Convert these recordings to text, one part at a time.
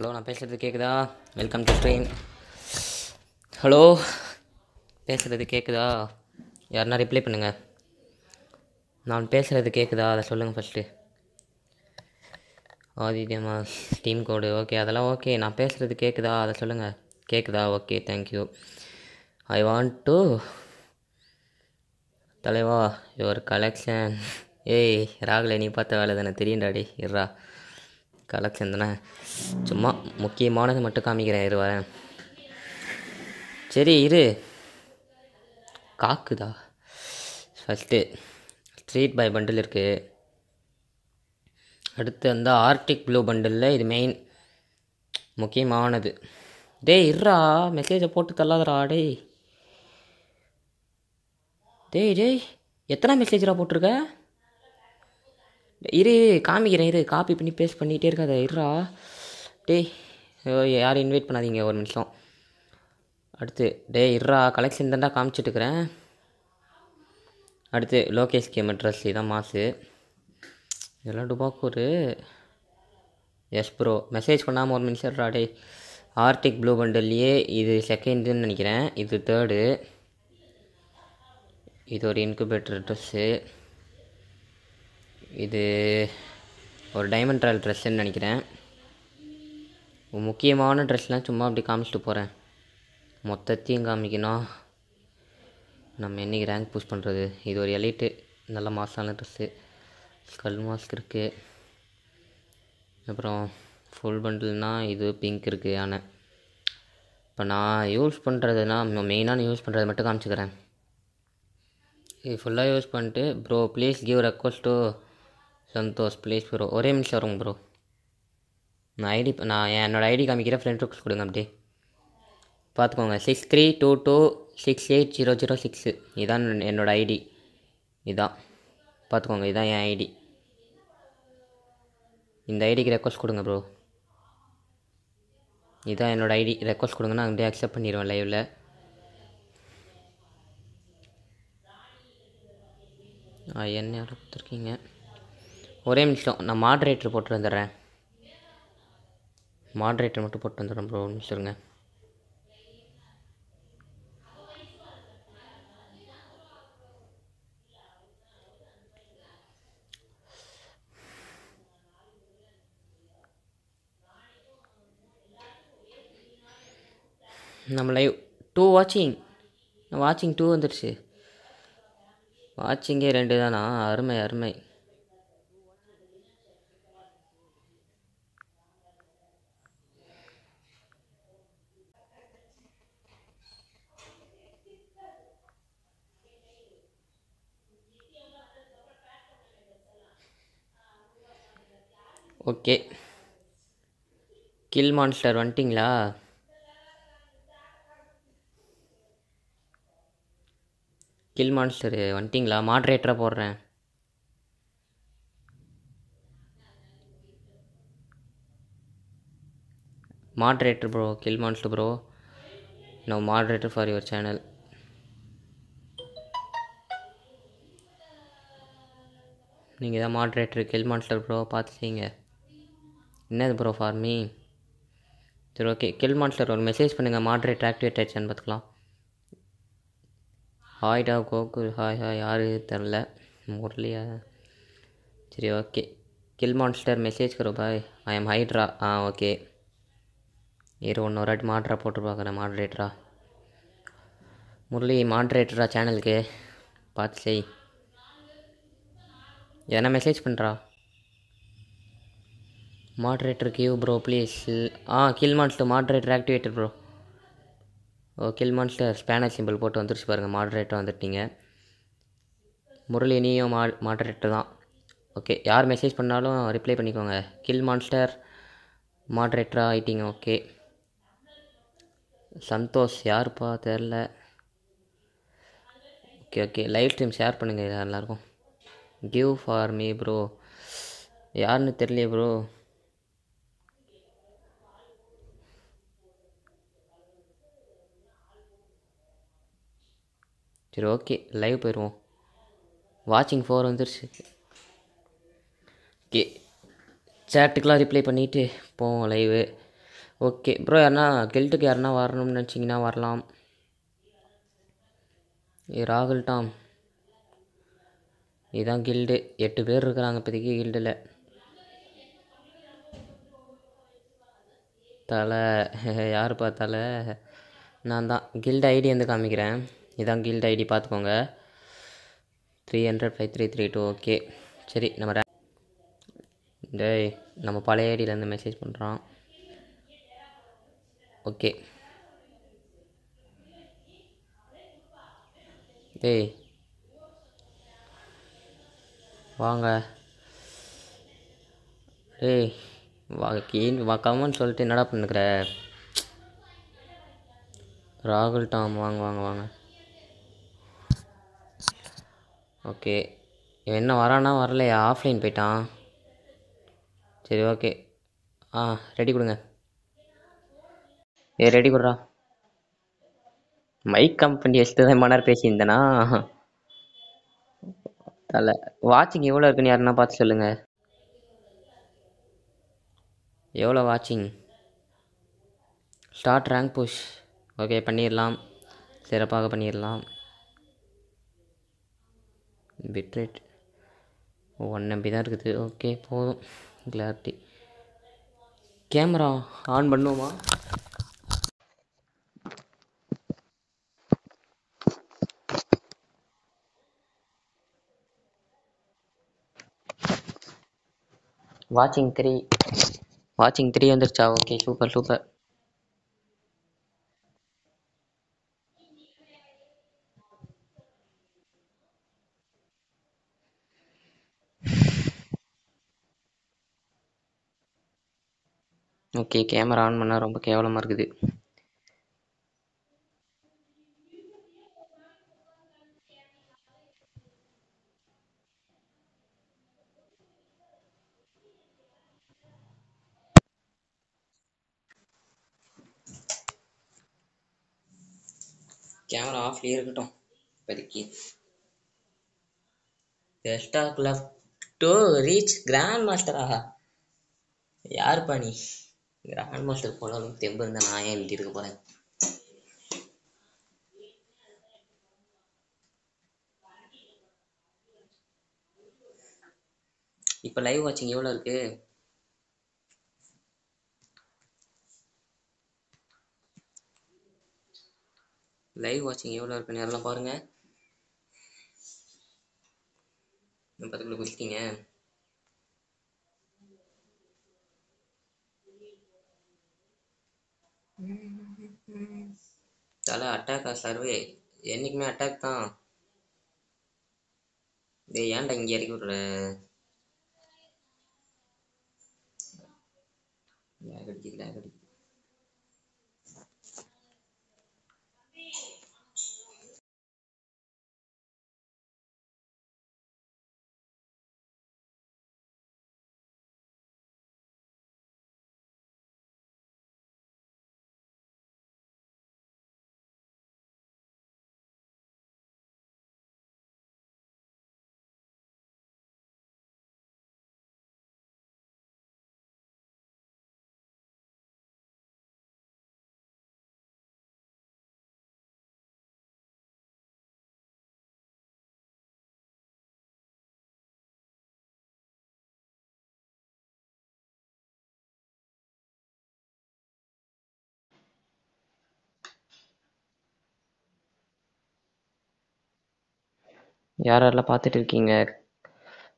Hello நான் பேசுகிறது கேட்குதா வெல்கம் டு ஸ்ட்ரீம் ஹலோ பேசுகிறது கேட்குதா யாருன்னா ரிப்ளை பண்ணுங்கள் நான் பேசுகிறது கேட்குதா அதை சொல்லுங்கள் ஃபஸ்ட்டு ஆதித்யமா ஸ்டீம் கோடு ஓகே அதெல்லாம் ஓகே நான் பேசுகிறது கேட்குதா அதை சொல்லுங்கள் கேட்குதா okay thank you I want to தலைவா யுவர் கலெக்ஷன் ஏய் ராகுல நீ பார்த்த வேலை தானே தெரியும்டாடி இர்ரா கலெக்ஷன் தானே சும்மா முக்கியமானது மட்டும் காமிக்கிறேன் இரு சரி இரு காக்குதா ஃபஸ்ட்டு ஸ்ட்ரீட் பை பண்டில் இருக்குது அடுத்து வந்து ஆர்டிக் ப்ளூ பண்டிலில் இது மெயின் முக்கியமானது டேய் இருறா மெசேஜை போட்டு தள்ளாதரா டேய் டேய் டேய் எத்தனை மெசேஜரா போட்டிருக்க இரு காமிக்கிறேன் இரு காப்பி பண்ணி பேஸ்ட் பண்ணிகிட்டே இருக்காத இருறா டேய் யாரும் இன்வைட் பண்ணாதீங்க ஒரு நிமிஷம் அடுத்து டே இருறா கலெக்ஷன் தாண்டா காமிச்சிட்ருக்குறேன் அடுத்து லோகேஷ் கேம் ட்ரெஸ் இதான் மாசு இதெல்லாம் ஒரு எஸ் ப்ரோ மெசேஜ் பண்ணாமல் ஒரு நிமிஷம் டே ஆர்டிக் ப்ளூ பண்டல்லையே இது செகண்டுன்னு நினைக்கிறேன் இது தேர்டு இது ஒரு இன்குபேட்டர் ட்ரெஸ்ஸு இது ஒரு டைமண்ட் ராயல் ட்ரெஸ்ஸுன்னு நினைக்கிறேன் முக்கியமான ட்ரெஸ்லாம் சும்மா அப்படி காமிச்சிட்டு போகிறேன் மொத்தத்தையும் காமிக்கணும் நம்ம என்றைக்கு ரேங்க் புஷ் பண்ணுறது இது ஒரு எலைட்டு நல்ல மாசான ட்ரெஸ்ஸு ஸ்கல் மாஸ்க் இருக்குது அப்புறம் ஃபுல் பண்டில்னால் இது பிங்க் இருக்குது ஆனால் இப்போ நான் யூஸ் பண்ணுறதுனா மெயினாக யூஸ் பண்ணுறது மட்டும் காமிச்சிக்கிறேன் இது ஃபுல்லாக யூஸ் பண்ணிட்டு bro please give request to Santhosh please bro ஒரே நிமிஷம் வரும் ப்ரோ நான் ஐடி நான் என்னோடய ஐடி காமிக்கிறேன் ஃப்ரெண்ட் ரிக்வஸ்ட் கொடுங்க அப்படியே பார்த்துக்கோங்க six three two two six eight zero zero six இதான் என்னோடய ஐடி இதான் பார்த்துக்கோங்க இதான் என் ஐடி இந்த ஐடிக்கு ரெக்வஸ்ட் கொடுங்க ப்ரோ இதான் என்னோடய ஐடி ரெக்வஸ்ட் கொடுங்க நான் அப்படியே அக்செப்ட் பண்ணிடுவேன் லைவில் என்ன கொடுத்துருக்கீங்க ஒரே நிமிஷம் நான் மாட்ரேட்டர் போட்டு வந்துடுறேன் மாட்ரேட்டர் மட்டும் போட்டு வந்துடுறேன் ப்ரோ நிமிஷம் இருங்க நம்ம லைவ் டூ வாட்சிங் வாட்சிங் டூ வந்துடுச்சு வாட்சிங்கே ரெண்டு தானா அருமை அருமை ஓகே கில் மான்ஸ்டர் வந்துட்டிங்களா கில் மான்ஸ்டர் வந்துட்டிங்களா மாட்ரேட்டராக போடுறேன் moderator bro kill monster bro நான் மாட்ரேட்டர் ஃபார் யுவர் சேனல் நீங்கள் தான் மாட்ரேட்டர் கில் மான்ஸ்டர் ப்ரோ பார்த்துட்டீங்க என்னது ப்ரோ ஃபார் மீ சரி ஓகே கில் மாட்லர் ஒரு மெசேஜ் பண்ணுங்கள் மாட்ரேட் ட்ராக்டிவேட் ஆயிடுச்சான்னு பார்த்துக்கலாம் ஹாய்டா கோகுல் ஹாய் ஹாய் யார் தெரில முரளியா சரி ஓகே கில் மான்ஸ்டர் மெசேஜ் கரு boy I am Hydra ah okay இரு ஒன்று ஒரு ஆட்டி மாட்ரா போட்டு பார்க்குறேன் மாட்ரேட்ரா முரளி மாட்ரேட்டரா சேனலுக்கு பார்த்து செய் எதனா மெசேஜ் பண்ணுறா மாட்ரேட்டர் கியூ bro please ah kill monster moderator activator bro oh kill monster spanner simple போட்டு வந்துருச்சு பாருங்கள் மாட்ரேட்டர் வந்துட்டீங்க முரளி நீயும் மா மாட்ரேட்டர் தான் ஓகே யார் மெசேஜ் பண்ணாலும் ரிப்ளை பண்ணிக்கோங்க கில் மான்ஸ்டர் மாட்ரேட்டராக ஆகிட்டிங்க ஓகே சந்தோஷ் யாருப்பா தெரில okay okay live stream share பண்ணுங்கள் எல்லாருக்கும் கிவ் ஃபார் மீ ப்ரோ யாருன்னு தெரியல ப்ரோ சரி ஓகே லைவ் போயிடுவோம் வாட்சிங் ஃபோர் வந்துருச்சு ஓகே சேட்டுக்கெலாம் ரிப்ளை பண்ணிவிட்டு போவோம் லைவு ஓகே ப்ரோ யாருன்னா கெல்ட்டுக்கு யாருன்னா வரணும்னு நினச்சிங்கன்னா வரலாம் ஏ ராகுல் டாம் இதுதான் கில்டு எட்டு பேர் இருக்கிறாங்க இப்போதைக்கு கில்டில் தலை யார் பார்த்தால நான் தான் கில்டு ஐடி வந்து காமிக்கிறேன் இதான் கில்ட் ஐடி பார்த்துக்கோங்க three hundred five three three two okay சரி நம்ம டே டேய் நம்ம பழைய ஐடியிலேருந்து மெசேஜ் பண்ணுறோம் ஓகே டேய் வாங்க டேய் வா கீன் வா கமன் சொல்லிட்டு என்னடா பண்ணுக்குற ராகுல் டாம் வாங்க வாங்க வாங்க ஓகே இவன் என்ன வரானா வரலையா ஆஃப்லைன் போயிட்டான் சரி ஓகே ஆ ரெடி கொடுங்க ஏ ரெடி கொடுறா மைக் கம்பெனி வச்சுட்டு தான் மணி நேரம் பேசியிருந்தேனா தலை வாட்சிங் எவ்வளோ இருக்குன்னு யாருன்னா பார்த்து சொல்லுங்கள் எவ்வளோ வாட்சிங் ஸ்டார்ட் ரேங்க் புஷ் ஓகே பண்ணிடலாம் சிறப்பாக பண்ணிடலாம் பிட்ரேட் ஒன் எம்பி தான் இருக்குது ஓகே போதும் கிளாரிட்டி கேமரா ஆன் பண்ணுவோமா வாட்சிங் த்ரீ வாட்சிங் த்ரீ வந்துருச்சா okay super super okay camera on பண்ணால் ரொம்ப கேவலமாக இருக்குது கேமரா ஆஃப்லேயே இருக்கட்டும் இப்போதைக்கு டெஸ்டா லவ் டு ரீச் கிராண்ட் மாஸ்டராக யார் பாணி கிராண்ட் மாஸ்டர் போன அளவுக்கு தெம்பு இருந்தால் நான் ஏன் எழுதி இருக்க போறேன் இப்ப லைவ் வாட்சிங் எவ்வளவு இருக்கு லைவ் வாட்சிங் எவ்வளவு இருக்குன்னு பாருங்க பாருங்கள் பத்துக்குள்ளே குதிக்கிங்க தல அட்டாக்கா சர்வே என்னைக்குமே அட்டாக் தான் இதே ஏன்டா இங்கே இறக்கி விடுற லேக் யார் யாரெல்லாம் பார்த்துட்டு இருக்கீங்க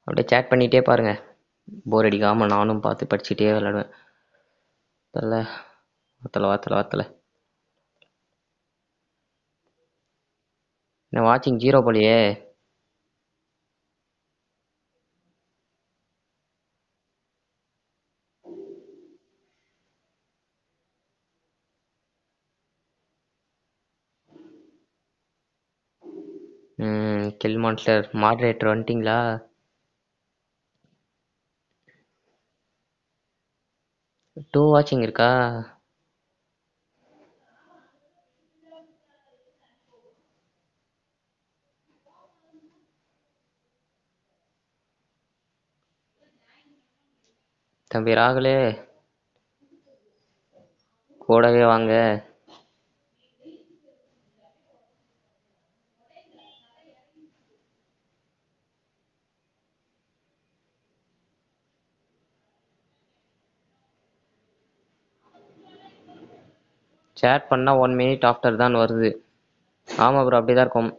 அப்படியே சேட் பண்ணிகிட்டே பாருங்கள் போர் அடிக்காமல் நானும் பார்த்து படிச்சுட்டே விளாடுவேன் தெரில வாத்தலை வாத்தலை வாத்தலை என்ன வாட்சிங் ஜீரோ போலியே கெல் மான்ஸ்டர் மாட்ரேட்டர் வந்துட்டிங்களா டூ வாட்சிங் இருக்கா தம்பி ராகுலே கூடவே வாங்க சேட் பண்ணால் ஒன் மினிட் ஆஃப்டர் தான் வருது ஆமாம் ப்ரோ அப்படி தான் இருக்கும்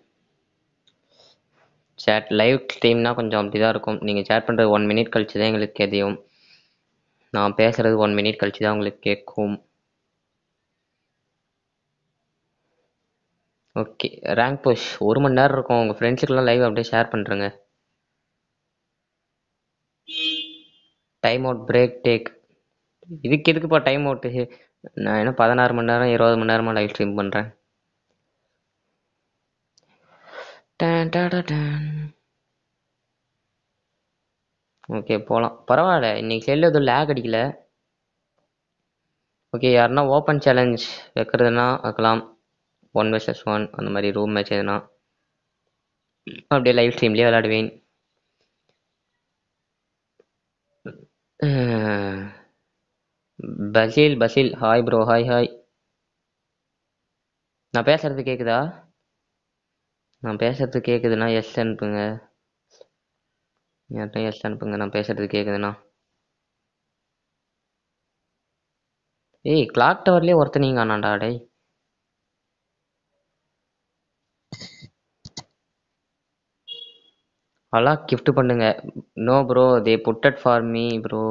சேட் லைவ் ஸ்ட்ரீம்னா கொஞ்சம் அப்படி தான் இருக்கும் நீங்கள் சேட் பண்ணுறது ஒன் மினிட் கழிச்சு தான் எங்களுக்கு எதையும் நான் பேசுகிறது ஒன் மினிட் கழிச்சு தான் உங்களுக்கு கேட்கும் ஓகே ரேங்க் புஷ் ஒரு மணி நேரம் இருக்கும் உங்கள் ஃப்ரெண்ட்ஸுக்கெல்லாம் லைவ் அப்படியே ஷேர் பண்ணுறேங்க டைம் அவுட் பிரேக் டேக் இதுக்கு எதுக்குப்பா டைம் அவுட்டு நான் என்ன பதினாறு மணி நேரம் இருபது மணி நேரமாக லைவ் ஸ்ட்ரீம் பண்ணுறேன் ஓகே போகலாம் பரவாயில்ல இன்னைக்கு செல்லு எதுவும் லேக் அடிக்கல ஓகே யாருன்னா ஓப்பன் சேலஞ்ச் வைக்கிறதுனா வைக்கலாம் ஒன் வெர்சஸ் ஒன் அந்த மாதிரி ரூம் மேட்ச் எதுனா அப்படியே லைவ் ஸ்ட்ரீம்லேயே விளையாடுவேன் Basil Basil hi bro hi hi நான் பேசுறது கேட்குதா நான் பேசுறது கேட்குதுண்ணா எஸ் அனுப்புங்க யார்ட்டும் எஸ் அனுப்புங்க நான் பேசுறது கேட்குதுண்ணா ஏய் கிளாக் டவர்லேயே ஒருத்தனீங்க அண்ணாடா டேய் அலா கிஃப்ட் பண்ணுங்க no bro they put it for me bro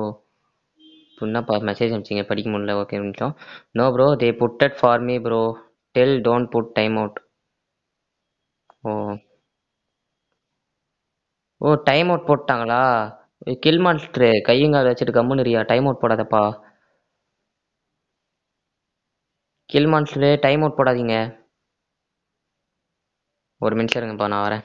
இன்னும் மெசேஜ் அனுப்பிச்சிங்க படிக்க முடியல ஓகே நிமிஷம் no bro they put it for me bro tell don't put time out oh oh time out போட்டாங்களா கில் மாஸ்டரு கையுங்கால் வச்சுட்டு கம்முன்னு டைம் அவுட் போடாதப்பா கில் மாஸ்டரு டைம் அவுட் போடாதீங்க ஒரு மினிஷம் இருங்கப்பா நான் வரேன்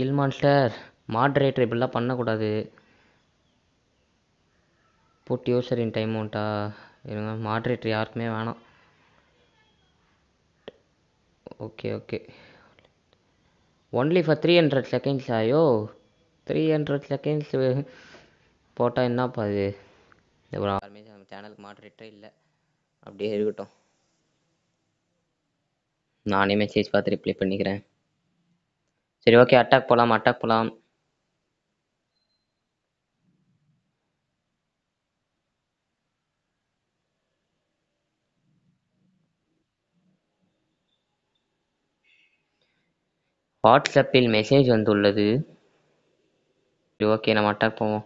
கில் மாஸ்டர் மாட்ரேட்டர் இப்படிலாம் பண்ணக்கூடாது புட் யூசர் இன் டைம் உண்டா இருங்க மாட்ரேட்டர் யாருக்குமே வேணாம் okay okay only for three hundred seconds ஆயோ த்ரீ ஹண்ட்ரட் செகண்ட்ஸ் போட்டால் என்னப்பா அது யாருமே நம்ம சேனலுக்கு மாட்ரேட்டரே இல்லை அப்படியே இருக்கட்டும் நானே மெசேஜ் பார்த்து ரிப்ளை பண்ணிக்கிறேன் சரி ஓகே அட்டாக் போகலாம் அட்டாக் போகலாம் வாட்ஸ்அப்பில் மெசேஜ் வந்துள்ளது சரி ஓகே நம்ம அட்டாக் போவோம்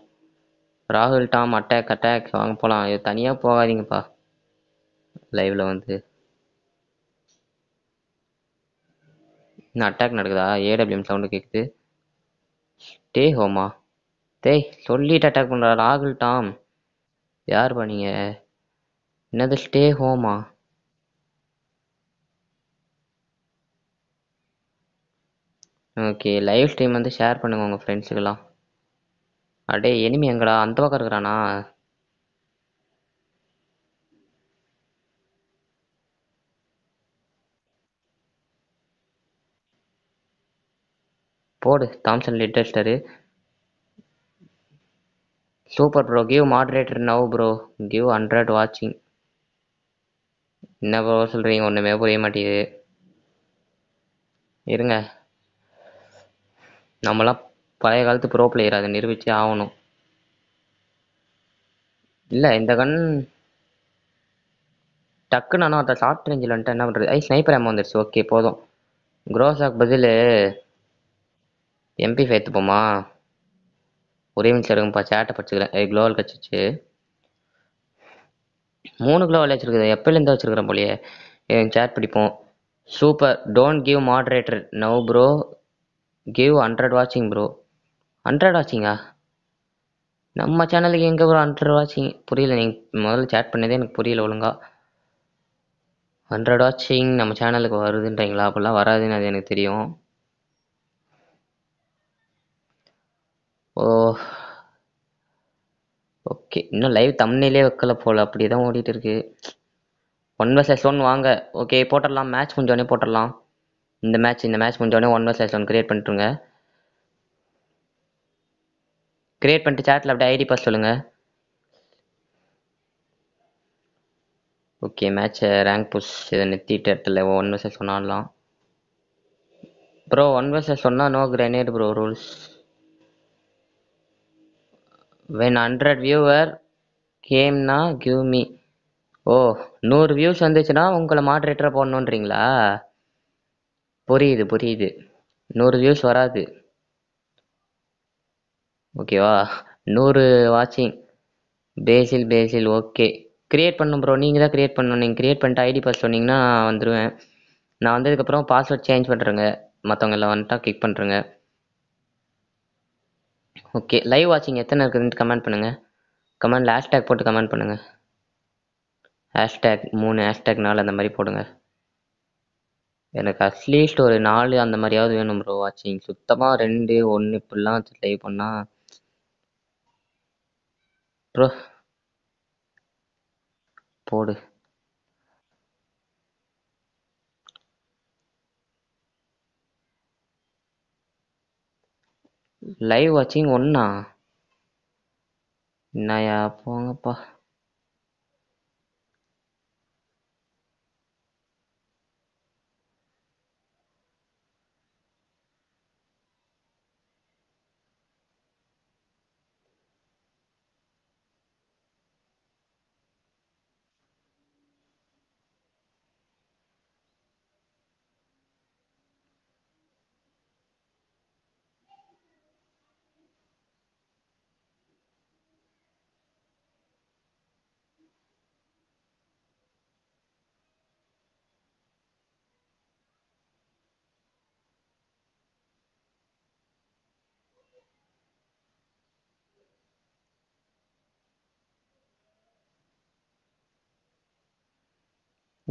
ராகுல் டாம் அட்டாக் அட்டாக் வாங்க போகலாம் இது தனியாக போகாதீங்கப்பா லைவில் வந்து இன்னும் அட்டாக் நடக்குதா ஏடபிள்யூஎம் சவுண்டு கேட்குது டே ஹோமா டேய் சொல்லிட்டு அட்டாக் பண்ணுறா ராகுல் டாம் யார் பண்ணீங்க என்னது ஸ்டே ஹோமா ஓகே லைவ் ஸ்ட்ரீம் வந்து ஷேர் பண்ணுங்கள் உங்கள் ஃப்ரெண்ட்ஸுக்கெல்லாம் அடே எனிமி எங்கடா அந்த பக்கம் இருக்கிறானா போடு தாம்சன் லிட்டஸ்டரு super bro give moderator now bro give hundred வாட்சிங் என்ன ப்ரோ சொல்கிறீங்க ஒன்றுமே புரிய மாட்டேங்குது இருங்க நம்மளாம் பழைய காலத்து ப்ரோ பிளேயர் அதை நிரூபித்து ஆகணும் இல்லை இந்த கன் டக்குன்னு ஆனால் அதை ஷார்ட் ரேஞ்சில் வந்துட்டு என்ன பண்ணுறது ஐ ஸ்னைப்பர் அம்மா வந்துருச்சு ஓகே போதும் க்ரோஸாக் பதில் எம்பி போமா ஒரே நிமிஷம் இருக்கும்ப்பா சேட்டை படிச்சுக்கிறேன் ஏ க்ளோவல் கட்சிச்சு மூணு க்ளோவல் வச்சுருக்குது எப்போலேருந்து வச்சுருக்கிறேன் போலியே சேட் பிடிப்போம் super don't give moderator now bro give hundred வாட்சிங் ப்ரோ ஹண்ட்ரட் வாட்சிங்கா நம்ம சேனலுக்கு எங்கே ப்ரோ ஹண்ட்ரட் வாட்சிங் புரியல நீங்கள் முதல்ல சேட் பண்ணதே எனக்கு புரியல ஒழுங்கா ஹண்ட்ரட் வாட்சிங் நம்ம சேனலுக்கு வருதுன்றீங்களா அப்போல்லாம் வராதுன்னு அது எனக்கு தெரியும் ஓ ஓகே இன்னும் லைவ் தமிழ்நிலையே வைக்கல போல அப்படியே தான் ஓடிட்டு இருக்கு ஒன் எஸ் ஒன் வாங்க ஓகே போட்டுடலாம் மேட்ச் முடிஞ்சோடனே போட்டுடலாம் இந்த மேட்ச் இந்த மேட்ச் முடிஞ்சோடனே ஒன் எஸ் ஒன் கிரியேட் பண்ணிட்டுருங்க கிரியேட் பண்ணிட்டு சேட்டில் அப்படியே ஐடி பாஸ் சொல்லுங்கள் ஓகே மேட்ச்சை ரேங்க் புஷ் இதை நிறுத்திட்டு இடத்துல ஒன் எஸ் ஒன் ஆடலாம் ப்ரோ ஒன் எஸ் ஒன்னா no grenade bro rules when hundred viewer கேம்னா கிவ் மீ ஓ நூறு வியூஸ் வந்துச்சுன்னா உங்களை மாட்ரேட்டராக போடணுன்றீங்களா புரியுது புரியுது நூறு வியூஸ் வராது ஓகேவா நூறு வாட்சிங் பேசில் பேசில் ஓகே க்ரியேட் பண்ணும் ப்ரோ நீங்கள் தான் க்ரியேட் பண்ணணும் நீங்கள் க்ரியேட் பண்ணிட்டு ஐடி பாஸ் சொன்னீங்கன்னா வந்துடுவேன் நான் வந்ததுக்கப்புறம் பாஸ்வேர்ட் சேஞ்ச் பண்ணுறேங்க மற்றவங்க எல்லாம் வந்துட்டா கிளிக் பண்ணுறேங்க ஓகே லைவ் வாட்சிங் எத்தனை இருக்குதுன்ட்டு கமெண்ட் பண்ணுங்கள் கமெண்டில் ஹேஷ்டேக் போட்டு கமெண்ட் பண்ணுங்கள் ஹேஷ்டேக் மூணு ஹேஷ்டேக் நாலு அந்த மாதிரி போடுங்க எனக்கு அட்லீஸ்ட் ஒரு நாலு அந்த மாதிரியாவது வேணும் ப்ரோ வாட்சிங் சுத்தமாக ரெண்டு ஒன்று இப்படிலாம் லைவ் பண்ணால் ப்ரோ போடு live watching ஒண்ணா? என்னய்யா போங்கப்பா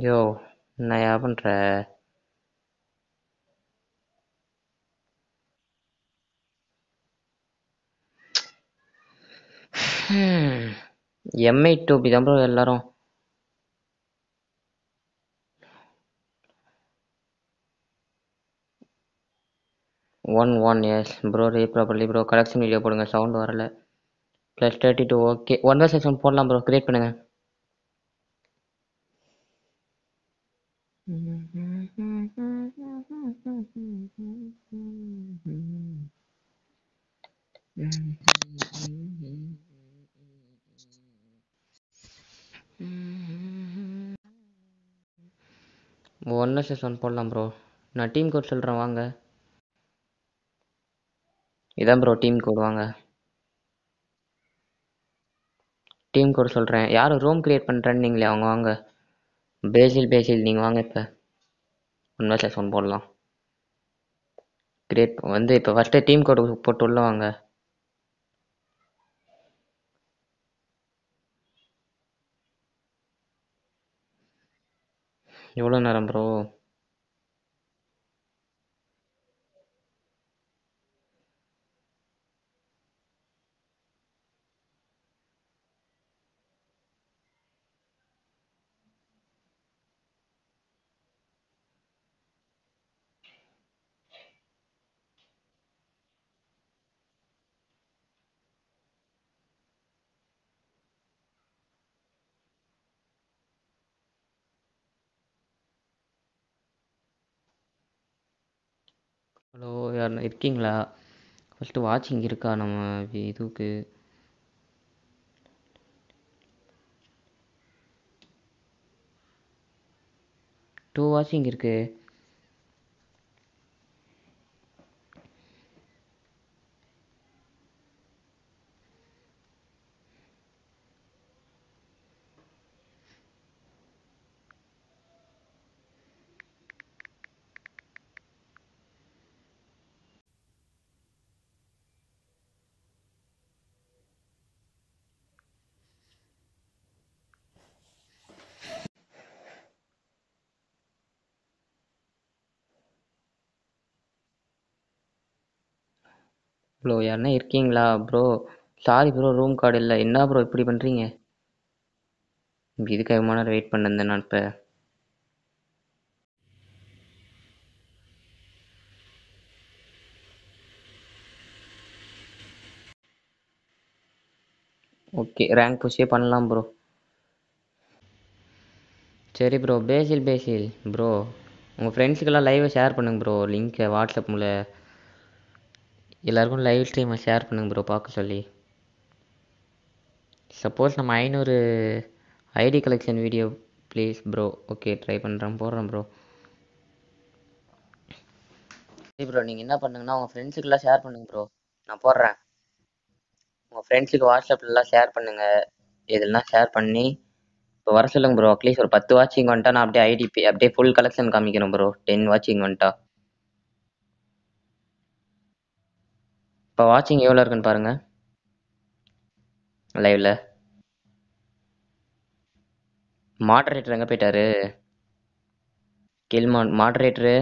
யோவ் என்னய்யா பண்ற எம்ஐ டூ டூபி தான் ப்ரோ எல்லாரும் ஒன் ஒன் எஸ் ப்ரோ ரே ப்ராப்பர்லி ப்ரோ கலெக்ஷன் வீடியோ போடுங்க சவுண்ட் வரல plus thirty two okay one where section போடலாம் ப்ரோ கிரியேட் பண்ணுங்கள் ஒன் எஸ்எஸ் ஒன் போடலாம் ப்ரோ நான் டீம் கோட் சொல்கிறேன் வாங்க இதான் ப்ரோ டீம் கோட் வாங்க டீம் கோட் சொல்கிறேன் யாரும் ரூம் க்ரியேட் பண்ணுறேன்னு நீங்களே அவங்க வாங்க பேசில் பேசில் நீங்கள் வாங்க இப்போ ஒன் எஸ்எஸ் ஒன் போடலாம் கிரியேட் வந்து இப்போ ஃபர்ஸ்ட்டு டீம் கோடு போட்டு உள்ள வாங்க எவ்வளோ நேரம் ப்ரோ ஹலோ யாருண்ணா இருக்கீங்களா ஃபஸ்ட்டு வாட்சிங் இருக்கா நம்ம இதுக்கு டூ வாட்சிங் இருக்குது ப்ரோ யாருன்னா இருக்கீங்களா bro sorry bro room card இல்லை என்ன ப்ரோ இப்படி பண்ணுறீங்க இதுக்காக மணி நேரம் வெயிட் பண்ணிருந்தேன் நான் இப்போ ஓகே ரேங்க் புஷ்ஷே பண்ணலாம் ப்ரோ சரி ப்ரோ பேசில் பேசில் ப்ரோ உங்கள் ஃப்ரெண்ட்ஸுக்கெல்லாம் லைவை ஷேர் பண்ணுங்க ப்ரோ லிங்க்கை வாட்ஸ்அப் மூலம் எல்லாருக்கும் லைவ் ஸ்ட்ரீமை ஷேர் பண்ணுங்க ப்ரோ பார்க்க சொல்லி சப்போஸ் நம்ம ஐநூறு ID collection video please bro okay try பண்ணுறேன் போடுறேன் ப்ரோ ப்ரோ நீங்கள் என்ன பண்ணுங்கன்னா உங்கள் ஃப்ரெண்ட்ஸுக்கெல்லாம் ஷேர் பண்ணுங்க ப்ரோ நான் போடுறேன் உங்கள் ஃப்ரெண்ட்ஸுக்கு வாட்ஸ்அப்லலாம் ஷேர் பண்ணுங்கள் இதெல்லாம் ஷேர் பண்ணி இப்போ வர சொல்லுங்கள் ப்ரோ அட்லீஸ்ட் ஒரு பத்து வாட்சிங் வந்துட்டா நான் அப்படியே ஐடி அப்படியே ஃபுல் கலெக்ஷன் காமிக்கிறேன் ப்ரோ டென் வாட்சிங் வந்துட்டா இப்போ வாட்சிங் எவ்வளோ இருக்குன்னு பாருங்கள் லைவில் மாட்ரேட்டர் எங்கே போயிட்டாரு kill mod moderator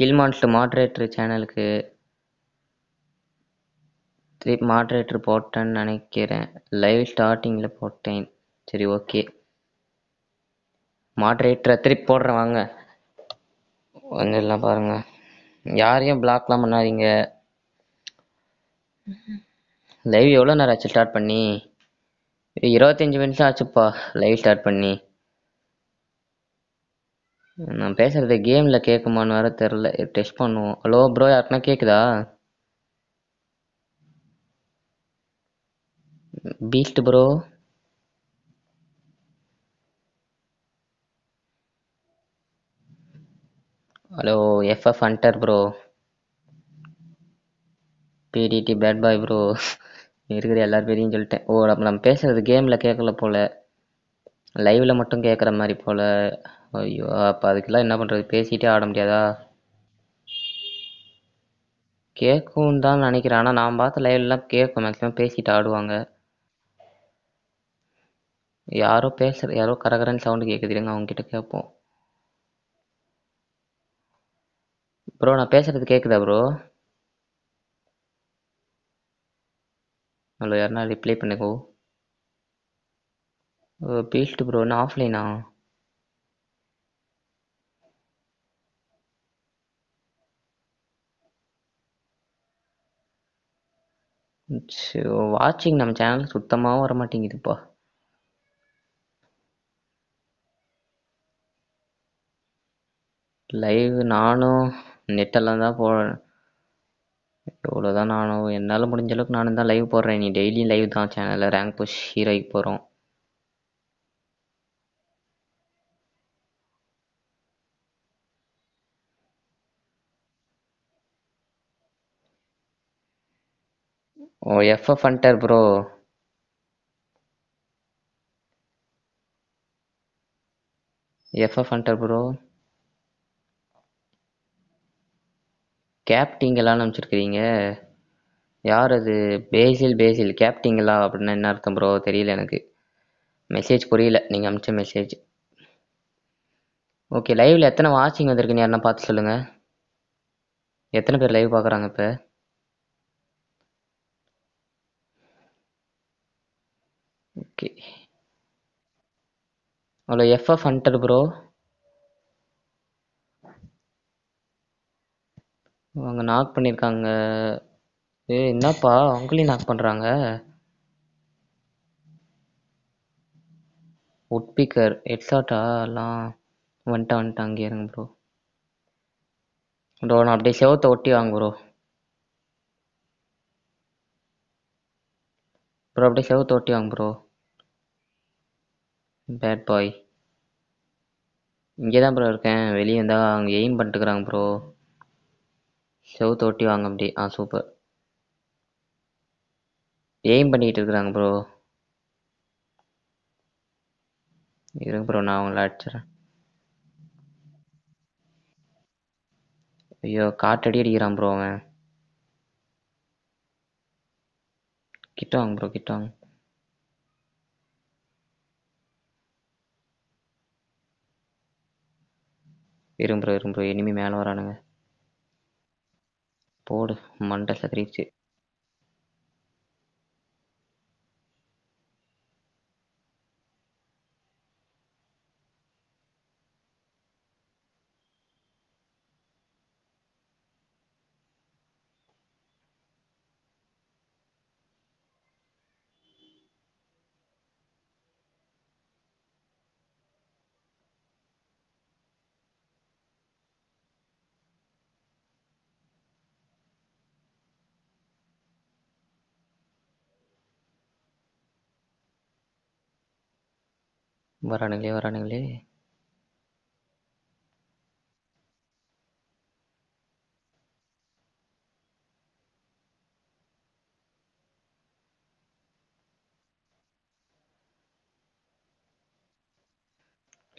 kill monster moderator சேனலுக்கு மாட்ரேட்டர் போட்டேன்னு நினைக்கிறேன் லைவ் ஸ்டார்டிங்கில் போட்டேன் சரி ஓகே மாட்ரேட்டர் திருப்பி போடுறேன் வாங்க வந்துடலாம் பாருங்க யாரையும் பிளாக்லாம் பண்ணாதீங்க லைவ் எவ்வளோ நேரம் ஆச்சு ஸ்டார்ட் பண்ணி இருபத்தஞ்சி மினிட்ஸ் ஆச்சுப்பா லைவ் ஸ்டார்ட் பண்ணி நான் பேசுறது கேமில் கேட்குமான்னு வேற தெரில டெஸ்ட் பண்ணுவோம் ஹலோ ப்ரோ யாருக்குனா கேட்குதா beast bro hello FF hunter bro பிடிடி பேட் பாய் ப்ரோ இருக்கிற எல்லார் பேரையும் சொல்லிட்டேன் ஓ நம்ம நம்ம பேசுகிறது கேமில் கேட்கல போல் லைவில் மட்டும் கேட்குற மாதிரி போல் ஐயோ அப்போ அதுக்கெல்லாம் என்ன பண்ணுறது பேசிகிட்டே ஆட முடியாதா கேட்கும் தான் நினைக்கிறேன் ஆனால் நான் பார்த்த லைவ்லாம் கேட்கும் மேக்ஸிமம் பேசிட்டு ஆடுவாங்க யாரோ பேசுகிற யாரோ கரகரன்னு சவுண்டு கேட்குதுங்க அவங்ககிட்ட கேட்போம் ப்ரோ நான் பேசுறது கேட்குதா ப்ரோ ஹலோ யாருனா ரிப்ளை பண்ணுங்கோ பேசிட்டு ப்ரோ என்ன ஆஃப்லைனா வாட்சிங் நம்ம சேனல் சுத்தமாகவும் வர மாட்டேங்குதுப்பா லைவ் நானும் நெட்டெல்லாம் தான் போ எவ்வளோ தான் நானும் என்னால் முடிஞ்ச அளவுக்கு நானும் தான் லைவ் போடுறேன் நீ டெய்லியும் லைவ் தான் சேனலில் ரேங்க் புஷ் ஹீரோய்க்கு போகிறோம் oh FF hunter bro FF hunter bro கேப்டிங்கெல்லாம் அனுப்பிச்சிருக்கிறீங்க யார் அது பேசில் பேசில் கேப்டிங்களா அப்படின்னா என்ன அர்த்தம் ப்ரோ தெரியல எனக்கு மெசேஜ் புரியல நீங்கள் அனுப்பிச்ச மெசேஜ் ஓகே லைவில் எத்தனை வாட்சிங் நீ யாருன்னா பார்த்து சொல்லுங்கள் எத்தனை பேர் லைவ் பார்க்குறாங்க இப்போ ஓகே அவ்வளோ எஃப்எஃப் ஹண்டர் ப்ரோ அவங்க நாக் பண்ணியிருக்காங்க ஏ என்னப்பா அவங்களையும் நாக் பண்ணுறாங்க உட்பிக்கர் ஹெட்ஷாட்டா எல்லாம் வந்துட்டா வந்துட்டேன் அங்கே இருங்க ப்ரோ ப்ரோ நான் அப்படியே செவத்தை ஒட்டி வாங்க ப்ரோ ப்ரோ அப்படியே செவத்தை ஒட்டி வாங்க ப்ரோ பேட் பாய் இங்கே தான் ப்ரோ இருக்கேன் வெளியே வந்தால் அவங்க எய்ம் பண்ணிட்டுக்கிறாங்க ப்ரோ செவுத்து ஒட்டி வாங்க முடியும் ஆ சூப்பர் எய்ம் பண்ணிக்கிட்டு இருக்கிறாங்க ப்ரோ இருங்க ப்ரோ நான் அவங்கள அடிச்சிடறேன் ஐயோ காட்டடி அடிக்கிறான் ப்ரோ அவன் கிட்ட வாங்க ப்ரோ கிட்ட வாங்க இருங்க ப்ரோ இனிமே மேலே வரானுங்க போடு மண்டை கிரீச்சு வரானுங்களே வரானுங்களே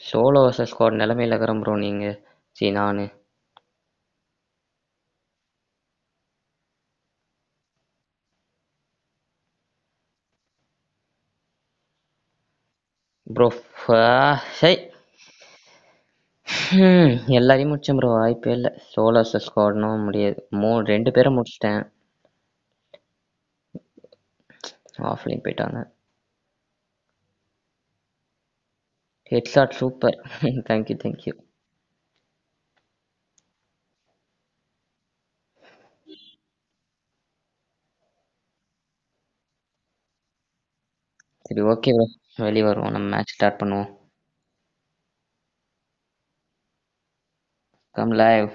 சோலோ வர்சஸ் ஸ்குவாட் நிலைமையில் இருக்கிறோம் ப்ரோ நீங்கள் சீ நான் ப்ரோ சை எல்லாரையும் முடிச்சேன் ப்ரோ வாய்ப்பே இல்லை சோலோ ஸ்குவாட்னும் முடியாது மூணு ரெண்டு பேரை முடிச்சிட்டேன் ஆஃப்லைன் போயிட்டாங்க ஹெட்ஷாட் சூப்பர் தேங்க்யூ தேங்க்யூ சரி ஓகே ப்ரோ வெளியே வருவோம் நம்ம மேட்ச் ஸ்டார்ட் பண்ணுவோம் கம் லைவ்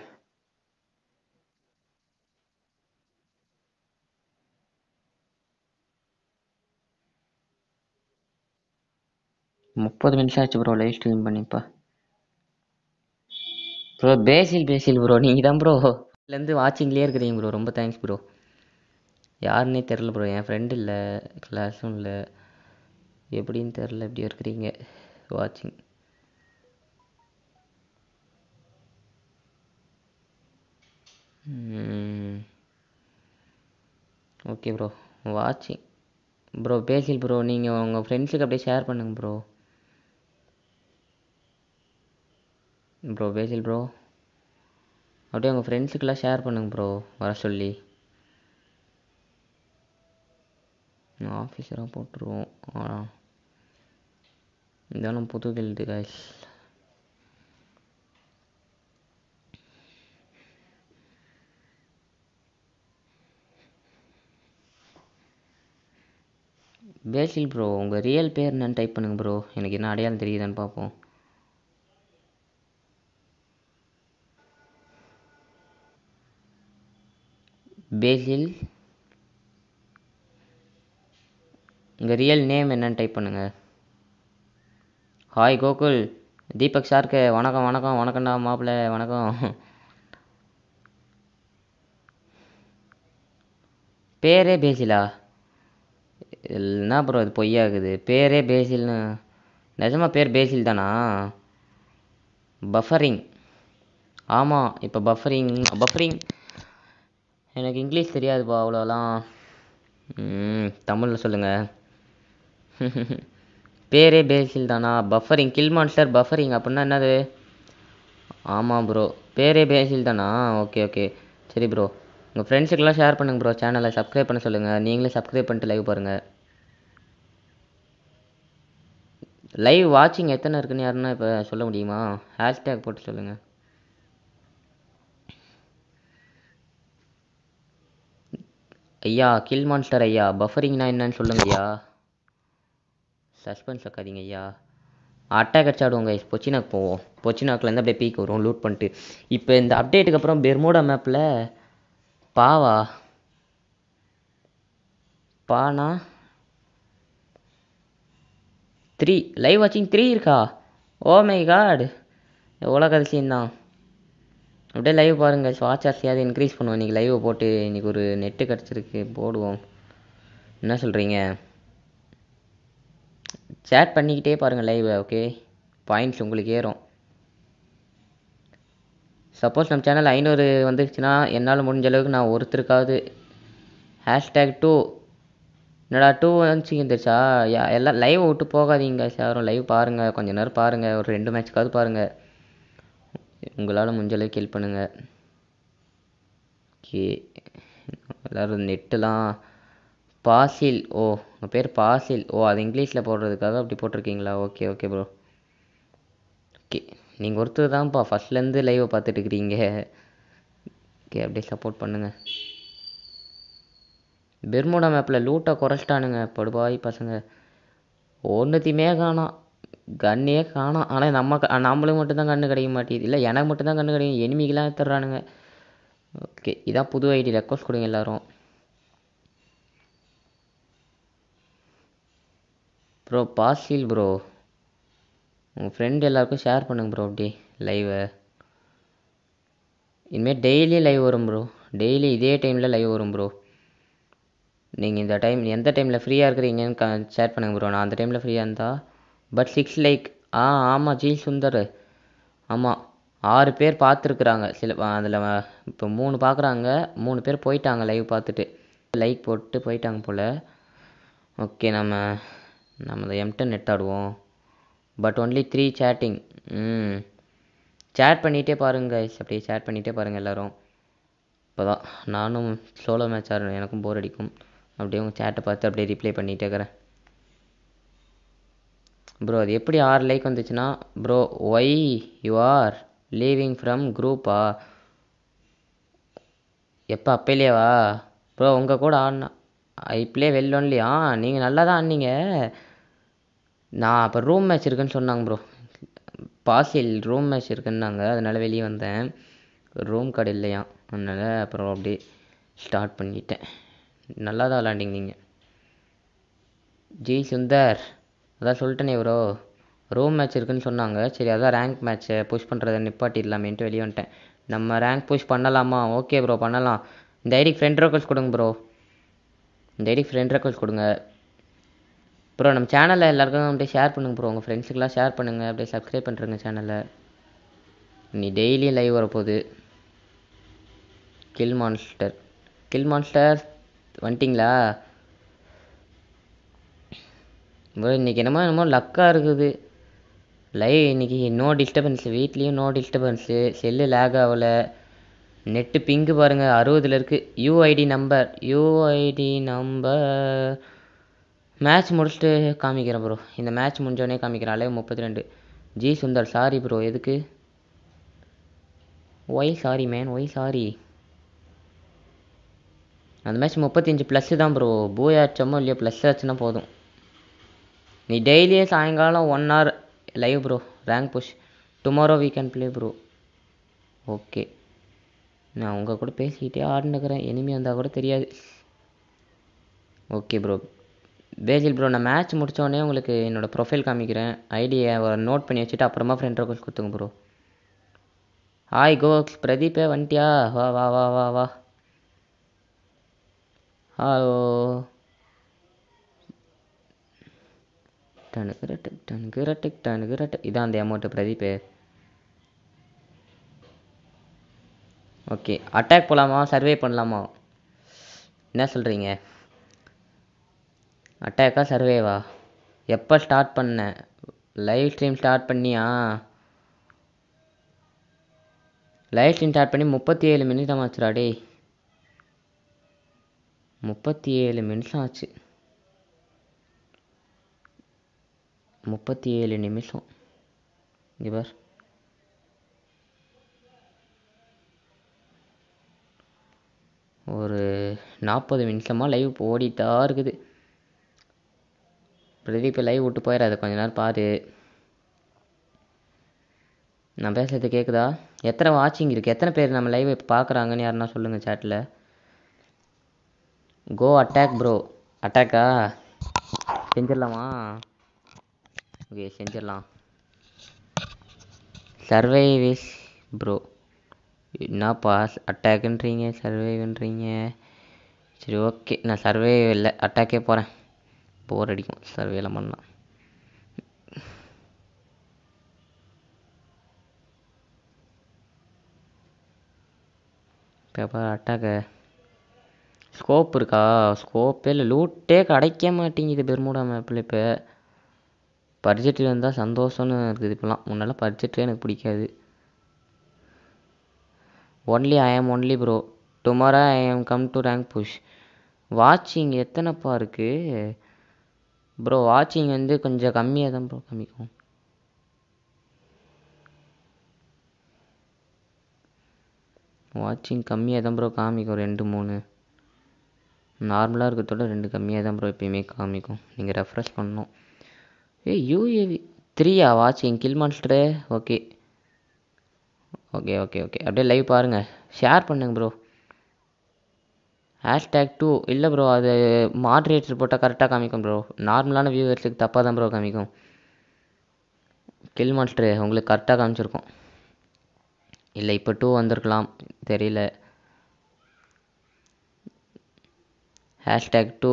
முப்பது நிமிஷம் ஆச்சு ப்ரோ லைவ் ஸ்ட்ரீம் பண்ணிப்பா ப்ரோ பேசில் பேசில் ப்ரோ நீங்கள் தான் ப்ரோ இதுலேருந்து வாட்சிங்லேயே இருக்கிறீங்க ப்ரோ ரொம்ப தேங்க்ஸ் ப்ரோ யாருன்னே தெரில ப்ரோ என் ஃப்ரெண்டு இல்லை கிளாஸும் இல்லை எப்படின்னு தெரில எப்படி இருக்கிறீங்க வாட்சிங் ஓகே ப்ரோ வாட்சிங் ப்ரோ பேசில் ப்ரோ நீங்கள் உங்கள் ஃப்ரெண்ட்ஸுக்கு அப்படியே ஷேர் பண்ணுங்க ப்ரோ ப்ரோ பேசில் ப்ரோ அப்படியே உங்கள் ஃப்ரெண்ட்ஸுக்கெல்லாம் ஷேர் பண்ணுங்க ப்ரோ வர சொல்லி ஆஃபீஸராக போட்டுருவோம் ஆ இதெல்லாம் புது கில்டு காய்ஸ் பேசில் ப்ரோ உங்கள் ரியல் பேர் என்னன்னு டைப் பண்ணுங்க ப்ரோ எனக்கு என்ன அடையாளம் தெரியுதான்னு பார்ப்போம் பேசில் உங்கள் ரியல் நேம் என்னன்னு டைப் பண்ணுங்கள் ஹாய் கோகுல் தீபக் சார்க்கு வணக்கம் வணக்கம் வணக்கம்டா மாப்பிள்ள வணக்கம் பேரே பேசிலா என்ன ப்ரோ இது பொய்யாகுது பேரே பேசில்னு நிஜமாக பேர் பேசில் தானா பஃபரிங் ஆமாம் இப்போ பஃபரிங் பஃபரிங் எனக்கு இங்கிலீஷ் தெரியாதுப்பா அவ்வளோலாம் தமிழில் சொல்லுங்கள் பேரே பேசில் தானா பஃபரிங் கில் மான்ஸ்டர் பஃபரிங் அப்படின்னா என்னது ஆமாம் ப்ரோ பேரே பேசில் தானா ஓகே ஓகே சரி ப்ரோ உங்கள் ஃப்ரெண்ட்ஸுக்கெல்லாம் ஷேர் பண்ணுங்கள் ப்ரோ சேனலை சப்ஸ்கிரைப் பண்ண சொல்லுங்கள் நீங்களே சப்ஸ்கிரைப் பண்ணிட்டு லைவ் பாருங்கள் லைவ் வாட்சிங் எத்தனை இருக்குன்னு யாருன்னா இப்போ சொல்ல முடியுமா ஹேஷ்டேக் போட்டு சொல்லுங்கள் ஐயா கில் மான்ஸ்டர் ஐயா பஃபரிங்னா என்னன்னு சொல்லுங்கய்யா சஸ்பென்ஸ் வைக்காதீங்க ஐயா அட்டாக் அடிச்சாடுவோங்க பொச்சினாக்கு போவோம் இருந்து அப்படியே பீக் வரும் லூட் பண்ணிட்டு இப்போ இந்த அப்டேட்டுக்கு அப்புறம் பெர்மோடா மேப்பில் பாவா பானா த்ரீ லைவ் வாட்சிங் த்ரீ இருக்கா ஓ மை காட் எவ்வளோ அதிசயம்தான் அப்படியே லைவ் பாருங்கள் வாட்ச் ஆசையாவது இன்க்ரீஸ் பண்ணுவோம் இன்றைக்கி லைவை போட்டு இன்றைக்கி ஒரு நெட்டு கிடச்சிருக்கு போடுவோம் என்ன சொல்கிறீங்க சேட் பண்ணிக்கிட்டே பாருங்கள் லைவை ஓகே பாயிண்ட்ஸ் உங்களுக்கு ஏறும் சப்போஸ் நம்ம சேனல் ஐநூறு வந்துருச்சுன்னா என்னால் முடிஞ்ச அளவுக்கு நான் ஒருத்தருக்காவது ஹேஷ்டேக் டூ என்னடா டூ வந்துச்சு இருந்துச்சா எல்லாம் லைவ் விட்டு போகாதீங்க சாரும் லைவ் பாருங்கள் கொஞ்ச நேரம் பாருங்கள் ஒரு ரெண்டு மேட்ச்சுக்காவது பாருங்கள் உங்களால் முடிஞ்ச அளவுக்கு ஹெல்ப் பண்ணுங்கள் ஓகே எல்லோரும் நெட்டுலாம் பாசில் ஓ உங்கள் பேர் பாசில் ஓ அது இங்கிலீஷில் போடுறதுக்காக அப்படி போட்டிருக்கீங்களா ஓகே ஓகே ப்ரோ ஓகே நீங்கள் ஒருத்தர் தான்ப்பா ஃபஸ்ட்லேருந்து லைவை பார்த்துட்டு இருக்கிறீங்க ஓகே அப்படியே சப்போர்ட் பண்ணுங்கள் பெர்முடா மேப்பில் லூட்டை குறைச்சிட்டானுங்க படுபாய் பசங்க ஒன்றுத்தையுமே காணாம் கண்ணே காணாம் ஆனால் நம்ம நம்மளுக்கு மட்டும்தான் கண்ணு கிடைக்க மாட்டேது இல்லை எனக்கு மட்டும்தான் கண்ணு கிடைக்கும் எனிமிக்கெலாம் எடுத்துடுறானுங்க ஓகே இதான் புது ஐடி ரெக்வஸ்ட் கொடுங்க எல்லோரும் ப்ரோ பாசில் ப்ரோ உங்கள் ஃப்ரெண்ட் எல்லாருக்கும் ஷேர் பண்ணுங்க ப்ரோ அப்படி லைவை இனிமேல் டெய்லி லைவ் வரும் ப்ரோ டெய்லி இதே டைமில் லைவ் வரும் ப்ரோ நீங்கள் இந்த டைம் எந்த டைமில் ஃப்ரீயாக இருக்கிறீங்கன்னு க ஷேர் பண்ணுங்க ப்ரோ நான் அந்த டைமில் ஃப்ரீயாக இருந்தால் பட் சிக்ஸ் லைக் ஆ ஆமாம் ஜி சுந்தர் ஆமாம் ஆறு பேர் பார்த்துருக்குறாங்க சில அதில் இப்போ மூணு பார்க்குறாங்க மூணு பேர் போயிட்டாங்க லைவ் பார்த்துட்டு லைக் போட்டு போயிட்டாங்க போல் ஓகே நம்ம நம்ம இந்த எம்டன் நெட் ஆடுவோம் பட் ஒன்லி த்ரீ சேட்டிங் ம் சேட் பண்ணிகிட்டே பாருங்கள் கைஸ் அப்படியே சேட் பண்ணிகிட்டே பாருங்கள் எல்லோரும் இப்போ தான் நானும் சோலோ மேட்ச் ஆடணும் எனக்கும் போர் அடிக்கும் அப்படியே உங்கள் சேட்டை பார்த்து அப்படியே ரிப்ளை பண்ணிகிட்டே இருக்கிறேன் ப்ரோ அது எப்படி ஆறு லைக் வந்துச்சுன்னா bro why you are leaving from குரூப்பா எப்போ அப்பையிலேவா ப்ரோ உங்கள் கூட ஆடினா ஐ பிளே வெல் ஒன்லி ஆ நீங்கள் நல்லா தான் ஆடினீங்க நான் அப்போ ரூம் மேட்ச் இருக்குன்னு சொன்னாங்க ப்ரோ பாசில் ரூம் மேட்ச் இருக்குன்னாங்க அதனால் வெளியே வந்தேன் ரூம் கார்டு இல்லையா அதனால் அப்புறம் அப்படியே ஸ்டார்ட் பண்ணிட்டேன் நல்லா தான் விளாண்டிங்க நீங்கள் ஜெய் சுந்தர் அதான் சொல்லிட்டேனே ப்ரோ ரூம் மேட்ச் இருக்குன்னு சொன்னாங்க சரி அதான் ரேங்க் மேட்ச்சை புஷ் பண்ணுறதை நிப்பாட்டிடலாமேன்ட்டு வெளியே வந்துட்டேன் நம்ம ரேங்க் புஷ் பண்ணலாமா ஓகே ப்ரோ பண்ணலாம் இந்த ஐடிக்கு ஃப்ரெண்ட் ரெக்வஸ்ட் கொடுங்க ப்ரோ இந்த ஐடிக்கு ஃப்ரெண்ட் ரெக்வஸ்ட் கொடுங்க ப்ரோ நம்ம சேனலில் எல்லாருக்கும் அப்படியே ஷேர் பண்ணுங்கள் ப்ரோ உங்கள் ஃப்ரெண்ட்ஸுக்கெலாம் ஷேர் பண்ணுங்கள் அப்படியே சப்ஸ்கிரைப் பண்ணுறங்க சேனலை நீ டெய்லி லைவ் வரப்போகுது கில் மான்ஸ்டர் கில் மான்ஸ்டர் வந்துட்டிங்களா ப்ரோ இன்றைக்கி என்னமோ என்னமோ லக்காக இருக்குது லைவ் இன்றைக்கி நோ டிஸ்டர்பன்ஸு வீட்லேயும் நோ டிஸ்டர்பன்ஸு செல்லு லேக் ஆகலை நெட்டு பிங்கு பாருங்கள் அறுபதில் இருக்குது UID number UID number match முடிச்சுட்டு காமிக்கிறேன் ப்ரோ இந்த மேட்ச் முடிஞ்சோடனே காமிக்கிறேன் முப்பத்தி ரெண்டு ஜி சுந்தர் சாரி ப்ரோ எதுக்கு why sorry man why sorry அந்த மேட்ச் முப்பத்தஞ்சு ப்ளஸ்ஸு தான் ப்ரோ பூ ஆச்சோமோ இல்லையோ ப்ளஸ் ஆச்சுன்னா போதும் நீ டெய்லியே சாயங்காலம் one hour live bro rank push tomorrow we can play bro okay நான் உங்கள் கூட பேசிக்கிட்டே ஆடினுக்கிறேன் இனிமேல் வந்தால் கூட தெரியாது ஓகே ப்ரோ பேஜில் ப்ரோ நான் மேட்ச் முடித்தோடனே உங்களுக்கு என்னோடய ப்ரொஃபைல் காமிக்கிறேன் ஐடியை நோட் பண்ணி வச்சுட்டு அப்புறமா ஃப்ரெண்ட் ரெக்வஸ்ட் கொடுத்துங்க ப்ரோ ஹாய் கோ பிரதீப்பே வந்துட்டியா வா வா வா வா வா ஹலோ டனுக்கு ரெட்டு டனுக்கு ரெட்டு டனுக்கு ரெட்டு இதான் அந்த அமௌண்ட்டு பிரதீப்பே ஓகே அட்டாக் போகலாமா சர்வே பண்ணலாமா என்ன சொல்கிறீங்க அட்டாக்கா சர்வேவா எப்போ ஸ்டார்ட் பண்ண லைவ் ஸ்ட்ரீம் ஸ்டார்ட் பண்ணியா லைவ் ஸ்ட்ரீம் ஸ்டார்ட் பண்ணி முப்பத்தி ஏழு நிமிஷம் ஆச்சுடா டே முப்பத்தி ஏழு நிமிஷம் ஆச்சு முப்பத்தி ஏழு நிமிஷம் இவர் ஒரு நாற்பது நிமிஷமாக லைவ் ஓடிட்டா இருக்குது பிரதீப் லைவ் விட்டு போயிடாத கொஞ்ச நேரம் பாரு நான் பேசுகிறது கேட்குதா எத்தனை வாட்சிங் இருக்குது எத்தனை பேர் நம்ம லைவ் இப்போ பார்க்குறாங்கன்னு யாருன்னா சொல்லுங்கள் சேட்டில் கோ அட்டாக் ப்ரோ அட்டாக்கா செஞ்சிடலாமா ஓகே செஞ்சிடலாம் சர்வைவிஸ் ப்ரோ என்னப்பா அட்டாக்குன்றீங்க சர்வைவ்ன்றீங்க சரி ஓகே நான் சர்வே இல்லை அட்டாக்கே போகிறேன் போர் அடிக்கும் சார் வேலை பண்ணால் பேப்பர் அட்டாக்கு ஸ்கோப் இருக்கா ஸ்கோப்பே இல்லை லூட்டே கிடைக்க மாட்டேங்குது பெருமூட மேப்பில் இப்போ பட்ஜெட்டில் இருந்தால் சந்தோஷம்னு இருக்குது இப்போலாம் முன்னெல்லாம் பட்ஜெட்டே எனக்கு பிடிக்காது ஒன்லி ஐ ஆம் ஒன்லி ப்ரோ டுமாரோ ஐ ஆம் கம் டு ரேங்க் புஷ் வாட்சிங் எத்தனைப்பா இருக்குது ப்ரோ வாட்சிங் வந்து கொஞ்சம் கம்மியாக தான் ப்ரோ காமிக்கும் வாட்சிங் கம்மியாக தான் ப்ரோ காமிக்கும் ரெண்டு மூணு நார்மலாக இருக்கிறதோட ரெண்டு கம்மியாக தான் ப்ரோ எப்பயுமே காமிக்கும் நீங்கள் ரெஃப்ரெஷ் பண்ணணும் ஏ யூஏவி த்ரீயா வாட்சிங் kill master okay okay okay okay அப்படியே லைவ் பாருங்கள் ஷேர் பண்ணுங்கள் ப்ரோ ஹேஷ்டேக் டூ இல்லை ப்ரோ அது மாட்ரேட்டர் போட்டால் கரெக்டாக காமிக்கும் ப்ரோ நார்மலான வியூவர்ஸுக்கு தப்பாக தான் ப்ரோ காமிக்கும் கில் மாஸ்டரு உங்களுக்கு கரெக்டாக காமிச்சிருக்கோம் இல்லை இப்போ டூ வந்திருக்கலாம் தெரியல ஹேஷ்டேக் டூ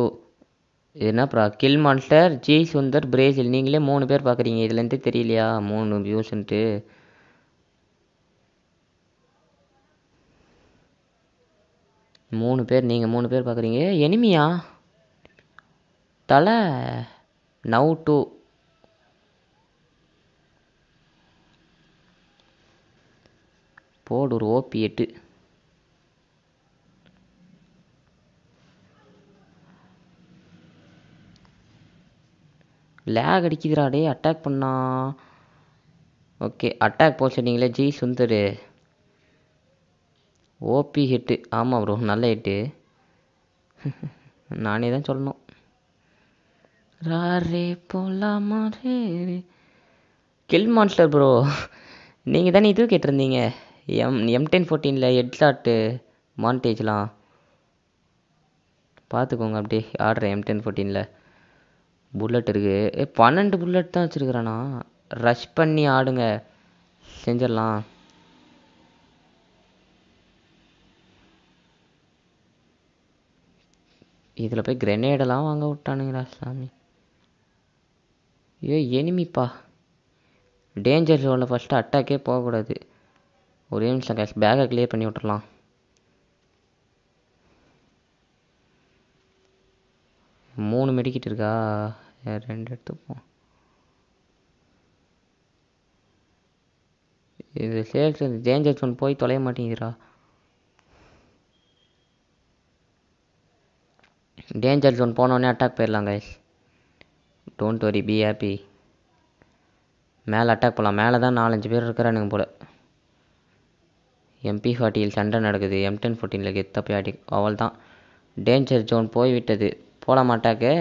என்ன bro kill monster G Sundar Basil நீங்களே மூணு பேர் பார்க்குறீங்க இதுலேருந்து தெரியலையா மூணு வியூஸ்ன்ட்டு மூணு பேர் நீங்கள் மூணு பேர் பார்க்குறீங்க எனிமியா தலை நவு டூ போடு ஒரு ஓபி எட்டு லேக் அடிக்குதுடா டே அட்டாக் பண்ணா ஓகே அட்டாக் போச்சு நீங்களே ஜி சுந்தர் ஓபி ஹிட்டு ஆமாம் ப்ரோ நல்ல ஹிட்டு நானே தான் சொல்லணும் ரே போலாமா ரே கில் மான்ஸ்டர் ப்ரோ நீங்கள் தானே இதுவும் கேட்டிருந்தீங்க எம் எம் டென் ஃபோர்டீனில் ஹெட்ஷாட்டு மான்டேஜ்லாம் பார்த்துக்கோங்க அப்படியே ஆடுறேன் எம் டென் ஃபோர்டீனில் புல்லட் இருக்குது ஏ பன்னெண்டு புல்லட் தான் வச்சுருக்குறேண்ணா ரஷ் பண்ணி ஆடுங்க செஞ்சிடலாம் இதில் போய் கிரெனேடெல்லாம் வாங்க விட்டானுங்களா சாமி ஏ எனிமிப்பா டேஞ்சர் ஜோனில் ஃபஸ்ட்டு அட்டாக்கே போகக்கூடாது ஒரே நிமிஷம் கேஷ் பேக்கை கிளியர் பண்ணி விட்டுடலாம் மூணு மெடிக்கிட்டு இருக்கா ரெண்டு எடுத்துப்போம் இது சேல்ஸ் டேஞ்சர் ஜோன் போய் தொலைய மாட்டேங்குதுரா டேஞ்சர் ஜோன் போனோடனே அட்டாக் போயிடலாம் guys don't worry be happy மேலே அட்டாக் போகலாம் மேலே தான் நாலஞ்சு பேர் இருக்கிறானுங்க போல் எம்பி ஃபார்ட்டியில் சண்டை நடக்குது எம் டென் ஃபோர்ட்டீனில் கெத்த போய் அடி அவள் தான் டேஞ்சர் ஜோன் போய்விட்டது போட மாட்டாக்கு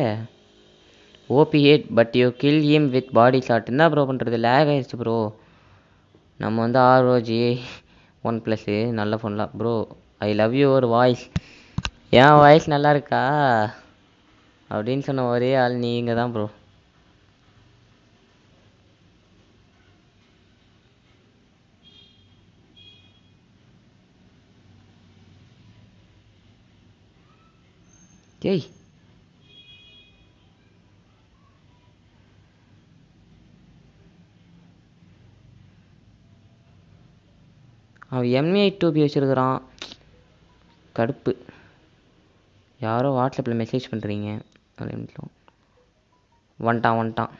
OP head but you kill him with body shot என்ன ப்ரோ பண்ணுறது லேக் ஆயிடுச்சு ப்ரோ நம்ம வந்து ஆர்ஓஜி ஒன் ப்ளஸ்ஸு நல்ல ஃபோன்லாம் bro I love your voice என் வாய்ஸ் நல்லா இருக்கா அப்படின்னு சொன்ன ஒரே ஆள் நீங்கள் தான் ப்ரோ ஏய் அவன் எம்ஏ டூபி வச்சிருக்கிறான் கடுப்பு யாரோ வாட்ஸ்அப்பில் மெசேஜ் பண்ணுறீங்க அப்படின்ட்டு வந்துட்டான் வந்துட்டான்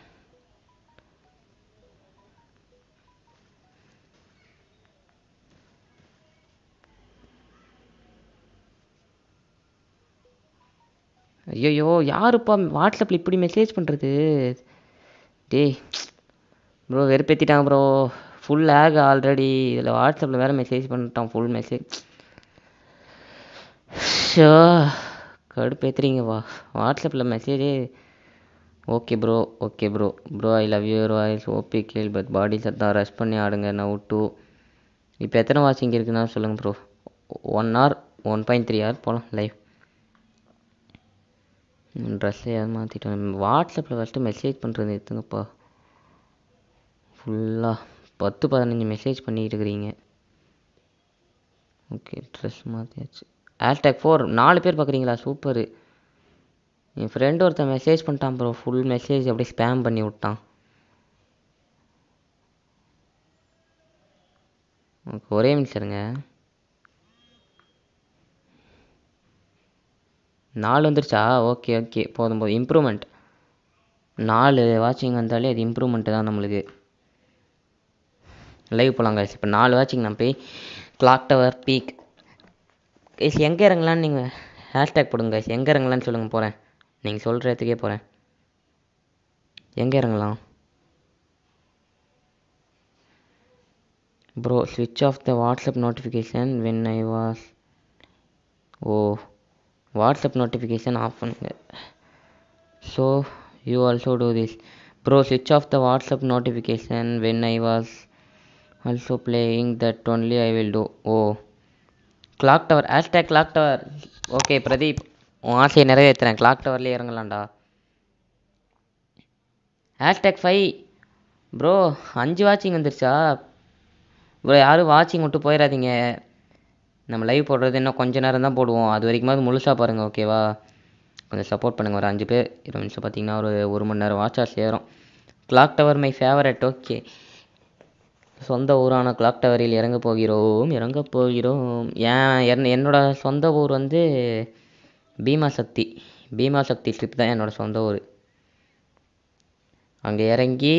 ஐயோ யாருப்பா வாட்ஸ்அப்பில் இப்படி மெசேஜ் பண்ணுறது டேய் ப்ரோ வெறுப்பேற்றிட்டாங்க ப்ரோ ஃபுல் ஆக் ஆல்ரெடி இதில் வாட்ஸ்அப்பில் வேறு மெசேஜ் பண்ணிட்டான் ஃபுல் மெசேஜ் ஷோ கடுப்பேற்றுறீங்க வா வாட்ஸ்அப்பில் மெசேஜே okay bro okay bro bro I love your voice OP கேள் பட் பாடி சத்தம் ரஷ் பண்ணி ஆடுங்க நவு டூ இப்போ எத்தனை வாட்சிங் இருக்குன்னா சொல்லுங்கள் bro one hour one point three hour போகலாம் லைவ் ட்ரெஸ்ஸை ஏதாவது மாற்றிட்டோம் வாட்ஸ்அப்பில் ஃபஸ்ட்டு மெசேஜ் பண்ணுறது எடுத்துங்கப்பா ஃபுல்லாக பத்து பதினஞ்சு மெசேஜ் பண்ணிகிட்டு இருக்கிறீங்க ஓகே ட்ரெஸ் மாற்றியாச்சு ஹேஷ்டேக் ஃபோர் நாலு பேர் பார்க்குறீங்களா சூப்பரு என் ஃப்ரெண்டு ஒருத்தன் மெசேஜ் பண்ணிட்டான் ப்ரோ ஃபுல் மெசேஜ் அப்படியே ஸ்பேம் பண்ணி விட்டான் ஒரே நிமிஷம் இருங்க நாலு வந்துருச்சா ஓகே ஓகே போதும் போதும் இம்ப்ரூவ்மெண்ட் நாலு வாட்சிங் வந்தாலே அது இம்ப்ரூவ்மெண்ட்டு தான் நம்மளுக்கு லைவ் போகலாம் இப்போ நாலு வாட்சிங் நான் போய் கிளாக் டவர் பீக் கைஸ் எங்கே இறங்கலான்னு நீங்கள் ஹேஷ்டேக் போடுங்க கைஸ் எங்கே இறங்கலான்னு சொல்லுங்கள் போகிறேன் நீங்கள் சொல்கிற இடத்துக்கே போகிறேன் எங்கே இறங்கலாம் ப்ரோ ஸ்விட்ச் off the WhatsApp notification when I was oh WhatsApp notification off பண்ணுங்க so you also do this bro ஸ்விட்ச் off the WhatsApp notification when I was also playing that only I will do oh clock tower hashtag clock tower okay Pradeep உன் ஆசையை நிறைவேற்றுறேன் clock டவர்லேயே இறங்கலாம்டா hashtag five bro அஞ்சு வாட்சிங் வந்துருச்சா bro யாரும் வாட்சிங் விட்டு போயிடாதீங்க நம்ம லைவ் போடுறது இன்னும் கொஞ்சம் நேரம் தான் போடுவோம் அது வரைக்குமாவது முழுசாக பாருங்கள் ஓகேவா கொஞ்சம் சப்போர்ட் பண்ணுங்கள் ஒரு அஞ்சு பேர் இருபது நிமிஷம் பார்த்தீங்கன்னா ஒரு ஒரு மணி நேரம் watch hours clock tower my favourite okay சொந்த ஊரான கிளாக் டவரில் இறங்க போகிறோம் இறங்க போகிறோம் ஏன் என் என்னோட சொந்த ஊர் வந்து பீமாசக்தி பீமாசக்தி ஸ்ட்ரிப் தான் என்னோடய சொந்த ஊர் அங்கே இறங்கி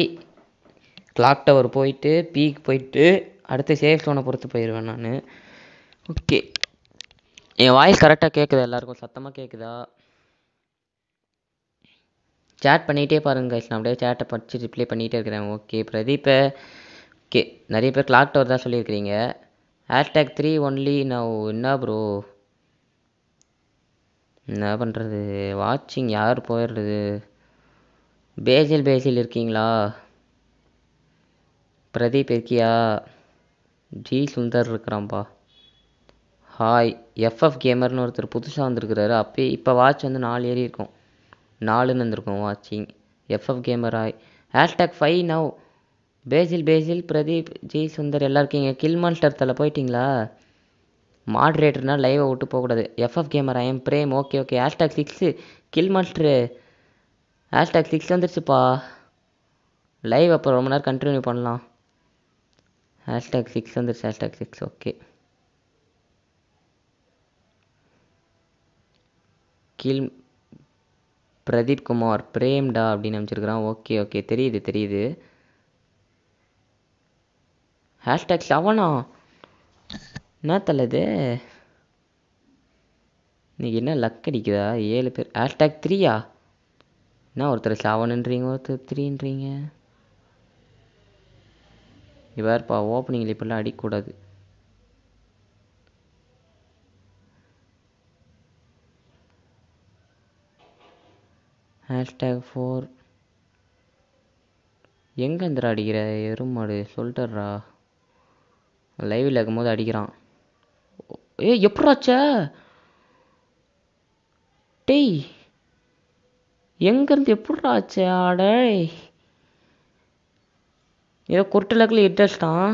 கிளாக் டவர் போயிட்டு பீக் போயிட்டு அடுத்து சேஃப் சோனை பொறுத்து போயிடுவேன் நான் ஓகே என் வாய்ஸ் கரெக்டாக கேட்குதா எல்லாருக்கும் சத்தமாக கேட்குதா சேட் பண்ணிகிட்டே பாருங்கள் நான் அப்படியே சேட்டை படித்து ரிப்ளை பண்ணிகிட்டே இருக்கிறேன் ஓகே பிரதீப்பை ஓகே நிறைய பேர் கிளாக் டவர் தான் சொல்லியிருக்கிறீங்க ஹேஷ்டேக் த்ரீ ஒன்லி நான் என்ன ப்ரோ என்ன பண்ணுறது வாட்சிங் யார் போயிடுறது பேசில் பேசில் இருக்கீங்களா பிரதீப் இருக்கியா ஜி சுந்தர் இருக்கிறான்ப்பா ஹாய் எஃப்எஃப் கேமர்னு ஒருத்தர் புதுசாக வந்திருக்கிறாரு அப்போயே இப்போ வாட்ச் வந்து நாலு ஏறி இருக்கும் நாலுன்னு வந்திருக்கும் வாட்சிங் FF gamer hi hashtag five now Basil Basil Pradeep G Sundar எல்லாம் இருக்கீங்க கில் மாஸ்டர் தலை போயிட்டீங்களா மாட்ரேட்டர்னால் லைவை விட்டு போகக்கூடாது FF camera M Prem okay okay hashtag six kill monster hashtag six வந்துருச்சுப்பா லைவ் அப்போ ரொம்ப நேரம் கண்டினியூ பண்ணலாம் ஹேஷ்டாக் சிக்ஸ் வந்துருச்சு hashtag six okay kill Pradeep Kumar பிரேம்டா அப்படின்னு அமைச்சிருக்கிறான் ஓகே ஓகே தெரியுது தெரியுது ஹேஷ்டேக் சவனா என்ன தலை இன்னைக்கு என்ன லக் அடிக்குதா ஏழு பேர் ஹேஷ்டேக் த்ரீயா என்ன ஒருத்தர் சவனுன்றீங்க ஒருத்தர் த்ரீன்றீங்க இவர்ப்பா ஓப்பனிங்கில் இப்படிலாம் அடிக்கக்கூடாது ஹேஷ்டேக் ஃபோர் எங்கே அந்தரா அடிக்கிற எருமாடு சொல்லிட்டுறா லைவில் இருக்கும்போது அடிக்கிறான் ஏ எப்படாச்ச டெய் எங்கேருந்து எப்படாச்ச ஆடை ஏதோ குருட்டலக்கில் இட்டச்சிட்டான்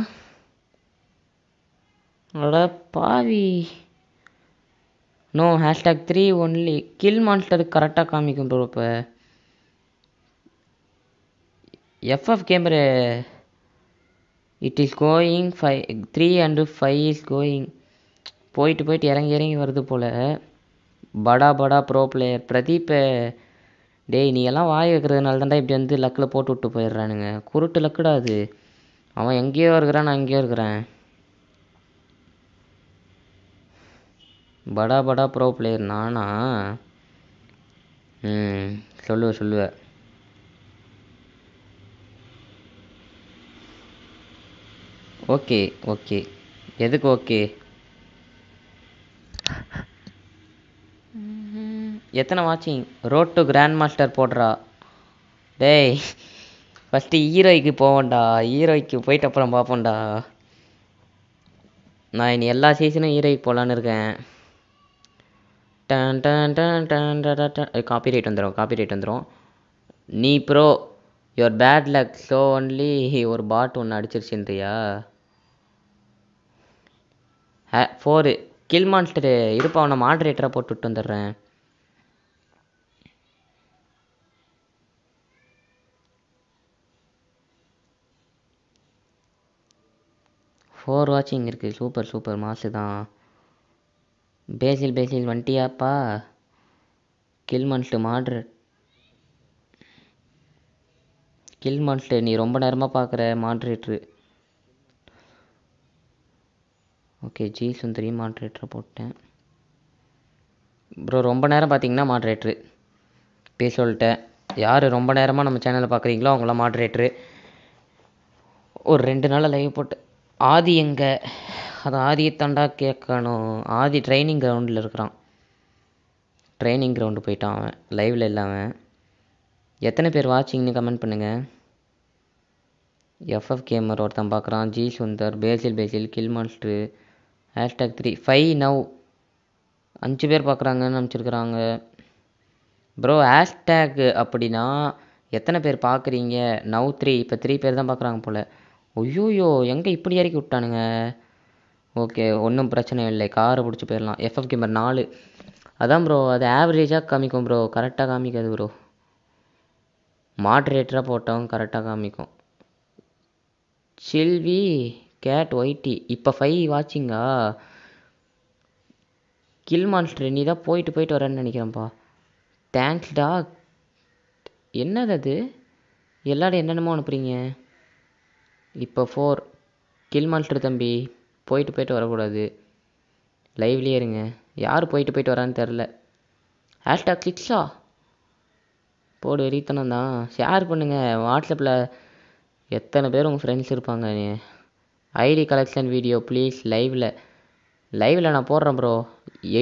அட பாவி no hashtag three only kill monster கரெக்டாக காமிக்கும் ப்ரோ இப்போ FF gamer it is going five three and five is going போயிட்டு போயிட்டு இறங்கி இறங்கி வருது போல் படா படா ப்ரோ பிளேயர் பிரதீப் டேய் நீ எல்லாம் வாய் வைக்கிறதுனால தான்டா இப்படி வந்து லக்கில் போட்டு விட்டு போயிடுறானுங்க குருட்டு லக்குடா அது அவன் எங்கேயோ இருக்கிறான் நான் எங்கேயோ இருக்கிறேன் படா படா ப்ரோ பிளேயர் நானா ம் சொல்லுவேன் சொல்லுவேன் ஓகே ஓகே எதுக்கு ஓகே எத்தனை வாட்சிங் ரோட் டு கிராண்ட் மாஸ்டர் போடுறா டேய் ஃபஸ்ட்டு ஹீரோய்க்கு போவேன்டா ஹீரோய்க்கு போயிட்டு அப்புறம் பார்ப்போம்டா நான் இனி எல்லா சீசனும் ஹீரோய்க்கு போகலான்னு இருக்கேன் done done done done copy right வந்துடும் காப்பி ரைட் வந்துடும் நீ bro your bad luck so only ஒரு பாட் ஒன்று அடிச்சிருச்சுன்றியா ஃபோரு கில் மான்ஸ்டரு இருப்பா அவனை மாட்ரேட்டராக போட்டு விட்டு வந்துடுறேன் ஃபோர் வாட்சிங் இருக்குது சூப்பர் சூப்பர் மாசு தான் பேசில் பேசில் வண்டியாப்பா கில் மான்ஸ்டு மாட்ரு கில் மான்ஸ்டு நீ ரொம்ப நேரமாக பார்க்குற மாட்ரேட்ரு ஓகே ஜி சுந்தரி மாட்ரேட்டரை போட்டேன் ப்ரோ ரொம்ப நேரம் பார்த்தீங்கன்னா மாட்ரேட்ரு பேர் சொல்லிட்டேன் யார் ரொம்ப நேரமாக நம்ம சேனலை பார்க்குறீங்களோ அவங்களாம் மாட்ரேட்ரு ஒரு ரெண்டு நாள் லைவ் போட்டு ஆதி எங்கே அது ஆதியை தாண்டா கேட்கணும் ஆதி ட்ரைனிங் கிரவுண்டில் இருக்கிறான் ட்ரைனிங் கிரவுண்டு போயிட்டான் அவன் லைவில் இல்லாமல் எத்தனை பேர் வாட்சிங்னு கமெண்ட் பண்ணுங்கள் எஃப்எஃப் கேமர் ஒருத்தன் பார்க்குறான் G Sundar Basil Basil kill master hashtag three five now அஞ்சு பேர் பார்க்குறாங்கன்னு அனுப்பிச்சிருக்கிறாங்க ப்ரோ ஹேஷ்டேக்கு அப்படின்னா எத்தனை பேர் பார்க்குறீங்க நவ் த்ரீ இப்போ த்ரீ பேர் தான் பார்க்குறாங்க போல் ஐயோயோ எங்கே இப்படி இறக்கி விட்டானுங்க ஓகே ஒன்றும் பிரச்சனை இல்லை காரை பிடிச்சி போயிடலாம் எஃப்எஃப் கேமர் நாலு அதான் ப்ரோ அது ஆவரேஜாக காமிக்கும் ப்ரோ கரெக்டாக காமிக்காது ப்ரோ மாட்ரேட்டராக போட்டவங்க கரெக்டாக காமிக்கும் செல்வி கேட் ஒயிட்டி இப்போ ஃபைவ் வாட்சிங்கா கில் மான்ஸ்டர் நீ தான் போயிட்டு போயிட்டு வரேன்னு நினைக்கிறேன்ப்பா தேங்க்ஸ் டா என்னது அது எல்லாரும் என்னென்னமோ அனுப்புகிறீங்க இப்போ ஃபோர் கில் மான்ஸ்டர் தம்பி போயிட்டு போயிட்டு வரக்கூடாது லைவ்லேயே இருங்க யார் போயிட்டு போயிட்டு வரான்னு தெரில ஹேஷ்டாக் சிக்ஸா போடு வெறித்தனம் தான் ஷேர் பண்ணுங்கள் வாட்ஸ்அப்பில் எத்தனை பேர் உங்கள் ஃப்ரெண்ட்ஸ் இருப்பாங்க ஐடி கலெக்ஷன் வீடியோ ப்ளீஸ் லைவில் லைவில் நான் போடுறேன் ப்ரோ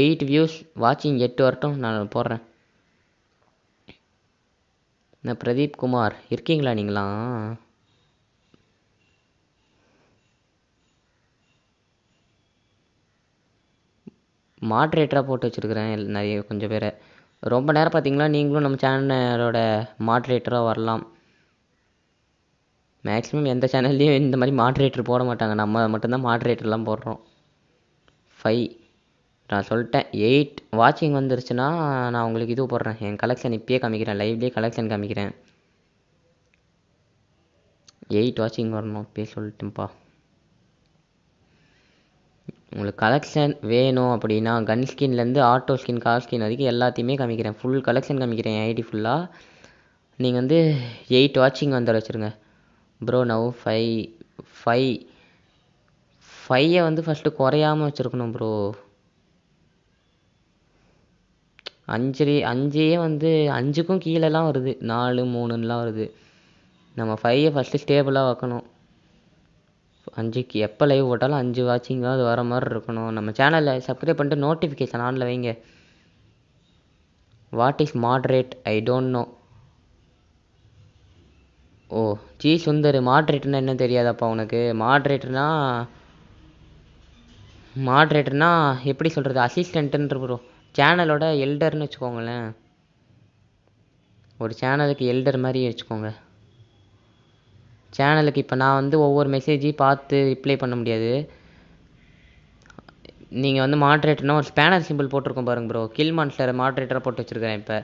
எயிட் வியூஸ் வாட்சிங் எட்டு வரட்டும் நான் போடுறேன் நான் பிரதீப் குமார் இருக்கீங்களா நீங்களா மாட்ரேட்டராக போட்டு வச்சுருக்கிறேன் நிறைய கொஞ்சம் பேரை ரொம்ப நேரம் பார்த்தீங்கன்னா நீங்களும் நம்ம சேனலோட மாட்ரேட்டராக வரலாம் மேக்ஸிமம் எந்த சேனல்லையும் இந்த மாதிரி மாட்ரேட்டர் போட மாட்டாங்க நம்ம மட்டும்தான் மாட்ரேட்டர்லாம் போடுறோம் ஃபைவ் நான் சொல்லிட்டேன் எயிட் வாட்சிங் வந்துருச்சுன்னா நான் உங்களுக்கு இது போடுறேன் என் கலெக்ஷன் இப்பயே காமிக்கிறேன் லைவ்லேயே கலெக்ஷன் காமிக்கிறேன் எயிட் வாட்சிங் வரணும் இப்போயே சொல்லிட்டேன்ப்பா உங்களுக்கு கலெக்ஷன் வேணும் அப்படின்னா கன் ஸ்கின்லேருந்து ஆட்டோ ஸ்கின் கார் ஸ்கின் வரைக்கும் எல்லாத்தையுமே காமிக்கிறேன் ஃபுல் கலெக்ஷன் காமிக்கிறேன் என் ஐடி ஃபுல்லாக நீங்கள் வந்து எயிட் வாட்சிங் வந்துட வச்சுருங்க ப்ரோ நவ் ஃபைவ் ஃபைவ் ஃபையை வந்து ஃபஸ்ட்டு குறையாமல் வச்சுருக்கணும் ப்ரோ அஞ்சு அஞ்சையே வந்து அஞ்சுக்கும் கீழேலாம் வருது நாலு மூணுலாம் வருது நம்ம ஃபையை ஃபஸ்ட்டு ஸ்டேபிளாக வைக்கணும் அஞ்சுக்கு எப்போ லைவ் போட்டாலும் அஞ்சு வாட்சிங்காவது வர மாதிரி இருக்கணும் நம்ம சேனலை சப்ஸ்கிரைப் பண்ணிட்டு நோட்டிஃபிகேஷன் ஆனில் வைங்க what is moderate I don't know oh G Sundar மாட்ரேட்டர்னா என்ன தெரியாதாப்பா உனக்கு மாட்ரேட்டர்னா மாட்ரேட்டர்னா எப்படி சொல்கிறது அசிஸ்டண்ட்டுன்ற ப்ரோ சேனலோட எல்டர்னு வச்சுக்கோங்களேன் ஒரு சேனலுக்கு எல்டர் மாதிரி வச்சுக்கோங்க சேனலுக்கு இப்போ நான் வந்து ஒவ்வொரு மெசேஜையும் பார்த்து ரிப்ளை பண்ண முடியாது நீங்கள் வந்து மாட்ரேட்டர்னா ஒரு ஸ்பேனர் சிம்பிள் போட்டிருக்கோம் பாருங்க ப்ரோ கில் மான்ஸ்டர் மாட்ரேட்டராக போட்டு வச்சுருக்கிறேன் இப்போ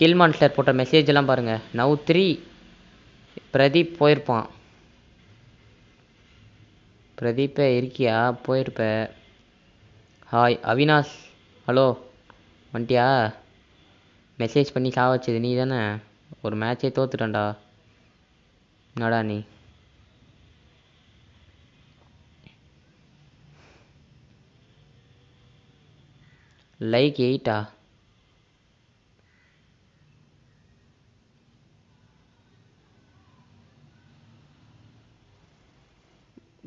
கில் மான்ஸ்டர் போட்ட மெசேஜ் எல்லாம் பாருங்கள் நவ் த்ரீ பிரதீப் போயிருப்பான் பிரதீப்பே இருக்கியா போயிருப்ப ஹாய் அவினாஷ் ஹலோ வண்டியா மெசேஜ் பண்ணி சாவ வச்சது நீ தானே ஒரு மேட்சே தோத்துட்டண்டா என்னடா நீ லைக் எயிட்டா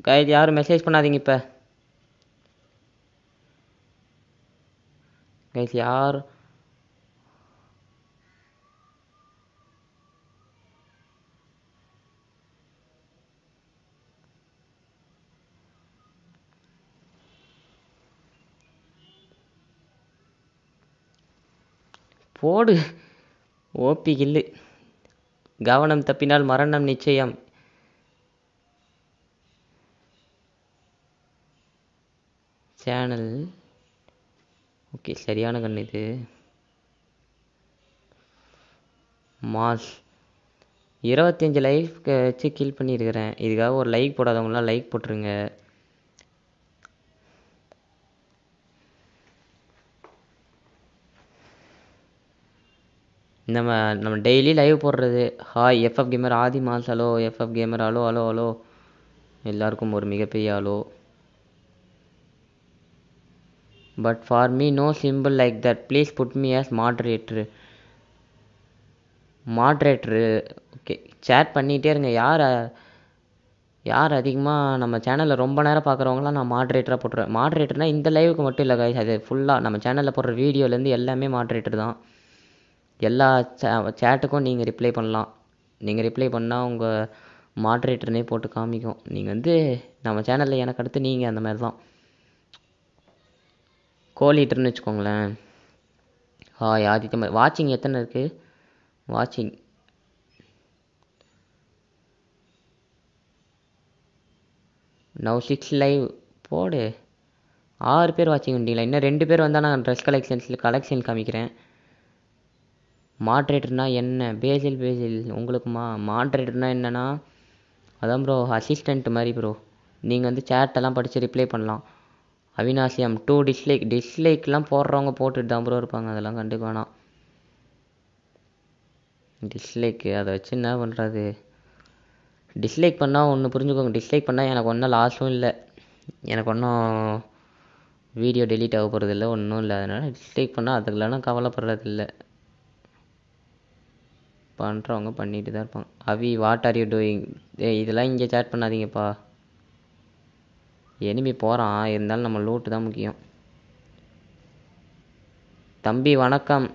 கைது யாரும் மெசேஜ் பண்ணாதீங்க இப்போ கைஸ் யார் போடு ஓபி கில்லு கவனம் தப்பினால் மரணம் நிச்சயம் சேனல் ஓகே சரியான கண் இது மாஸ் இருபத்தஞ்சி லைஃப்க்கு வச்சு கில் பண்ணியிருக்கிறேன் இதுக்காக ஒரு லைக் போடாதவங்களாம் லைக் போட்டுருங்க நம்ம நம்ம டெய்லி லைவ் போடுறது hi FF gamer Aadhi mass hello FF gamer hello hello hello எல்லாருக்கும் ஒரு மிகப்பெரிய hello but for me no symbol like that please put me as moderator. Moderator okay chat பண்ணிகிட்டே இருங்க யார் யார் அதிகமாக நம்ம சேனலில் ரொம்ப நேரம் பார்க்குறவங்களாம் நான் மாட்ரேட்டராக போட்டுருவேன் மாட்ரேட்டர்னால் இந்த லைவுக்கு மட்டும் இல்லை கைஸ் அது ஃபுல்லாக நம்ம சேனலில் போடுற வீடியோலேருந்து எல்லாமே மாட்ரேட்டர் தான் எல்லா சே சேட்டுக்கும் நீங்கள் ரிப்ளை பண்ணலாம் நீங்கள் ரிப்ளை பண்ணால் உங்கள் மாட்ரேட்டர்னே போட்டு காமிக்கும் நீங்கள் வந்து நம்ம சேனலில் எனக்கு அடுத்து நீங்கள் அந்த மாதிரி தான் கோல் ஹீட்டர்னு வச்சுக்கோங்களேன் ஹாய் ஆதித்ய வாட்சிங் எத்தனை இருக்குது வாட்சிங் நவ் சிக்ஸ் லைவ் போடு ஆறு பேர் வாட்சிங் வந்தீங்களா இன்னும் ரெண்டு பேர் வந்தால் நான் ட்ரெஸ் கலெக்ஷன்ஸில் கலெக்ஷன் காமிக்கிறேன் மாட்ரேட்டர்னா என்ன பேசில் பேசில் உங்களுக்குமா மாட்ரேட்டர்னா என்னென்னா அதான் ப்ரோ அசிஸ்டண்ட் மாதிரி ப்ரோ நீங்கள் வந்து சேட்டெல்லாம் படித்து ரிப்ளை பண்ணலாம் அவினாசியம் டூ டிஸ்லைக் டிஸ்லைக்லாம் போடுறவங்க போட்டுட்டு தான் ப்ரோ இருப்பாங்க அதெல்லாம் கண்டுக்க வேணாம் டிஸ்லைக்கு அதை வச்சு என்ன பண்ணுறது டிஸ்லைக் பண்ணால் ஒன்று புரிஞ்சுக்கோங்க டிஸ்லைக் பண்ணால் எனக்கு ஒன்றும் லாஸும் இல்லை எனக்கு ஒன்றும் வீடியோ டெலீட் ஆக போகிறது இல்லை ஒன்றும் இல்லை அதனால் டிஸ்லைக் பண்ணால் அதுக்கெல்லாம் கவலைப்படுறது இல்லை பண்ணுறவங்க பண்ணிட்டு தான் இருப்பாங்க Avi what are you doing இதெல்லாம் இங்கே சேட் பண்ணாதீங்கப்பா எனிமி போகிறான் இருந்தாலும் நம்ம லூட்டு தான் முக்கியம் தம்பி வணக்கம்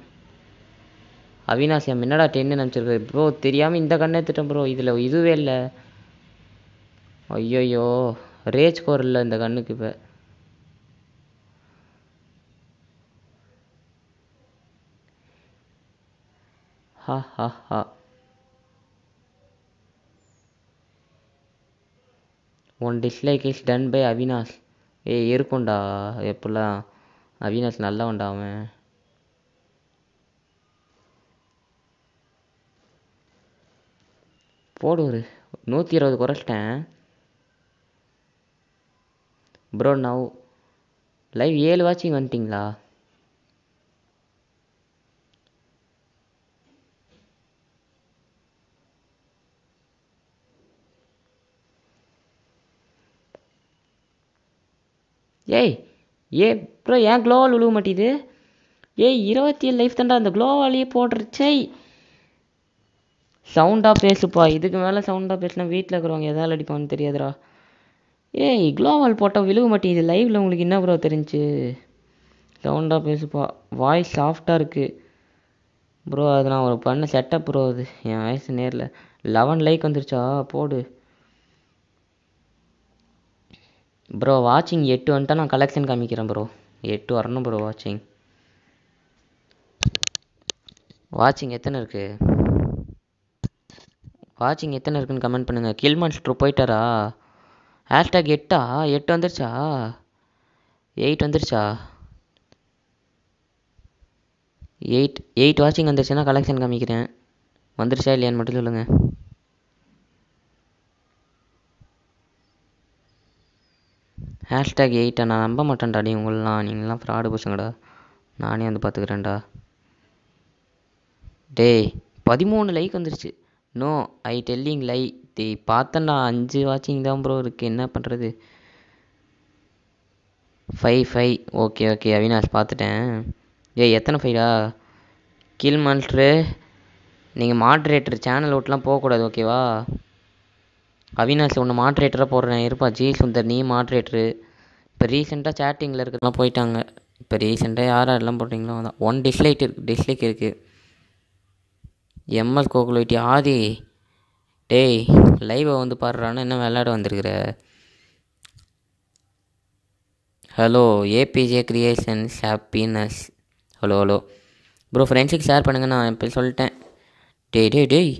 அவினாசியா என்னடா டென்னு நினச்சிருக்கு ப்ரோ தெரியாமல் இந்த கண்ணே திட்டம் ப்ரோ இதில் இதுவே இல்லை ஐயோயோ ரேஜ் கோர் இல்லை இந்த கண்ணுக்கு இப்போ ஹா ஹா ஹா one dislike is done by Avinash ஏய் இருக்கும்டா எப்படிலாம் அவினாஷ் நல்லவன்டா அவன் போடு ஒரு நூற்றி இருபது குறைச்சிட்டேன் ப்ரோ நவ் லைவ் ஏழு வாட்சிங் வந்துட்டிங்களா ஏய் ஏ ப்ரோ ஏன் க்ளோவால் விழுவ மாட்டேது ஏய் இருபத்தி ஏழு லைஃப் தாண்டா அந்த க்ளோவாலேயே போட்டுருச்சை சவுண்டாக பேசுப்பா இதுக்கு மேலே சவுண்டாக பேசினா வீட்டில் இருக்கிறவங்க எதாவது அடிப்பான்னு தெரியாதுடா ஏய் க்ளோவால் போட்டால் விழுவ மாட்டேங்குது லைவில் உங்களுக்கு என்ன ப்ரோ தெரிஞ்சு சவுண்டாக பேசுப்பா வாய்ஸ் சாஃப்டாக இருக்குது ப்ரோ அது நான் ஒரு பண்ண செட்டப் ப்ரோ அது என் வயசு நேரில் லெவன் லைக் வந்துருச்சா போடு ப்ரோ வாட்சிங் எட்டு வந்துட்டா நான் கலெக்ஷன் காமிக்கிறேன் ப்ரோ எட்டு வரணும் ப்ரோ வாட்சிங் வாட்சிங் எத்தனை இருக்குது வாட்சிங் எத்தனை இருக்குன்னு கமெண்ட் பண்ணுங்கள் கில் மான்ஸ்ட்ரு போயிட்டாரா ஹேஷ்டாக் எட்டா எட்டு வந்துருச்சா எயிட் வந்துருச்சா எயிட் எயிட் வாட்சிங் வந்துருச்சுன்னா கலெக்ஷன் காமிக்கிறேன் வந்துருச்சா இல்லையான்னு மட்டும் சொல்லுங்கள் ஹேஷ்டேக் எயிட்டை நான் நம்ப மாட்டேன்டா நீ உங்களெலாம் நீங்களாம் ஃப்ராடு பசங்கடா நானே வந்து பார்த்துக்கிறேன்டா டேய் பதிமூணு லைக் வந்துருச்சு நோ ஐ டெல்லிங் லை டேய் பார்த்தேன்டா அஞ்சு வாட்சிங் தான் ப்ரோ இருக்குது என்ன பண்ணுறது five five okay okay Avinash பார்த்துட்டேன் ஏய் எத்தனை ஃபைடா கீழ் மான்ஸ்ட்ரு நீங்கள் மாட்ரேட்டர் சேனல் விட்டுலாம் போகக்கூடாது ஓகேவா அவினாஷ் ஒன்று மாட்ரேட்டராக போடுறேன் இருப்பா ஜி சுந்தர் நீ மாட்ரேட்ரு இப்போ ரீசெண்டாக சேட்டிங்கில் இருக்கிறதெல்லாம் போயிட்டாங்க இப்போ ரீசெண்டாக யார் யாரெல்லாம் போடுறீங்களோ அதான் ஒன் டிஸ்லைக் இருக்குது டிஸ்லைக் இருக்குது எம்எஸ் கோகுலோட்டி ஆதி டேய் லைவை வந்து பாடுறான்னு என்ன விளையாட வந்திருக்கிற hello APJ creations happiness hello hello bro ஃப்ரெண்ட்ஸுக்கு ஷேர் பண்ணுங்கள் நான் இப்போ சொல்லிட்டேன் டேய் டேய் டேய்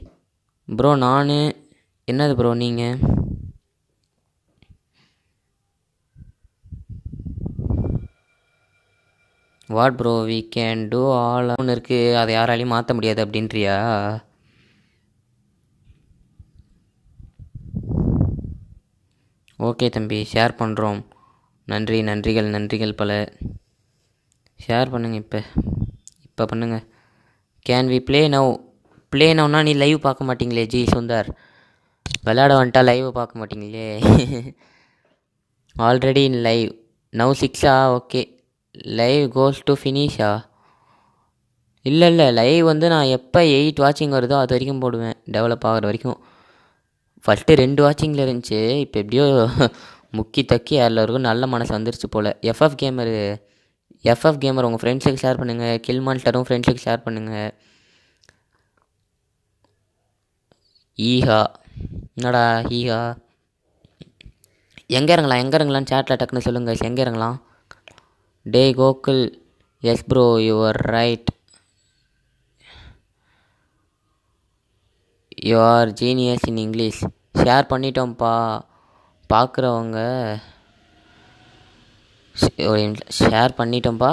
ப்ரோ நான் என்னது ப்ரோ நீங்கள் what bro we can do all ஒன்று இருக்குது அதை யாராலையும் மாற்ற முடியாது அப்படின்றியா ஓகே தம்பி ஷேர் பண்ணுறோம் நன்றி நன்றிகள் நன்றிகள் பல ஷேர் பண்ணுங்கள் இப்போ இப்போ பண்ணுங்கள் can we play now play நவ்னா நீ லைவ் பார்க்க மாட்டிங்களே ஜி சுந்தர் விளையாட வந்துட்டா லைவ் பார்க்க மாட்டிங்களே ஆல்ரெடி இன் லைவ் நவ் சிக்ஸா ஓகே லைவ் கோஸ் டு ஃபினிஷா இல்லை இல்லை லைவ் வந்து நான் எப்போ எயிட் வாட்சிங் வருதோ அது வரைக்கும் போடுவேன் டெவலப் ஆகிற வரைக்கும் ஃபஸ்ட்டு ரெண்டு வாட்சிங்கில் இருந்துச்சு இப்போ எப்படியோ முக்கி தக்கி எல்லோருக்கும் நல்ல மனசு வந்துருச்சு போல் எஃப்எஃப் கேமரு எஃப்எஃப் கேமர் உங்கள் ஃப்ரெண்ட்ஸுக்கு ஷேர் பண்ணுங்கள் கில் மான்ஸ்டரும் ஃப்ரெண்ட்ஸுக்கு ஷேர் பண்ணுங்கள் ஈஹா என்னடா ஹீஹா எங்கே இறங்கலாம் எங்கே இறங்கலான்னு சேட்டில் டக்குன்னு சொல்லுங்கள் எங்கே இறங்கலாம் டே Gokul yes bro your right your genius in English share பண்ணிட்டோம்ப்பா பார்க்குறவங்க ஷேர் பண்ணிட்டோம்ப்பா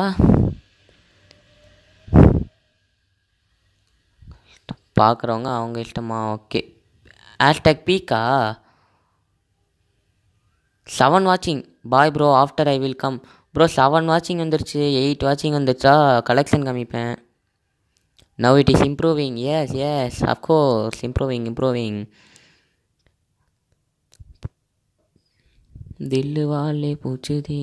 பார்க்குறவங்க அவங்க இஷ்டமா ஓகே ஹேஷ்டேக் பீக்கா செவன் வாட்சிங் bye bro after I will come bro seven வாட்சிங் வந்துருச்சு எயிட் வாட்சிங் வந்துருச்சா கலெக்ஷன் காமிப்பேன் now it is improving S yes of course improving improving தில்லு வாலே பூச்சுதே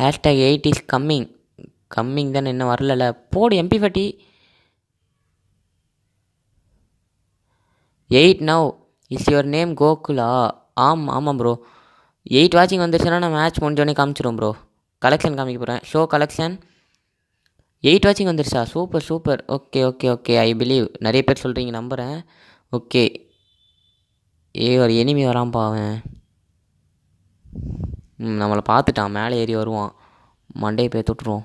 hashtag eight is coming coming தான் இன்னும் வரலல போடு MP fatty eight now is your name கோகுலா ஆம் ஆமாம் ப்ரோ எயிட் வாட்சிங் வந்துருச்சுன்னா நான் மேட்ச் முடிஞ்சோடனே காமிச்சிடும் ப்ரோ கலெக்ஷன் காமிக்க போகிறேன் ஷோ கலெக்ஷன் எயிட் வாட்சிங் வந்துருச்சா super super okay okay okay I believe நிறைய பேர் சொல்கிறீங்க நம்புகிறேன் ஓகே ஏ ஒரு எனிமி வரான் பாவேன் ம் நம்மளை பார்த்துட்டான் மேலே ஏறி வருவான் மண்டையை போய் தொட்டுருவோம்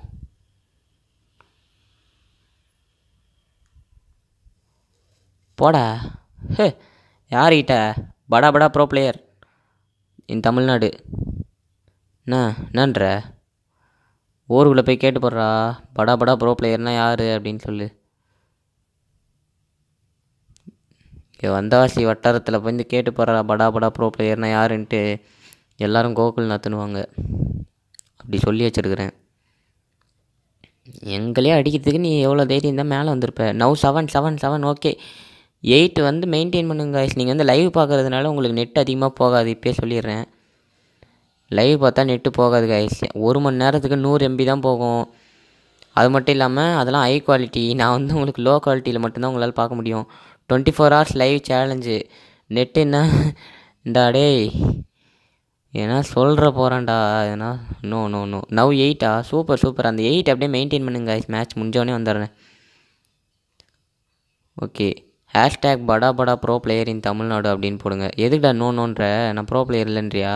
போடா ஹே யார்கிட்ட படா படா ப்ரோ பிளேயர் இன் தமிழ்நாடு என்ன என்னன்ற ஊருக்குள்ளே போய் கேட்டு போடுறா படா படா ப்ரோ பிளேயர்னால் யார் அப்படின்னு சொல்லு வந்தவாசி வட்டாரத்தில் போய் கேட்டு போடுறா படா படா ப்ரோ பிளேயர்னால் யாருன்ட்டு எல்லோரும் கோகுல் நத்துனுவாங்க அப்படி சொல்லி வச்சுருக்குறேன் எங்களையே அடிக்கிறதுக்கு நீ எவ்வளோ தைரியம் தான் மேலே வந்திருப்ப now seven seven seven okay eight வந்து மெயின்டைன் பண்ணுங்க காய்ஸ் நீங்கள் வந்து லைவ் பார்க்குறதுனால உங்களுக்கு நெட் அதிகமாக போகாது இப்போயே சொல்லிடுறேன் லைவ் பார்த்தா நெட்டு போகாது காய்ஸ் ஒரு மணி நேரத்துக்கு நூறு எம்பி தான் போகும் அது மட்டும் இல்லாமல் அதெல்லாம் ஹை குவாலிட்டி நான் வந்து உங்களுக்கு லோ குவாலிட்டியில் மட்டும்தான் உங்களால் பார்க்க முடியும் twenty four hours live challenge நெட்டு என்ன இந்த டேய் ஏன்னா சொல்கிற போகிறேன்டா ஏன்னா நோ நோ நோ நவ் எயிட்டா சூப்பர் சூப்பர் அந்த எயிட் அப்படியே மெயின்டைன் பண்ணுங்க மேட்ச் முடிஞ்சோடனே வந்துடுறேன் ஓகே ஹேஷ்டேக் படா படா ப்ரோ பிளேயர் இன் தமிழ்நாடு அப்படின்னு போடுங்க எதுக்குடா நோ நோன்ற நான் ப்ரோ பிளேயர் இல்லைன்றியா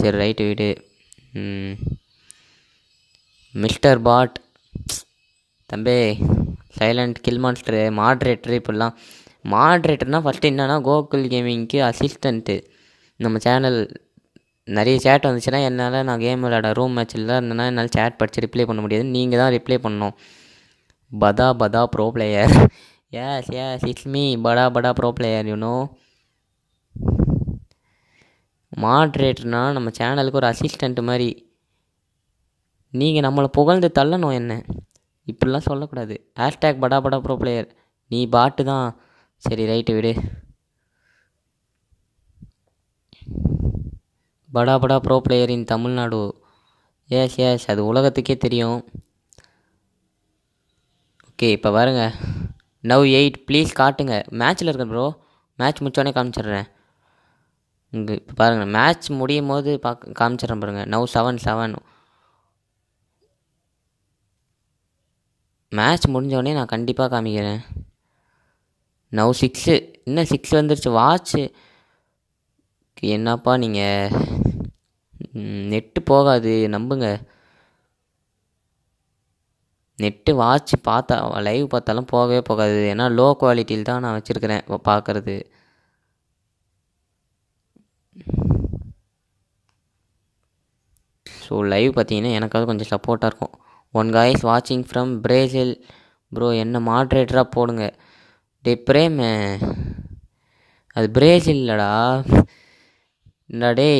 சரி ரைட்டு வீடு மிஸ்டர் பாட் தம்பே சைலண்ட் கில் மாஸ்டரு மாட்ரேட்டரு இப்படிலாம் மாட்ரேட்டர்னால் ஃபஸ்ட்டு என்னென்னா கோகுல் கேமிங்க்கு அசிஸ்டண்ட்டு நம்ம சேனல் நிறைய சேட் வந்துச்சுன்னா என்னால் நான் கேம் விளையாட ரூம் மேட்ச் இல்லை இருந்தேன்னா என்னால் சேட் படித்து ரிப்ளை பண்ண முடியாது நீங்கள் தான் ரிப்ளை பண்ணோம் பதா பதா pro player Yes, yes, it's me, படா bada pro player, you மாட்ரேட்டர்னா நம்ம சேனலுக்கு ஒரு அசிஸ்டண்ட் மாதிரி நீங்கள் நம்மளை புகழ்ந்து தள்ளணும் என்ன இப்படிலாம் சொல்லக்கூடாது ஹேஷ்டேக் படா படா ப்ரோ பிளேயர் நீ பாட்டு தான் சரி ரைட்டு விடு படா படா pro player in Tamil Nadu yes yes அது உலகத்துக்கே தெரியும் ஓகே இப்போ பாருங்கள் நவ் எயிட் ப்ளீஸ் காட்டுங்க மேட்ச்சில் இருக்கேன் ப்ரோ மேட்ச் முடிச்சோடனே காமிச்சிடுறேன் இங்கே இப்போ பாருங்கள் மேட்ச் முடியும் போது பார்க்க காமிச்சிட்றேன் பாருங்கள் நவ் செவன் செவன் மேட்ச் முடிஞ்சோடனே நான் கண்டிப்பாக காமிக்கிறேன் நவ் சிக்ஸு இன்னும் சிக்ஸ் வந்துருச்சு வாட்ச்சு என்னப்பா நீங்கள் நெட்டு போகாது நம்புங்க நெட்டு வாட்ச் பார்த்தா லைவ் பார்த்தாலும் போகவே போகாது ஏன்னா லோ குவாலிட்டியில் தான் நான் வச்சுருக்கிறேன் பார்க்குறது ஸோ லைவ் பார்த்தீங்கன்னா எனக்காக கொஞ்சம் சப்போர்ட்டாக இருக்கும் ஒன் காய்ஸ் வாட்சிங் ஃப்ரம் பிரேசில் ப்ரோ என்ன மாட்ரேட்டராக போடுங்க டே பிரேம் அது பிரேசில் இல்லைடா என்னடா டே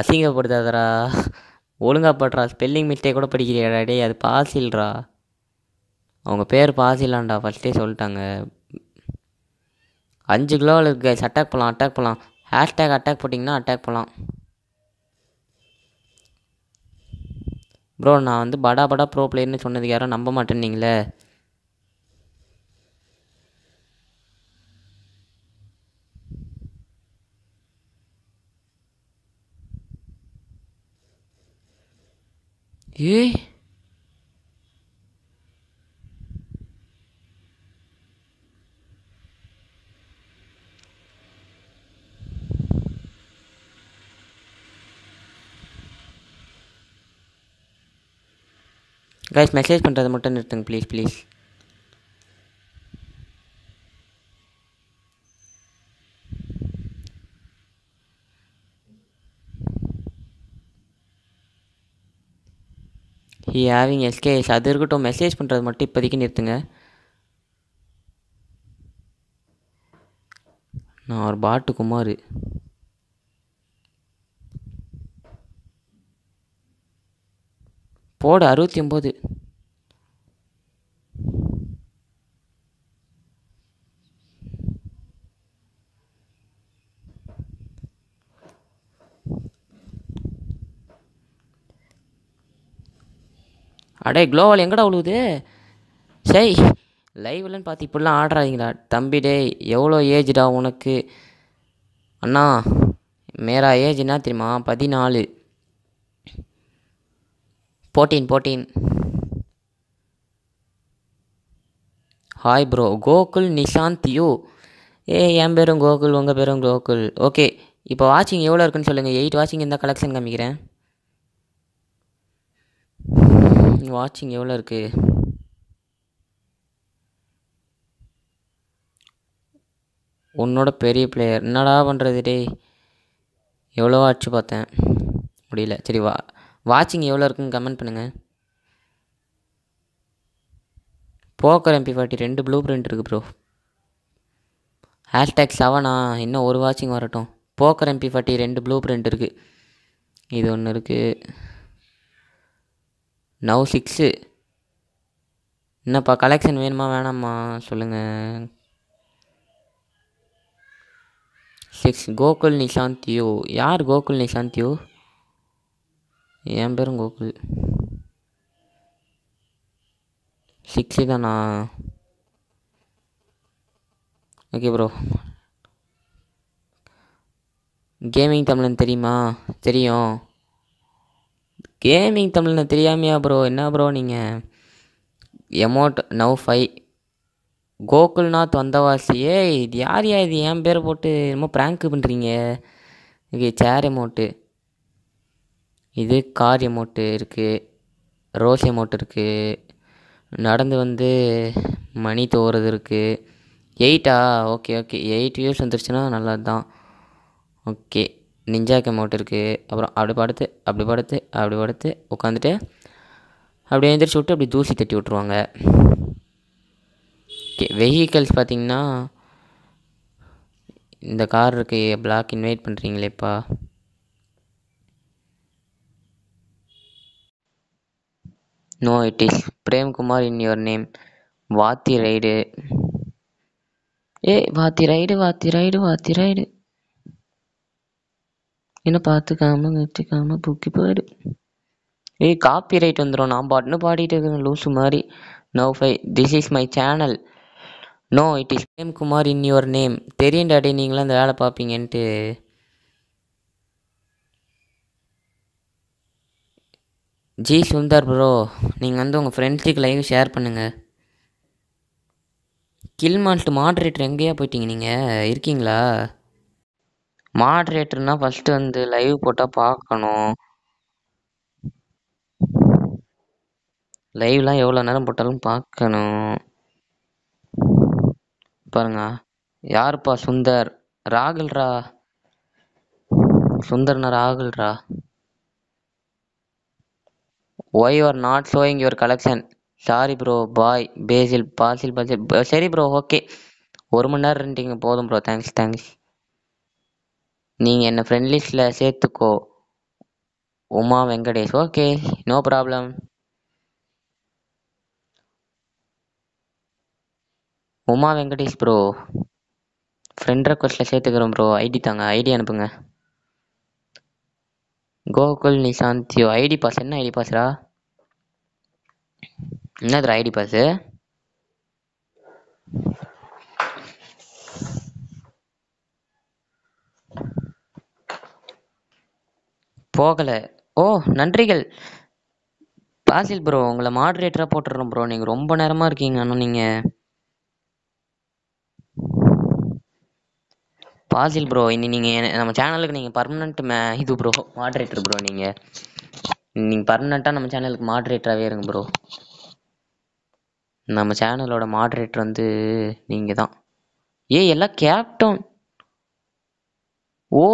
அசிங்கப்படுத்தாதடா ஒழுங்காகப்படுறா ஸ்பெல்லிங் மிஸ்டேக் கூட படிக்கிறியாடா டே அது பாசில்ரா அவங்க பேர் பாசிலாண்டா ஃபஸ்ட்டே சொல்லிட்டாங்க அஞ்சு கிலோவில் இருக்கு அட்டாக் பண்ணலாம் அட்டாக் பண்ணலாம் ஹேஷ்டேக் அட்டாக் போட்டிங்கன்னா அட்டாக் பண்ணலாம் ப்ரோ நான் வந்து படா படா ப்ரோ பிளேயர்னு சொன்னதுக்கு யாரும் நம்ப மாட்டேன்னீங்களே ஏய் கைஸ் மெசேஜ் பண்ணுறது மட்டும் நிறுத்துங்க please please he having SKS அது இருக்கட்டும் மெசேஜ் பண்ணுறது மட்டும் இப்போதைக்கு நிறுத்துங்க நான் ஒரு பாட்டு குமார் போடு அறுபத்தி ஒம்பது அடே குளோவால் எங்கடா உழுவுது சரி லைவ்லன்னு பார்த்து இப்படிலாம் ஆடுறாதீங்களா தம்பி டே எவ்வளோ ஏஜ்டா உனக்கு அண்ணா மேரா என்ன தெரியுமா பதினாலு fourteen fourteen hi bro Gokul Nishanth you ஏ என் பேரும் கோகுல் உங்கள் பேரும் கோகுல் ஓகே இப்போ வாட்சிங் எவ்வளோ இருக்குன்னு சொல்லுங்கள் எயிட் வாட்சிங் இருந்தால் கலெக்ஷன் காமிக்கிறேன் வாட்சிங் எவ்வளோ இருக்குது உன்னோட பெரிய பிளேயர் என்னடா பண்ணுறது டே எவ்வளோ ஆச்சு பார்த்தேன் முடியல சரி வா வாட்சிங் எவ்வளோ இருக்குன்னு கமெண்ட் பண்ணுங்கள் போக்கர் எம்பி ஃபார்ட்டி ரெண்டு ப்ளூ பிரிண்ட் இருக்குது ப்ரோ ஹேஷ்டேக் செவனா இன்னும் ஒரு வாட்சிங் வரட்டும் போக்கர் எம்பி ஃபார்ட்டி ரெண்டு ப்ளூ பிரிண்ட் இருக்குது இது ஒன்று இருக்குது நவ் சிக்ஸு என்னப்பா கலெக்ஷன் வேணுமா வேணாம்மா சொல்லுங்கள் சிக்ஸ் கோகுல் நிஷாந்தியோ யார் கோகுல் நிஷாந்தியோ என் பேரும் கோகுல் சிக்ஸி தானா ஓகே ப்ரோ கேமிங் தமிழ்னு தெரியுமா தெரியும் கேமிங் தமிழ்னு தெரியாமையா ப்ரோ என்ன ப்ரோ நீங்கள் amount now five Gokulnath Vandavasi ஏய் இது யார் யா இது என் பேர் போட்டு என்னமோ ப்ராங்க் பண்ணுறீங்க ஓகே சேர் எமௌண்ட்டு இது கார் எமோட்டு இருக்குது ரோஸ் எமோட் இருக்குது நடந்து வந்து மணி தோகிறது இருக்குது எயிட்டா ஓகே ஓகே எயிட் வியூஸ் வந்துருச்சுன்னா நல்லது தான் ஓகே நிஞ்சாக்கு எமோட் இருக்குது அப்புறம் அப்படி படுத்து அப்படி படுத்து அப்படி படுத்து உட்காந்துட்டு அப்படியே எழுந்திரிச்சு விட்டு அப்படி தூசி தட்டி விட்ருவாங்க ஓகே வெஹிக்கல்ஸ் பார்த்திங்கன்னா இந்த கார் இருக்குது பிளாக் இன்வைட் பண்ணுறீங்களேப்பா No, it is Prem Kumar in your name. Vaathi raid ஏய் Vaathi raid Vaathi raid Vaathi raid என்ன பார்த்துக்காம வச்சுக்காம தூக்கி போயிடு ஏய் காப்பி ரைட் வந்துடும் நான் பாட்டுன்னு பாடிட்டு இருக்கேன் லூசு மாதிரி நோ ஃபை this is my channel no it is Premkumar in your name தெரியுண்டாடி நீங்களும் அந்த வேலை பார்ப்பீங்கன்ட்டு ஜி சுந்தர் ப்ரோ நீங்கள் வந்து உங்கள் ஃப்ரெண்ட்ஸுக்கு லைவ் ஷேர் பண்ணுங்கள் கில் மால்ட்டு மாட்ரேட்டர் எங்கேயா போயிட்டீங்க நீங்கள் இருக்கீங்களா மாட்ரேட்டர்னால் ஃபஸ்ட்டு வந்து லைவ் போட்டால் பார்க்கணும் லைவ்லாம் எவ்வளோ நேரம் போட்டாலும் பார்க்கணும் பாருங்க யாருப்பா சுந்தர் ராகுல்ரா சுந்தர்னா ராகுல்ரா why are not showing your collection sorry bro bye Basil Basil Basil சரி ப்ரோ ஓகே ஒரு மணி நேரம் ரெண்டிங்க போதும் ப்ரோ தேங்க்ஸ் தேங்க்ஸ் நீங்கள் என்னை ஃப்ரெண்ட் லிஸ்ட்டில் சேர்த்துக்கோ Uma Venkatesh okay no problem Uma Venkatesh bro friend ரெக்வஸ்ட்டில் சேர்த்துக்கிறோம் ப்ரோ ஐடி தாங்க ஐடி அனுப்புங்க கோகுல் நிசாந்தியோ ஐடி பாஸ் என்ன ஐடி பாஸ்ரா என்னதுரா ஐடி பாஸு போகலை ஓ நன்றிகள் பாசில் ப்ரோ உங்களை மாட்ரேட்டராக போட்டுடுறோம் ப்ரோ நீங்கள் ரொம்ப நேரமாக இருக்கீங்க அண்ணா நீங்கள் பாசில் ப்ரோ இனி நீங்கள் நம்ம சேனலுக்கு நீங்கள் பர்மனெண்ட் மே இது ப்ரோ மாட்ரேட்டர் ப்ரோ நீங்கள் நீங்கள் பர்மனெண்ட்டாக நம்ம சேனலுக்கு மாட்ரேட்டராகவே இருங்க ப்ரோ நம்ம சேனலோட மாட்ரேட்டர் வந்து நீங்கள் தான் ஏ எல்லாம் கேப்டன் ஓ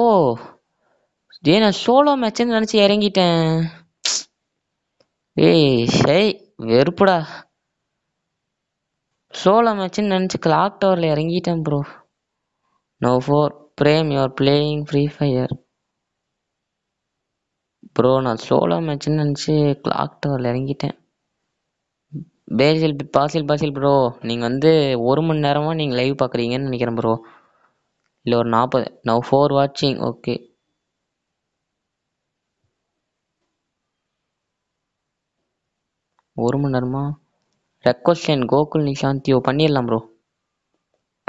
ஏ நான் சோலோ மேட்ச்னு நினச்சி இறங்கிட்டேன் ஏய் சரி வெறுப்புடா சோலோ மேட்ச்னு நினச்சி கிளாக் டவரில் இறங்கிட்டேன் bro Now for Prem, you're playing free Fire. Bro நான் ஸ்லோலோ மேட்ச்சுன்னு நினச்சி கிளாக் டவர் இறங்கிட்டேன் பேசில் பாசில் பாசில் ப்ரோ நீங்கள் வந்து ஒரு மணி நேரமாக நீங்கள் லைவ் பார்க்குறீங்கன்னு நினைக்கிறேன் ப்ரோ இல்லை ஒரு நாற்பது நோ ஃபோர் வாட்சிங் ஓகே ஒரு மணி நேரமா ரெக்வஸ்ட் கோகுல் நிஷாந்தியோ பண்ணிடலாம் ப்ரோ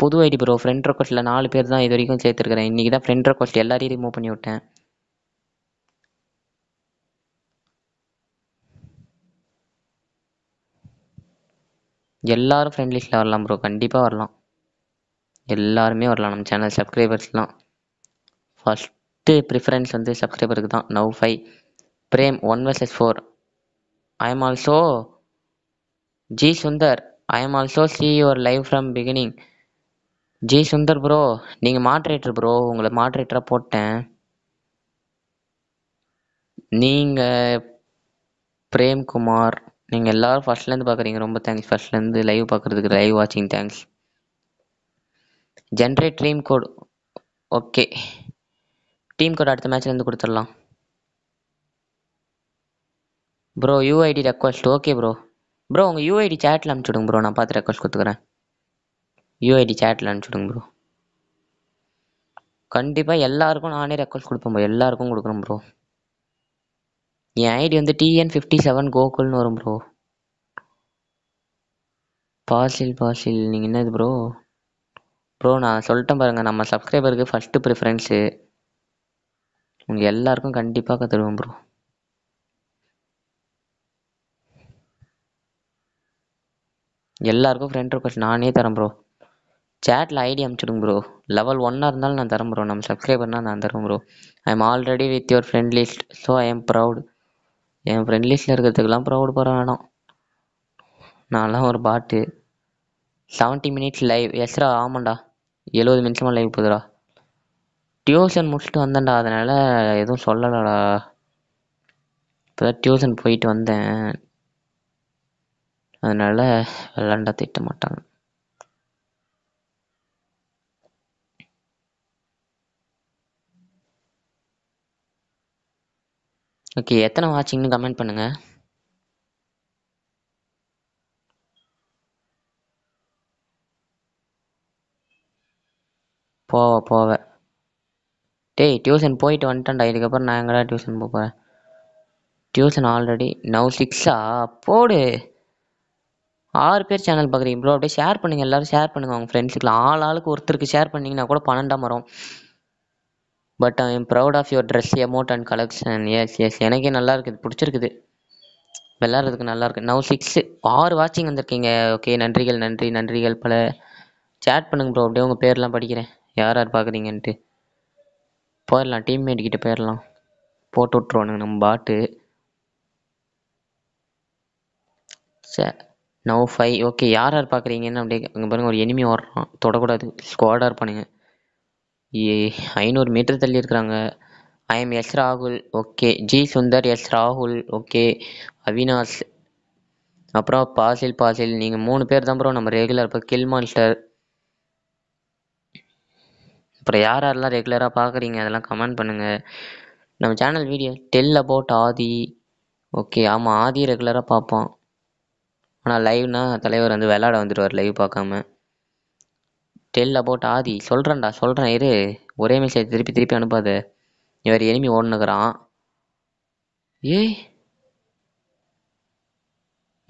புது ஐடி ப்ரோ ஃப்ரெண்ட் ரெக்வஸ்ட்டில் நாலு பேர் தான் இது வரைக்கும் சேர்த்துருக்குறேன் இன்றைக்கி தான் ஃப்ரெண்ட் ரெக்வஸ்ட் எல்லாரையும் ரிமூவ் பண்ணி விட்டேன் எல்லாரும் ஃப்ரெண்ட் லிஸ்ட்டில் வரலாம் ப்ரோ கண்டிப்பாக வரலாம் எல்லாருமே வரலாம் நம்ம சேனல் சப்ஸ்கிரைபர்ஸ்லாம் ஃபஸ்ட்டு ப்ரிஃபரன்ஸ் வந்து சப்ஸ்கிரைபருக்கு தான் now five Prem one versus four I am also G Sundar I am also see your live from beginning Jai Sundar bro நீங்கள் மாட்ரேட்டர் ப்ரோ உங்களை மாட்ரேட்டராக போட்டேன் நீங்கள் பிரேம்குமார் நீங்கள் எல்லோரும் ஃபஸ்ட்லேருந்து பார்க்குறீங்க ரொம்ப தேங்க்ஸ் ஃபஸ்ட்லேருந்து லைவ் பார்க்குறதுக்கு லைவ் வாட்சிங் thanks generate dream code okay team code அடுத்த மேட்ச்லேருந்து கொடுத்துடலாம் bro UID request okay bro bro உங்கள் யூஐடி சேட்டில் அனுப்பிச்சுடுங்க ப்ரோ நான் பார்த்து ரெக்வஸ்ட் கொடுத்துக்குறேன் யூஐடி சேட்டில் அனுப்பிச்சுடுங்க ப்ரோ கண்டிப்பாக எல்லாருக்கும் நானே ரெக்வஸ்ட் கொடுப்பேன் ப்ரோ எல்லாருக்கும் கொடுக்குறோம் ப்ரோ என் ஐடி வந்து டிஎன் ஃபிஃப்டி செவன் கோகுல்னு வரும் ப்ரோ பாசில் பாசில் நீங்கள் என்னது ப்ரோ ப்ரோ நான் சொல்லிட்டேன் பாருங்கள் நம்ம சப்ஸ்கிரைபருக்கு ஃபஸ்ட்டு ப்ரிஃபரன்ஸு உங்கள் எல்லாருக்கும் கண்டிப்பாக கற்றுடுவோம் ப்ரோ எல்லாருக்கும் ஃப்ரெண்ட் ரிக்வஸ்ட் நானே தரேன் ப்ரோ சேட்டில் ஐடி அமுச்சிடுங்க ப்ரோ லெவல் ஒன்னாக இருந்தாலும் நான் தரேன் ப்ரோ நம்ம சப்ஸ்கிரைபர்னால் நான் தரேன் bro I am already with your friend list so I am proud என் ஃப்ரெண்ட் லிஸ்ட்டில் இருக்கிறதுக்கெல்லாம் ப்ரௌடு போகிற வேணாம் நான்லாம் ஒரு பாட்டு செவன்ட்டி மினிட்ஸ் லைவ் எஸ்ரா ஆமாண்டா எழுபது நிமிஷமாக லைவ் போதுடா டியூஷன் முடிச்சுட்டு வந்தேன்டா அதனால் எதுவும் சொல்லலடா இப்போ தான் டியூஷன் போயிட்டு வந்தேன் அதனால் விளாண்டா திட்ட மாட்டாங்க ஓகே எத்தனை வாட்சிங்னு கமெண்ட் பண்ணுங்கள் போவ போவ டேய் டியூஷன் போயிட்டு வந்துட்டேன்டா இதுக்கப்புறம் நான் எங்கடா டியூஷன் போக போகிறேன் டியூஷன் ஆல்ரெடி நவ் சிக்ஸா போடு ஆறு பேர் சேனல் பார்க்குறீங்க ப்ரோ அப்படியே ஷேர் பண்ணுங்கள் எல்லோரும் ஷேர் பண்ணுங்கள் உங்கள் ஃப்ரெண்ட்ஸுக்குலாம் ஆள் ஆளுக்கு ஒருத்தருக்கு ஷேர் பண்ணிங்கன்னா கூட பன்னெண்டாம் வரும் but I am proud of your dress amount and collection yes yes எனக்கே நல்லா இருக்குது பிடிச்சிருக்குது விளாட்றதுக்கு நல்லா இருக்குது நவ் சிக்ஸு ஆறு வாட்சிங் வந்திருக்கீங்க ஓகே நன்றிகள் நன்றி நன்றிகள் பல சேட் பண்ணுங்க ப்ரோ அப்படியே உங்கள் பேர்லாம் படிக்கிறேன் யார் யார் பார்க்குறீங்கன்ட்டு போயிடலாம் டீம்மேட் கிட்டே போயிடலாம் போட்டு விட்ருவானுங்க நம்ம பாட்டு சார் நவ் ஃபைவ் ஓகே யார் யார் பார்க்குறீங்கன்னு அப்படியே அங்கே பாருங்கள் ஒரு எனிமி ஓடுறான் தொடக்கூடாது ஸ்குவாடாக இருப்பானுங்க ஐநூறு மீட்டர் தள்ளி இருக்கிறாங்க ஐ எம் எஸ் ராகுல் ஓகே ஜி சுந்தர் எஸ் ராகுல் ஓகே அவினாஷ் அப்புறம் பாசில் பாசில் நீங்கள் மூணு பேர் தான் ப்ரோ நம்ம ரெகுலர் இப்போ கில் மாஸ்டர் அப்புறம் யார் யாரெல்லாம் ரெகுலராக பார்க்குறீங்க அதெல்லாம் கமெண்ட் பண்ணுங்கள் நம்ம channel video tell about Aadhi okay ஆமாம் ஆதி ரெகுலராக பார்ப்போம் ஆனால் லைவ்னால் தலைவர் வந்து விளாட வந்துடுவார் லைவ் பார்க்காம டெல் அபவுட் ஆதி சொல்கிறேன்டா சொல்கிறேன் இரு ஒரே மெசேஜ் திருப்பி திருப்பி அனுப்பாது இவர் எனிமி ஓடுனுக்குறான் ஏய்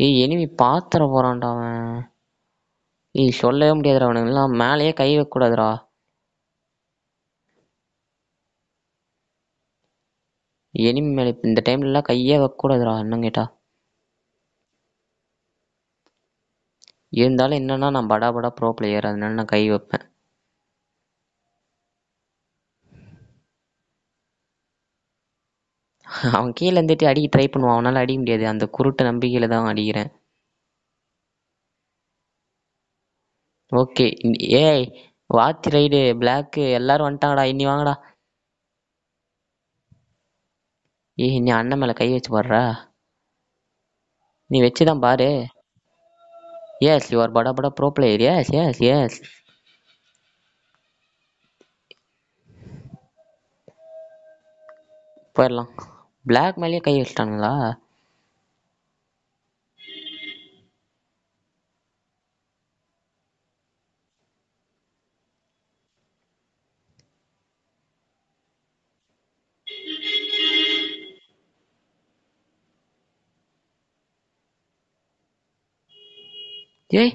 ஏய் எனிமி பாத்திர போகிறான்டா அவன் ஏய் சொல்லவே முடியாதுடா அவனுங்களாம் மேலேயே கை வைக்கக்கூடாதுரா எனிமி மேலே இந்த டைம்லலாம் கையே வைக்கக்கூடாதுரா என்ன கேட்டா இருந்தாலும் என்னென்னா நான் படா படா ப்ரோ பிளேயர் அதனால நான் கை வைப்பேன் அவன் கீழே இருந்துட்டு அடிக்க ட்ரை பண்ணுவான் அவனால் அடிக்க முடியாது அந்த குருட்டு நம்பிக்கையில் தான் அடிக்கிறேன் ஓகே ஏய் வாத்தி ரைடு பிளாக்கு எல்லாரும் வந்துட்டாங்கடா இனி வாங்கடா ஏய் நீ அண்ணன் மேலே கை வச்சு பாடுறா நீ வச்சுதான் பாரு Yes, you are Bada Bada Pro player. Yes, yes, yes. போயிடலாம் பிளாக் மேலேயே கை வச்சிட்டானுங்களா ஏய்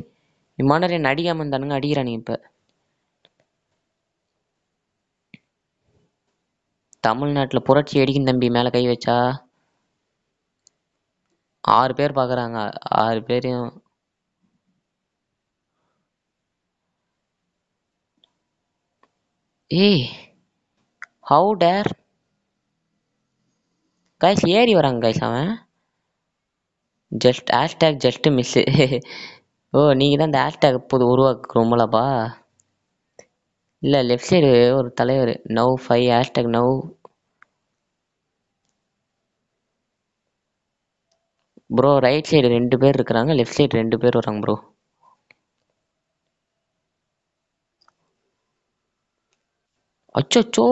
மாணவர் என்ன அடிக்காமல் இருந்தானுங்க அடிக்கிறானுங்க இப்போ தமிழ்நாட்டில் புரட்சி அடிக்கும் தம்பி மேலே கை வச்சா ஆறு பேர் பாக்குறாங்க ஆறு பேரையும் ஏய் ஹவு டேர் கைஸ் ஏறி வராங்க கைஸ் அவன் ஜஸ்ட் ஹேஷ்டேக் ஜஸ்ட் மிஸ்ஸு ஓ நீங்கள் தான் இந்த ஹேஷ்டேக் இப்போது உருவாக்குறோம்லப்பா இல்லை லெஃப்ட் சைடு ஒரு தலைவர் now five hashtag now bro right side ரெண்டு பேர் இருக்கிறாங்க லெஃப்ட் சைடு ரெண்டு பேர் வராங்க ப்ரோ அச்சோ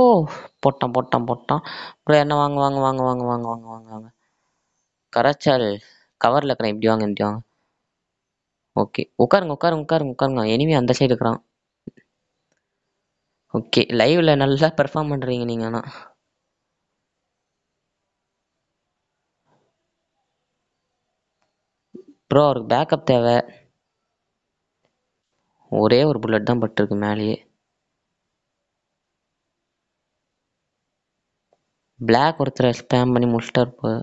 போட்டான் போட்டான் போட்டான் ப்ரோ என்ன வாங்க வாங்க வாங்க வாங்க வாங்க வாங்க வாங்க வாங்க கரைச்சல் கவரில் இருக்கிறேன் இப்படி வாங்க இப்படி வாங்க ஓகே உட்காருங்க உட்காருங்க உட்காருங்க உட்காருங்க எனிமே அந்த சைடு இருக்கிறான் ஓகே லைவ்ல நல்லா பெர்ஃபார்ம் பண்றீங்க நீங்க ஆனால் ப்ரோ அவருக்கு பேக்கப் தேவை ஒரே ஒரு புல்லட் தான் பட்டிருக்கு மேலேயே பிளாக் ஒருத்தரை ஸ்பேம் பண்ணி முடிச்சிட்டா இருப்போம்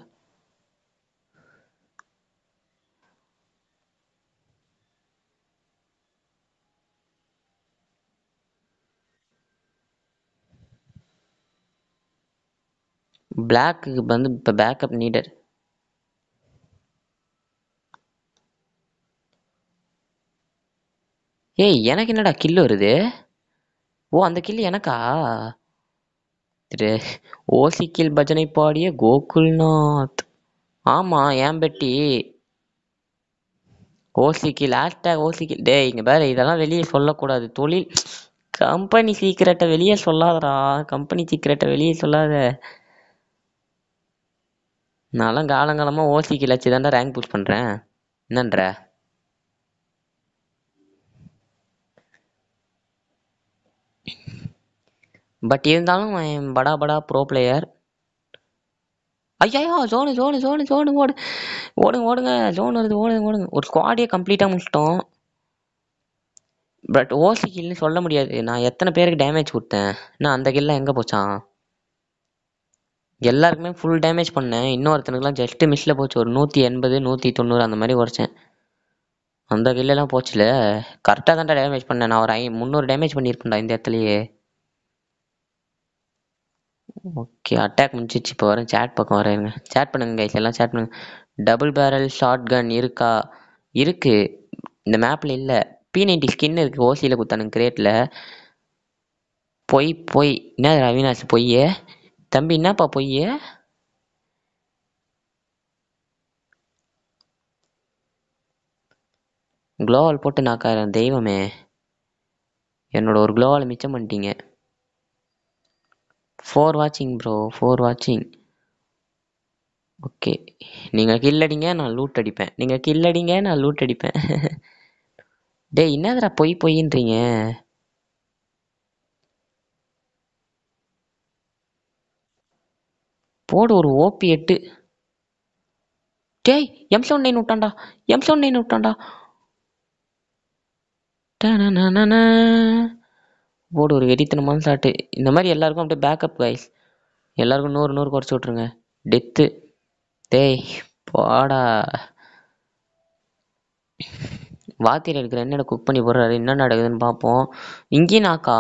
பிளாக்குக்கு வந்து இப்போ பேக்கப் நீடட் ஏய் எனக்கு என்னடா கில் வருது ஓ அந்த கில் எனக்கா திரு ஓசி கில் பஜனை பாடிய கோகுல்நாத் ஆமாம் ஏன் பெட்டி ஓசி கில் ஆஸ்டாக் ஓசி கில் டே இங்கே வேறு இதெல்லாம் வெளியே சொல்லக்கூடாது தொழில் கம்பெனி சீக்கிரட்டை வெளியே சொல்லாதடா கம்பெனி சீக்கிரட்டை வெளியே சொல்லாத நான்லாம் காலங்காலமாக ஓசி கிளச்சி தான்டா ரேங்க் புஷ் பண்ணுறேன் என்னன்ற பட் இருந்தாலும் படா படா ப்ரோ பிளேயர் ஐயா ஜோனு ஜோனு ஜோனு ஜோனு ஓடு ஓடுங்க ஓடுங்க ஜோன் வருது ஓடுங்க ஓடுங்க ஒரு ஸ்குவாடியை கம்ப்ளீட்டாக முடிச்சிட்டோம் பட் ஓசி கில்னு சொல்ல முடியாது நான் எத்தனை பேருக்கு டேமேஜ் கொடுத்தேன் நான் அந்த கில்லாம் எங்கே போச்சான் எல்லாருக்குமே ஃபுல் டேமேஜ் பண்ணேன் இன்னொருத்தனுக்குலாம் ஜஸ்ட் மிஸ்ல போச்சு ஒரு நூற்றி எண்பது நூற்றி தொண்ணூறு அந்த மாதிரி உரைச்சேன் அந்த கில்லெல்லாம் போச்சுல கரெக்டாக தான்டா டேமேஜ் பண்ணேன் நான் ஒரு ஐ முந்நூறு டேமேஜ் பண்ணியிருப்பேன்டா இந்த இடத்துலையே ஓகே அட்டாக் முடிச்சிச்சு இப்போ வரேன் சேட் பக்கம் வரேங்க சேட் பண்ணுங்க கைஸ் எல்லாம் சேட் பண்ணுங்க டபுள் பேரல் ஷார்ட் கன் இருக்கா இருக்குது இந்த மேப்பில் இல்லை பி நைன்டி ஸ்கின் இருக்குது ஓசியில் குத்தானுங்க கிரேட்டில் பொய் பொய் என்ன அவினாஷ் பொய்யே தம்பி என்னப்பா பொய்ய குளோவால் போட்டு நாக்கார தெய்வமே என்னோட ஒரு க்ளோவால் மிச்சம் பண்ணிட்டீங்க ஃபோர் வாட்சிங் ப்ரோ ஃபோர் வாட்சிங் ஓகே நீங்கள் கில்லடிங்க நான் லூட் அடிப்பேன் நீங்கள் கில்லடிங்க நான் லூட் அடிப்பேன் டேய் என்னதுடா பொய் பொய்ன்றீங்க போடு ஒரு ஓபி எட்டு டேய் எம் செவன் நைன் விட்டான்டா எம் செவன் நைன் விட்டான்டா போடு ஒரு வெறித்தனமான சாட்டு இந்த மாதிரி எல்லாருக்கும் அப்படியே பேக்கப் கைஸ் எல்லாருக்கும் நூறு நூறு குறைச்சி விட்ருங்க டெத்து டேய் போடா வாத்தியில் இருக்கிற என்னடா குக் பண்ணி போடுறாரு என்ன நடக்குதுன்னு பார்ப்போம் நாக்கா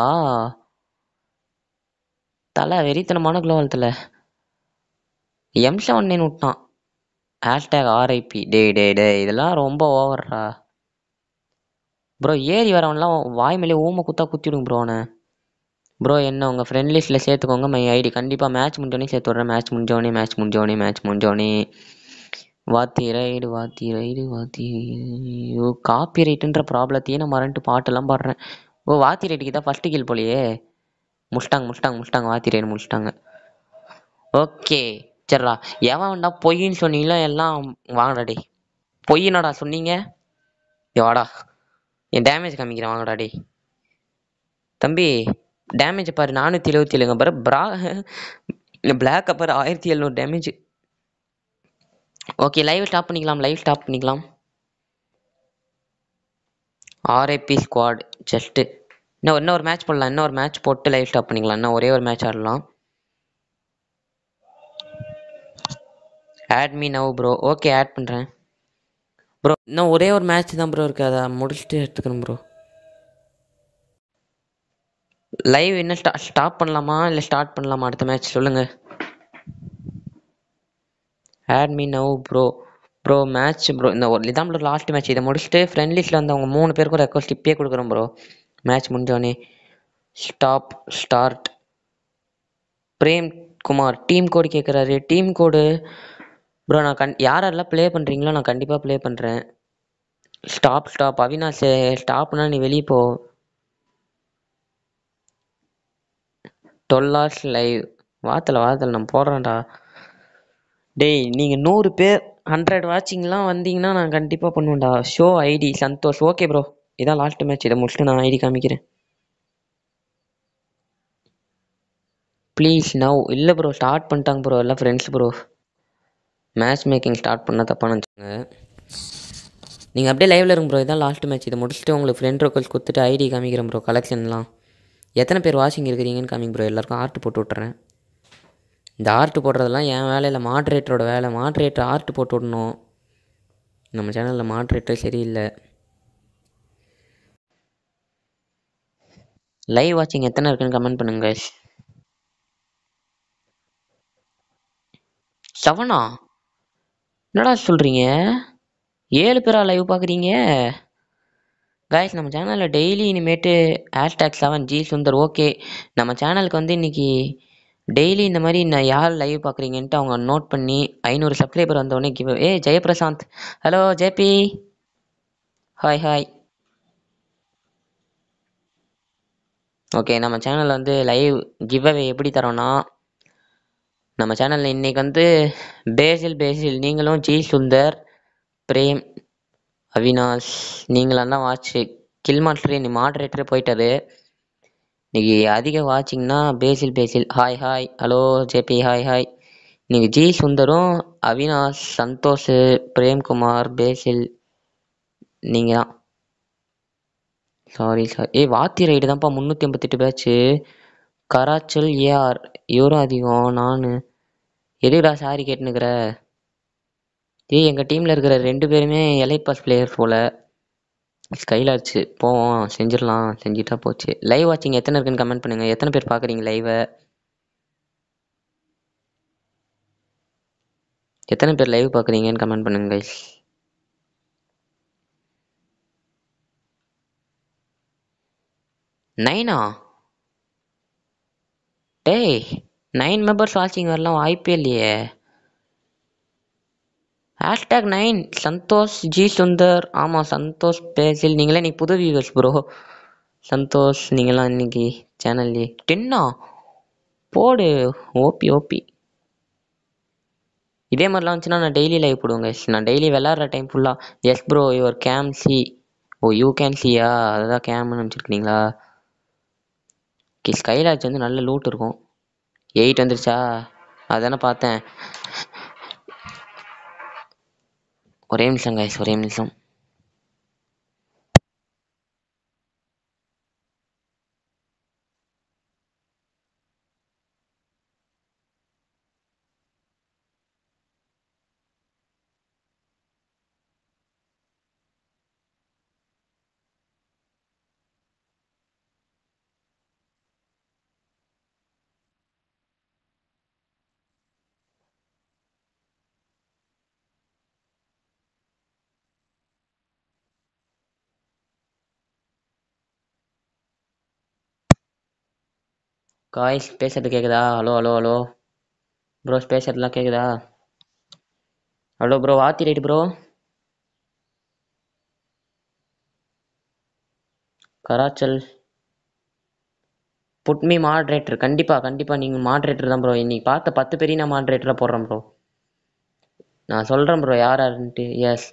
தலை வெறித்தனமான குலோவலத்தில் எம் செவன்னே விட்டான் ஹேஷ்டேக் ஆர்ஐபி டே டே டே இதெல்லாம் ரொம்ப ஓவர்ரா ப்ரோ ஏறி வரவன்லாம் வாய் மேலே ஊமை குத்தா குத்திவிடுங்க ப்ரோ அவனை ப்ரோ என்ன உங்கள் ஃப்ரெண்ட் லிஸ்ட்டில் சேர்த்துக்கோங்க மை ஐடி கண்டிப்பாக மேட்ச் முடிஞ்சோனே சேர்த்து விட்றேன் மேட்ச் முடிஞ்சோடனே மேட்ச் முடிஞ்சோடனே மேட்ச் முடிஞ்சோடனே வாத்தி ரைடு வாத்தி ரைடு வாத்தி ஐயோ காப்பி ரைட்டுன்ற ப்ராப்ளத்தையே நான் மறந்துட்டு பாட்டெல்லாம் பாடுறேன் ஓ வாத்தி ரைட்டுக்கு தான் ஃபஸ்ட்டு கீழ் போலையே முடிச்சிட்டாங்க முடிச்சிட்டாங்க முடிச்சிட்டாங்க வாத்தி ரைடு முடிச்சிட்டாங்க ஓகே சரிடா எவன் வேண்டா பொய்ன்னு சொன்னீங்களோ எல்லாம் வாங்கடா டே பொய்னடா சொன்னீங்க வாடா என் டேமேஜ் காமிக்கிறேன் வாங்கடா டே தம்பி டேமேஜ் பாரு நானூற்றி எழுபத்தி ஏழுங்க பாரு ப்ரா பிளாக் அப்பாரு ஆயிரத்தி எழுநூறு டேமேஜ் ஓகே லைவ் ஸ்டாப் பண்ணிக்கலாம் லைவ் ஸ்டாப் பண்ணிக்கலாம் ஆர்ஏபி ஸ்குவாட் ஜஸ்ட்டு இன்னும் இன்னொரு மேட்ச் போடலாம் இன்னொரு மேட்ச் போட்டு லைவ் ஸ்டாப் பண்ணிக்கலாம் இன்னும் ஒரே ஒரு மேட்ச் ஆடலாம் add me now bro okay add பண்ணுறேன் ப்ரோ இன்னும் ஒரே ஒரு மேட்ச் தான் ப்ரோ இருக்குது அதை முடிச்சுட்டு எடுத்துக்கணும் ப்ரோ லைவ் என்ன ஸ்டா ஸ்டாப் பண்ணலாமா இல்லை ஸ்டார்ட் பண்ணலாமா அடுத்த மேட்ச் சொல்லுங்கள் add me now bro bro match bro இந்த ஒரு இதான் ப்ரோ லாஸ்ட் மேட்ச் இதை முடிச்சுட்டு வந்து வந்தவங்க மூணு பேருக்கும் ரெக்வஸ்ட் இப்பயே கொடுக்குறோம் ப்ரோ மேட்ச் முடிஞ்சோடனே stop start Prem Kumar team code கேட்குறாரு டீம் கோடு ப்ரோ நான் கண் யார் யாரெல்லாம் ப்ளே பண்ணுறீங்களோ நான் கண்டிப்பாக ப்ளே பண்ணுறேன் ஸ்டாப் ஸ்டாப் அவினாஷ் ஸ்டாப்னா நீ வெளியே போ டுவெல் ஹார்ஸ் லைவ் வாத்தலை வாத்தலை நான் போடுறேன்டா டேய் நீங்கள் நூறு பேர் ஹண்ட்ரட் வாட்சிங்லாம் வந்தீங்கன்னா நான் கண்டிப்பாக பண்ணுவேன்டா show ID Santosh okay bro இதான் லாஸ்ட் மேட்ச் இதை முடிச்சுட்டு நான் ஐடி காமிக்கிறேன் ப்ளீஸ் நவ் இல்லை ப்ரோ ஸ்டார்ட் பண்ணிட்டாங்க ப்ரோ எல்லாம் friends bro match making start பண்ணால் தப்பாக நினச்சிங்க நீங்கள் அப்படியே லைவ்ல இருக்கும் ப்ரோ இதான் லாஸ்ட் மேட்ச் இதை முடிச்சுட்டு உங்களுக்கு ஃப்ரெண்ட் ரோக்கல்ஸ் கொடுத்துட்டு ஐடி காமிக்கிறேன் ப்ரோ கலெக்ஷன்லாம் எத்தனை பேர் வாஷிங் இருக்கிறீங்கன்னு காமிங்க ப்ரோ எல்லாருக்கும் ஆர்ட் போட்டு விட்டுறேன் இந்த ஆர்ட் போடுறதெல்லாம் என் வேலையில் மாட்ரேட்டரோட வேலை மாட்ரேட்டர் ஆர்ட் போட்டு விடணும் நம்ம சேனலில் மாட்ரேட்டர் சரியில்லை லைவ் வாட்சிங் எத்தனை இருக்குன்னு கமெண்ட் பண்ணுங்க செவனா என்னடா சொல்கிறீங்க ஏழு பேரா லைவ் பார்க்குறீங்க காய்ஸ் நம்ம சேனலில் டெய்லி இனிமேட்டு hashtag seven G Sundar okay நம்ம சேனலுக்கு வந்து இன்றைக்கி டெய்லி இந்த மாதிரி நான் யார் லைவ் பார்க்குறீங்கன்ட்டு அவங்க நோட் பண்ணி ஐநூறு சப்ஸ்கிரைபர் வந்தோடனே give a Jayaprasanth hello JP hi hi okay நம்ம சேனலில் வந்து லைவ் கிவ்அவே எப்படி தரோன்னா நம்ம சேனலில் இன்றைக்கி வந்து பேசில் பேசில் நீங்களும் ஜி சுந்தர் பிரேம் அவினாஷ் நீங்களெல்லாம் வாட்ச் கில் மாட்ரு நீ மாட்ரேட்டரே போயிட்டாரு இன்னைக்கு அதிக வாட்சிங்னா Basil Basil hi hi hello JP hi hi இன்னைக்கு ஜி சுந்தரும் அவினாஷ் சந்தோஷ் பிரேம்குமார் பேசில் நீங்கள் தான் சாரி சாரி ஏ வாத்தி ரைடு தான்ப்பா முந்நூற்றி ஐம்பத்தெட்டு பேட்ச்சு கராச்சல் ஏஆர் இவரும் அதிகம் நான் எதுக்குடா சாரி கேட்டுனுக்குற ஏய் எங்கள் டீமில் இருக்கிற ரெண்டு பேருமே எலை பாஸ் பிளேயர் போல் ஸ்கைலாச்சு போவோம் செஞ்சிடலாம் செஞ்சுட்டா போச்சு லைவ் வாட்சிங் எத்தனை இருக்குன்னு கமெண்ட் பண்ணுங்கள் எத்தனை பேர் பார்க்குறீங்க லைவை எத்தனை பேர் லைவ் பார்க்குறீங்கன்னு கமெண்ட் பண்ணுங்க கைஸ் நைனா டேய் நைன் மெம்பர்ஸ் வாட்சிங் வரலாம் வாய்ப்பே இல்லையே hashtag nine Santosh G Sundar ஆமாம் சந்தோஷ் பேசில் நீங்களே இன்னைக்கு புது வியூவர்ஸ் ப்ரோ சந்தோஷ் நீங்களாம் இன்னைக்கு சேனல்லே டென்னா போடு ஓபி ஓபி இதே மாதிரிலாம் வந்துச்சுன்னா நான் டெய்லி லைவ் போடுவேங்க நான் டெய்லி விளாட்ற டைம் ஃபுல்லாக yes bro your game see oh you can சியா அதுதான் கேம்னு நினச்சிருக்கீங்களா ஸ்கைலார்க் வந்து நல்ல லூட் இருக்கும் எயிட் வந்துருச்சா அதானே பார்த்தேன் ஒரே நிமிஷம் கைஸ் ஒரே நிமிஷம் காய்ஸ் பேசுறது கேட்குதா ஹலோ ஹலோ ஹலோ ப்ரோஸ் பேசுறதுலாம் கேட்குதா hello bro Vaathi raid bro கராச்சல் புட்மி மாட்ரேட்டர் கண்டிப்பாக கண்டிப்பாக நீங்கள் மாட்ரேட்டர் தான் ப்ரோ இன்னைக்கு பார்த்த பத்து பேரையும் நான் மாட்ரேட்டராக போடுறேன் ப்ரோ நான் சொல்கிறேன் ப்ரோ யார் யாருன்ட்டு yes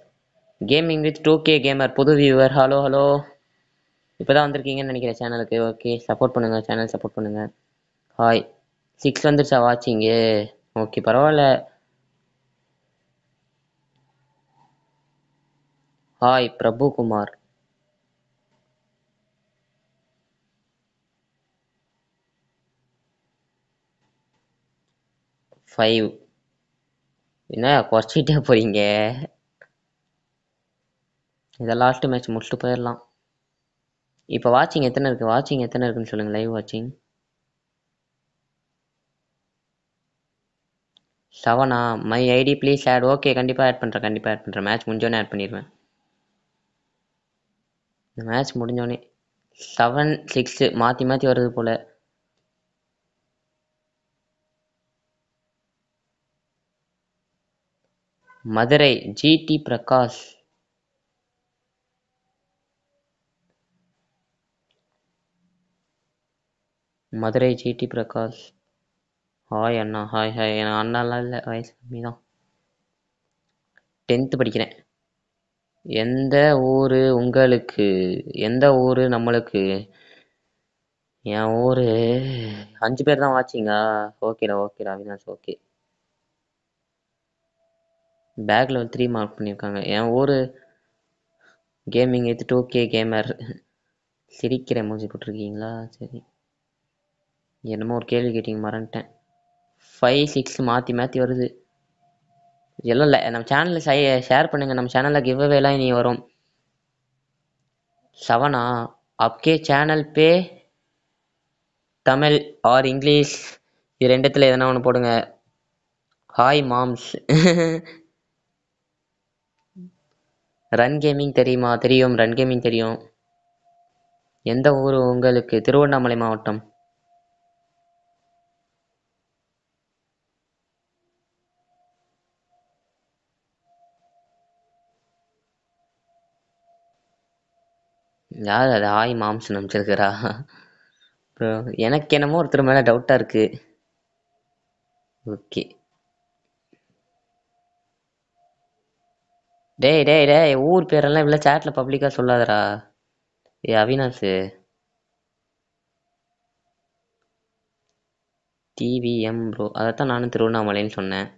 gaming with two K gamer புது வியூவர் ஹலோ ஹலோ இப்போ தான் வந்திருக்கீங்கன்னு நினைக்கிறேன் சேனலுக்கு ஓகே சப்போர்ட் பண்ணுங்கள் சேனல் சப்போர்ட் பண்ணுங்கள் ஹாய் சிக்ஸ் வந்துருச்சா வாட்சிங்கு ஓகே பரவாயில்ல ஹாய் பிரபு குமார் ஃபைவ் என்ன குறைச்சிக்கிட்டே போகிறீங்க இதை லாஸ்ட்டு மேட்ச் முடிச்சுட்டு போயிடலாம் இப்போ வாட்சிங் எத்தனை இருக்குது வாட்சிங் எத்தனை இருக்குன்னு சொல்லுங்கள் லைவ் வாட்சிங் செவனா my ID please add okay கண்டிப்பாக ஆட் பண்ணுறேன் கண்டிப்பாக ஆட் பண்ணுறேன் மேட்ச் முடிஞ்சோடனே ஆட் பண்ணிடுவேன் இந்த மேட்ச் முடிஞ்சோடனே செவன் சிக்ஸு மாற்றி மாற்றி வருது போல் Madurai GT Prakash Madurai GT Prakash hi அண்ணா ஹாய் ஹாய் நான் அண்ணாலாம் இல்லை வயசு கம்மி தான் டென்த்து படிக்கிறேன் எந்த ஊர் உங்களுக்கு எந்த ஊர் நம்மளுக்கு என் ஊர் அஞ்சு பேர் தான் வாட்சிங்கா ஓகேடா ஓகேடா அவினாஷ் ஓகே பேக்கில் ஒரு த்ரீ மார்க் பண்ணியிருக்காங்க என் ஊர் கேமிங் எடுத்து டூ கே கேமர் சிரிக்கிற மூஞ்சி போட்டிருக்கீங்களா சரி என்னமோ ஒரு கேள்வி கேட்டிங்க மறந்துட்டேன் ஃபைவ் சிக்ஸ் மாற்றி மாற்றி வருது எல்லாம் இல்லை நம்ம சேனலில் ஷேர் பண்ணுங்கள் நம்ம சேனலில் கிவ் அவேலாம் இனி வரும் செவனா அப்கே சேனல் பே தமிழ் ஆர் இங்கிலீஷ் இது ரெண்டுத்தில் எதனா ஒன்று போடுங்க ஹாய் மாம்ஸ் ரன் கேமிங் தெரியுமா தெரியும் ரன் கேமிங் தெரியும் எந்த ஊர் உங்களுக்கு திருவண்ணாமலை மாவட்டம் யார் அது ஆய் மாம்சம் நினச்சிருக்கிறா அப்புறம் எனக்கு என்னமோ ஒருத்தர் மேலே டவுட்டாக இருக்கு ஓகே டேய் டேய் டேய் ஊர் பேரெல்லாம் இவ்வளோ சேட்டில் பப்ளிக்காக சொல்லாதடா ஏ அவினாஷு டிவிஎம் ப்ரோ அதைத்தான் நானும் திருவண்ணாமலைன்னு சொன்னேன்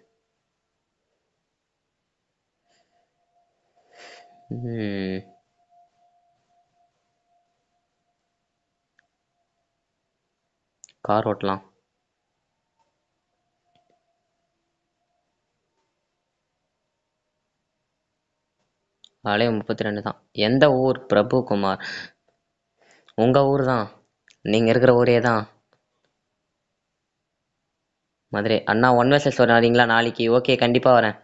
ம் கார் ஓட்டலாம் ஆலயம் முப்பத்தி ரெண்டு தான் எந்த ஊர் பிரபு குமார் உங்கள் ஊர் தான் நீங்கள் இருக்கிற ஊரே தான் மதுரை அண்ணா ஒன் வெர்சஸ் ஒன் வரீங்களா நாளைக்கு ஓகே கண்டிப்பாக வரேன்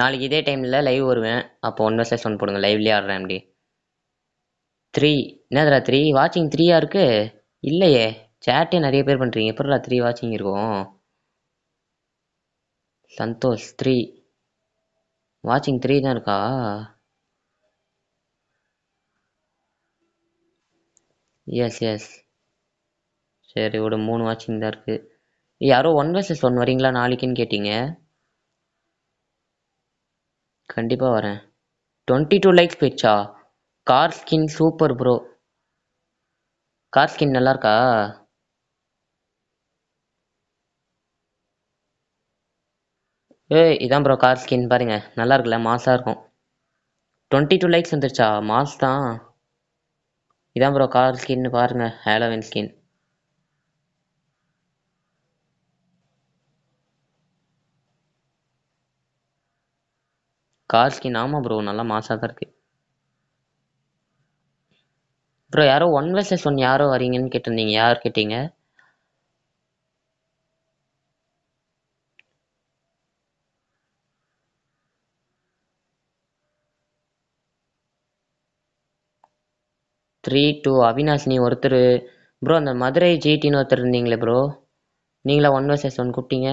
நாளைக்கு இதே டைமில் லைவ் வருவேன் அப்போ ஒன் வெர்சஸ் ஒன் போடுங்க லைவ்லயே ஆடுறேன் அப்படி த்ரீ என்னதுரா த்ரீ வாட்சிங் த்ரீயாக இருக்குது இல்லையே சேட்டே நிறைய பேர் பண்ணுறீங்க எப்படா த்ரீ வாட்சிங் இருக்கும் சந்தோஷ் த்ரீ வாட்சிங் த்ரீ தான் இருக்கா எஸ் எஸ் சரி ஒரு மூணு வாட்சிங் தான் இருக்குது யாரோ ஒன் வர்சஸ் ஒன் வரீங்களா நாளைக்குன்னு கேட்டீங்க கண்டிப்பாக வரேன் டுவெண்ட்டி டூ லைக்ஸ் போயிடுச்சா car skin super bro car skin நல்லா இருக்கா ஏய் இதான் ப்ரோ கார் ஸ்கின் பாருங்கள் நல்லா இருக்குல்ல மாஸாக இருக்கும் டுவெண்ட்டி டூ லைக்ஸ் வந்துருச்சா மாஸ் தான் இதான் ப்ரோ கார் ஸ்கின் பாருங்கள் ஹேலோவின் ஸ்கின் கார் ஸ்கின் ஆமாம் ப்ரோ நல்லா மாஸாக தான் இருக்குது ப்ரோ யாரோ ஒன் வயசஸ் ஒன் யாரோ வரீங்கன்னு கேட்டிருந்தீங்க யார் கேட்டீங்க த்ரீ டூ நீ ஒருத்தர் ப்ரோ அந்த மதுரை ஜிடின்னு ஒருத்தர் இருந்தீங்களே ப்ரோ நீங்களா ஒன் வர்சஸ் ஒன் கூப்பிட்டீங்க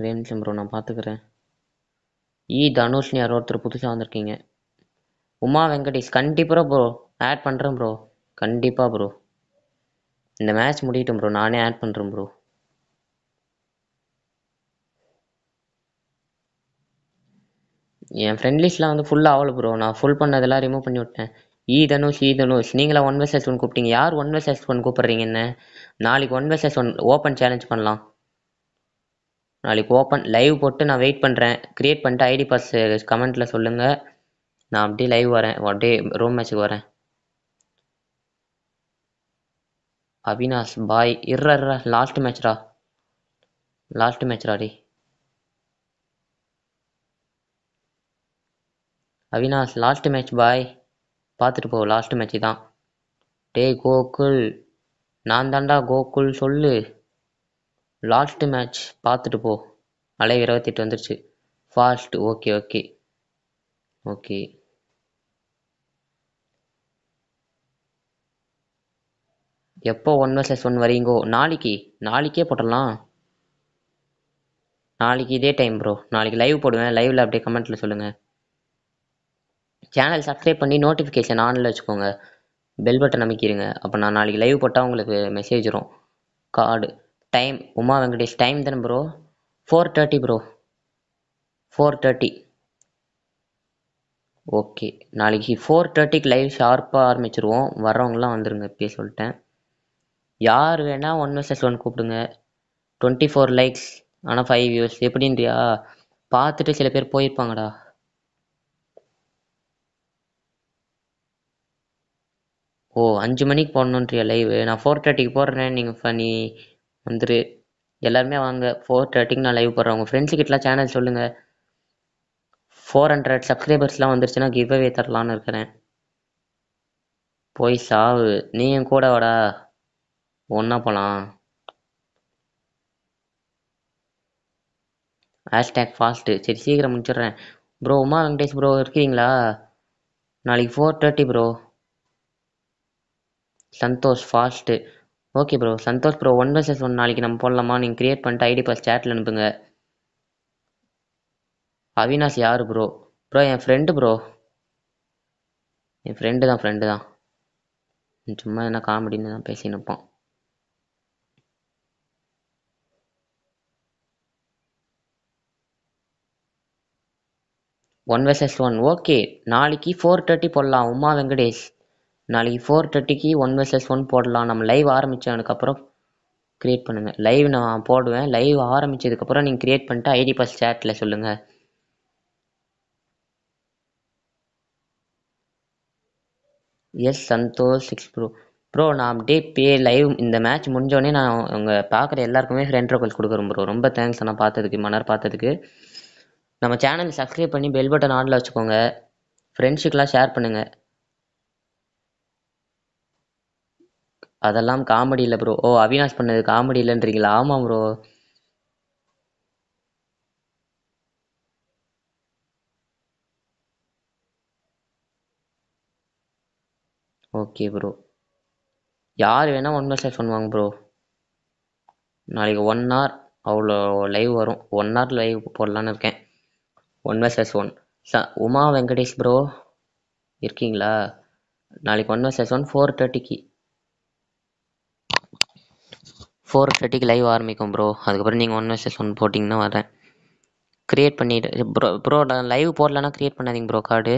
ஒரே நிமிஷம் ப்ரோ நான் பார்த்துக்கிறேன் இ e, தனுஷ்னி யாரோ ஒருத்தர் புதுசாக வந்திருக்கீங்க உமா வெங்கடேஷ் கண்டிப்பாக ப்ரோ ஆட் பண்ணுறேன் ப்ரோ கண்டிப்பாக ப்ரோ இந்த மேட்ச் முடியட்டும் ப்ரோ நானே ஆட் பண்ணுறேன் ப்ரோ என் ஃப்ரெண்ட் லிஸ்ட்லாம் வந்து ஃபுல்லாக ஆகல ப்ரோ நான் ஃபுல் பண்ணதெல்லாம் ரிமூவ் பண்ணி விட்டேன் ஈ e தனுஷ் ஈ e தனுஷ் நீங்களா ஒன் வெர்சஸ் ஒன் கூப்பிட்டீங்க யார் ஒன் வெர்சஸ் ஒன் கூப்பிட்றீங்க என்ன நாளைக்கு one versus one open challenge பண்ணலாம் நாளைக்கு ஓப்பன் லைவ் போட்டு நான் வெயிட் பண்ணுறேன் க்ரியேட் பண்ணிட்டு ஐடி பாஸ் கமெண்ட்டில் சொல்லுங்கள் நான் அப்படியே லைவ் வரேன் அப்படியே ரூம் மேட்ச்சுக்கு வரேன் அவினாஷ் பாய் இர்ரா லாஸ்ட் மேட்ச்ரா லாஸ்ட் மேட்ச்ரா டி அவினாஷ் லாஸ்ட் மேட்ச் பாய் பார்த்துட்டு போ லாஸ்ட் மேட்ச் தான் டேய் கோகுல் நான் தாண்டா கோகுல் சொல்லு லாஸ்ட் மேட்ச் பார்த்துட்டு போ அலை இருபத்தெட்டு வந்துருச்சு ஃபாஸ்ட் ஓகே ஓகே ஓகே எப்போ ஒன் வர்சஸ் ஒன் வரீங்கோ நாளைக்கு நாளைக்கே போட்டுடலாம் நாளைக்கு இதே டைம் ப்ரோ நாளைக்கு லைவ் போடுவேன் லைவில் அப்படியே கமெண்ட்டில் சொல்லுங்கள் சேனல் சப்ஸ்கிரைப் பண்ணி நோட்டிஃபிகேஷன் ஆனில் வச்சுக்கோங்க பெல் பட்டன் அமைக்கிடுங்க அப்போ நான் நாளைக்கு லைவ் போட்டால் உங்களுக்கு மெசேஜ் வரும் card time Uma Venkatesh time தானே bro four thirty bro four thirty okay நாளைக்கு ஃபோர் தேர்ட்டிக்கு லைவ் ஷார்ப்பாக ஆரம்பிச்சிருவோம் வர்றவங்களாம் வந்துடுங்க இப்பயே சொல்லிட்டேன் யார் வேணால் ஒன் எஸ் ஒன் கூப்பிடுங்க டுவெண்ட்டி ஃபோர் லைக்ஸ் ஆனால் ஃபைவ் வியூஸ் எப்படின்றியா பார்த்துட்டு சில பேர் போயிருப்பாங்கடா ஓ அஞ்சு மணிக்கு போடணுன்றியா லைவு நான் ஃபோர் தேர்ட்டிக்கு போடுறேன் நீங்கள் ஃபனி வந்துரு எல்லாருமே வாங்க ஃபோர் தேர்ட்டிக்கு நான் லைவ் போடுறேன் உங்கள் ஃப்ரெண்ட்ஸ்கிட்டலாம் சேனல் சொல்லுங்கள் ஃபோர் ஹண்ட்ரட் சப்ஸ்கிரைபர்ஸ்லாம் வந்துருச்சுன்னா கிவ் அவே தரலான்னு இருக்கிறேன் போய் சாவு நீ என் கூட வாடா ஒன்றா போகலாம் ஹேஷ்டேக் ஃபாஸ்ட்டு சரி சீக்கிரம் முடிச்சிடுறேன் ப்ரோ உமா வெங்கடேஷ் ப்ரோ இருக்கிறீங்களா நாளைக்கு four thirty bro Santhosh fast okay bro Santhosh bro one S one நாளைக்கு நம்ம போடலாமா நீங்கள் க்ரியேட் பண்ணிட்டு ஐடி பாஸ் சேட்டில் அனுப்புங்க அவினாஷ் யார் ப்ரோ ப்ரோ என் ஃப்ரெண்டு ப்ரோ என் ஃப்ரெண்டு தான் ஃப்ரெண்டு தான் சும்மா என்ன காமெடின்னு தான் பேசி நிற்போம் ஒன் வர்சஸ் ஒன் ஓகே நாளைக்கு ஃபோர் தேர்ட்டி போடலாம் உமா வெங்கடேஷ் நாளைக்கு ஃபோர் தேர்ட்டிக்கு ஒன் எஸ் ஒன் போடலாம் நம்ம லைவ் ஆரம்பித்ததுக்கப்புறம் க்ரியேட் பண்ணுங்கள் லைவ் நான் போடுவேன் லைவ் ஆரம்பித்ததுக்கப்புறம் நீங்கள் க்ரியேட் பண்ணிட்டு ஐடி பாஸ் சேட்டில் சொல்லுங்கள் S Santhosh six bro bro நான் அப்படியே பே லைவ் இந்த மேட்ச் முடிஞ்சோடனே நான் உங்கள் பார்க்குற எல்லாருக்குமே ஃப்ரெண்ட் ரோக்கல்ஸ் கொடுக்குறேன் ப்ரோ ரொம்ப தேங்க்ஸ் நான் பார்த்ததுக்கு மன்னர் பார்த்ததுக்கு நம்ம சேனல் சப்ஸ்கிரைப் பண்ணி பெல் பட்டன் ஆனில் வச்சுக்கோங்க ஃப்ரெண்ட்ஷுக்கெலாம் ஷேர் பண்ணுங்கள் அதெல்லாம் காமெடி இல்லை ப்ரோ ஓ அவினாஷ் பண்ணது காமெடி இல்லைன்றீங்களா ஆமாம் ப்ரோ ஓகே ப்ரோ யார் வேணால் ஒன் மெசேஜ் சொல்லுவாங்க ப்ரோ நாளைக்கு ஒன் ஹவர் அவ்வளோ லைவ் வரும் ஒன் ஹவர் லைவ் போடலான்னு இருக்கேன் ஒன் மெசேஜ் ஒன் ச உமா வெங்கடேஷ் ப்ரோ இருக்கீங்களா நாளைக்கு ஒன் எஸ் ஒன் ஃபோர் தேர்ட்டிக்கு ஃபோர் தேர்ட்டிக்கு லைவ் ஆரம்பிக்கும் ப்ரோ அதுக்கப்புறம் நீங்கள் ஒன் வர்சஸ் ஒன் போட்டிங்கன்னா வரேன் க்ரியேட் பண்ணிவிட்டு ப்ரோ ப்ரோ நான் லைவ் போடலான்னா க்ரியேட் பண்ணாதீங்க ப்ரோ கார்டு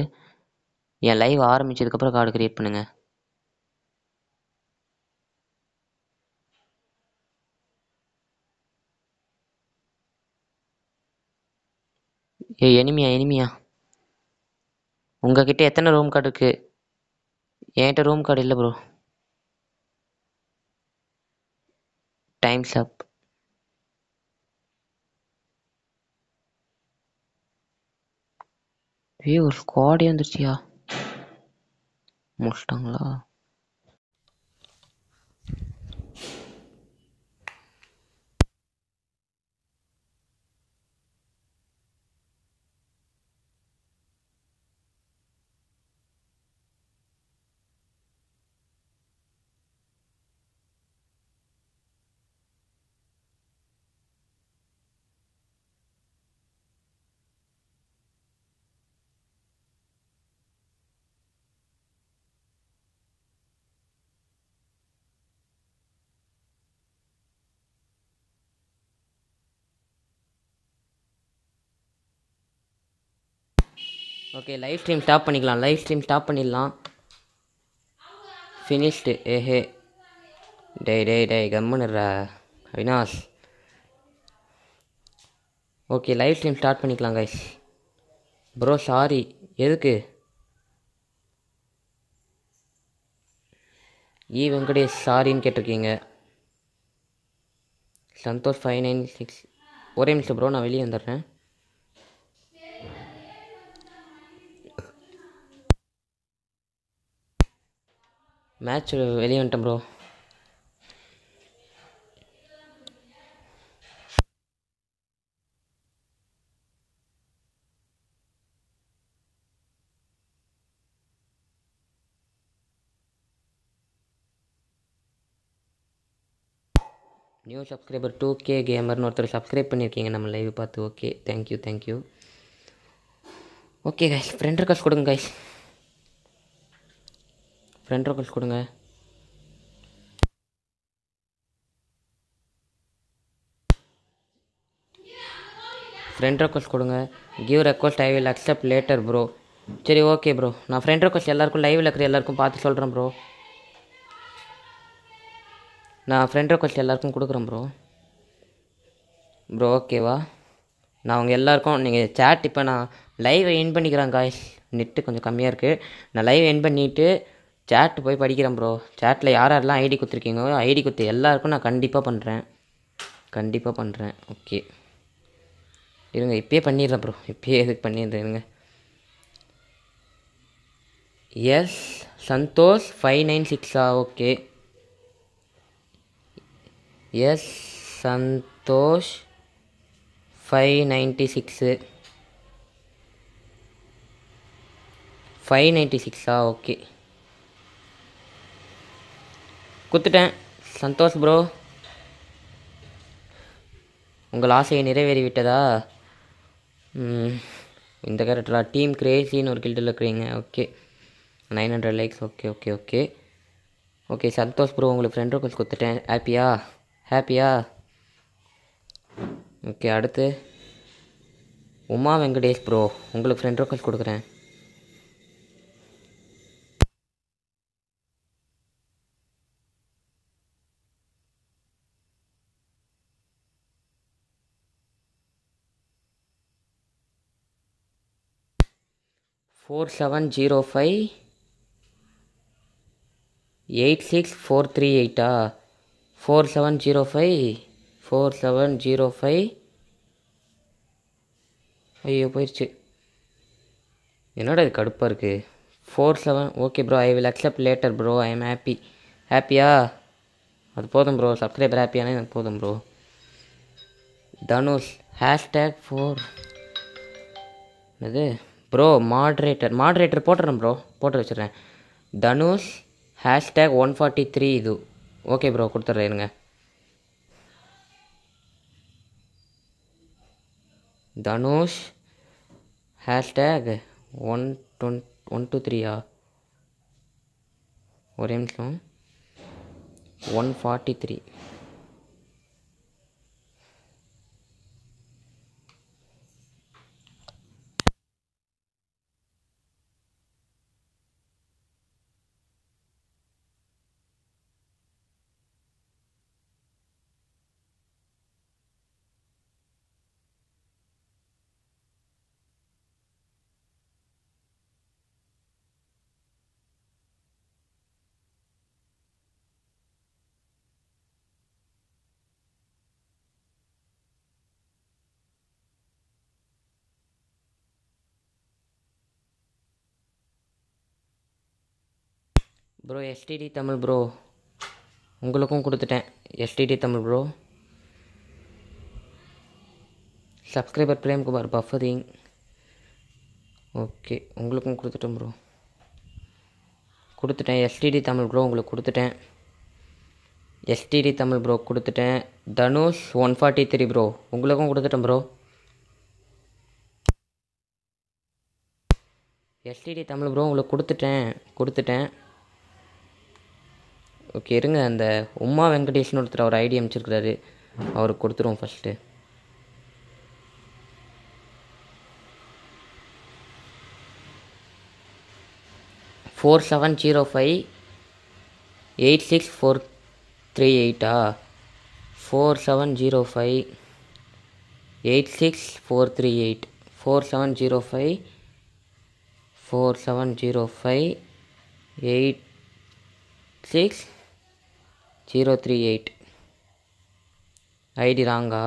என் லைவ் ஆரம்பித்ததுக்கப்புறம் கார்டு க்ரியேட் பண்ணுங்கள் ஏ எனிமியா எனிமியா கிட்டே எத்தனை ரூம் கார்டு இருக்குது என்கிட்ட ரூம் கார்டு இல்லை ப்ரோ time's அப் ஏய் ஒரு ஸ்குவாடே வந்துருச்சியா முடிச்சிட்டாங்களா ஓகே லைவ் ஸ்ட்ரீம் ஸ்டாப் பண்ணிக்கலாம் லைவ் ஸ்ட்ரீம் ஸ்டாப் பண்ணிடலாம் ஃபினிஷ்டு ஏஹே டேய் டேய் டேய் கம்முன்னுறா Avinash okay live stream start பண்ணிக்கலாம் கைஸ் ப்ரோ சாரி எதுக்கு இ வெங்கடேஷ் சாரின்னு கேட்டிருக்கீங்க சந்தோஷ் ஃபைவ் நைன் சிக்ஸ் ஒரே நிமிஷம் ப்ரோ நான் வெளியே வந்துடுறேன் மேட்ச் வெளியே வந்துட்டேன் bro new subscriber two K கேமர்னு ஒருத்தர் சப்ஸ்கிரைப் பண்ணியிருக்கீங்க நம்ம லைவ் பார்த்து okay thank you thank you okay guys friend request கொடுங்க கைஸ் ஃப்ரெண்ட் ரெக்வஸ்ட் கொடுங்க ஃப்ரெண்ட் ரெக்வஸ்ட் கொடுங்க give request I will accept later bro சரி ஓகே ப்ரோ நான் ஃப்ரெண்ட் ரெக்வஸ்ட் எல்லாருக்கும் லைவில் இருக்கிற எல்லாருக்கும் பார்த்து சொல்கிறேன் ப்ரோ நான் ஃப்ரெண்ட் ரெக்வஸ்ட் எல்லாருக்கும் கொடுக்குறேன் ப்ரோ ப்ரோ ஓகேவா நான் அவங்க எல்லாருக்கும் நீங்கள் சேட் இப்போ நான் லைவை என் பண்ணிக்கிறேன் காய் நெட்டு கொஞ்சம் கம்மியாக இருக்குது நான் லைவ் என் பண்ணிவிட்டு சேட்டு போய் படிக்கிறேன் ப்ரோ சேட்டில் யார் யாரெல்லாம் ஐடி கொடுத்துருக்கீங்களோ ஐடி கொடுத்து எல்லாருக்கும் நான் கண்டிப்பாக பண்ணுறேன் கண்டிப்பாக பண்ணுறேன் ஓகே இருங்க இப்பயே பண்ணிடுறேன் ப்ரோ இப்பயே எதுக்கு பண்ணிடுறேன் இருங்க எஸ் சந்தோஷ் ஃபைவ் நைன் சிக்ஸா okay S Santhosh five ninety six five ninety சிக்ஸா ஓகே குத்துட்டேன் சந்தோஷ் ப்ரோ உங்கள் ஆசையை நிறைவேறிவிட்டதா இந்த கேரக்டரா டீம் கிரேசின்னு ஒரு கில்ட்டில் இருக்கிறீங்க okay nine hundred likes okay okay okay okay Santhosh bro உங்களுக்கு ஃப்ரெண்ட் ரிக்வஸ்ட் கொடுத்துட்டேன் ஹாப்பியா ஹாப்பியா ஓகே அடுத்து உமா வெங்கடேஷ் ப்ரோ உங்களுக்கு ஃப்ரெண்ட் ரிக்வஸ்ட் கொடுக்குறேன் four seven zero five eight six four three எயிட்டா four seven zero five four seven zero five ஐயோ போயிடுச்சு என்னடா இது கடுப்பாக இருக்குது four seven okay bro I will accept later bro I am happy ஹாப்பியா அது போதும் ப்ரோ சப்ஸ்கிரைபர் ஹாப்பியானே எனக்கு போதும் ப்ரோ தனுஷ் ஹேஷ்டேக் ஃபோர் என்னது ப்ரோ மாட்ரேட்டர் மாட்ரேட்டர் போட்டுறேன் ப்ரோ போட்டு வச்சிடுறேன் Dhanush hashtag one forty three இது ஓகே ப்ரோ கொடுத்துட்றேன் இருங்க தனுஷ் ஹேஷ்டேக் ஒன் டொன் ஒன் டூ த்ரீயா ஒரே நிமிஷம் one forty three bro STD Tamil bro உங்களுக்கும் கொடுத்துட்டேன் STD Tamil bro subscriber Premkumar பஃபதிங் ஓகே உங்களுக்கும் கொடுத்துட்டேன் ப்ரோ கொடுத்துட்டேன் எஸ்டிடி தமிழ் ப்ரோ உங்களுக்கு கொடுத்துட்டேன் எஸ்டிடி தமிழ் ப்ரோ கொடுத்துட்டேன் Dhanush one forty three bro உங்களுக்கும் கொடுத்துட்டேன் ப்ரோ எஸ்டிடி தமிழ் ப்ரோ உங்களுக்கு கொடுத்துட்டேன் கொடுத்துட்டேன் ஓகே இருங்க அந்த உமா வெங்கடேஷ்னு ஒருத்தர் அவர் ஐடியா அமைச்சிருக்கிறாரு அவருக்கு கொடுத்துருவோம் first four seven zero five eight six four three எயிட்டா four seven zero five eight six four three eight four seven zero five four seven zero five eight six zero three eight ID ராங்கா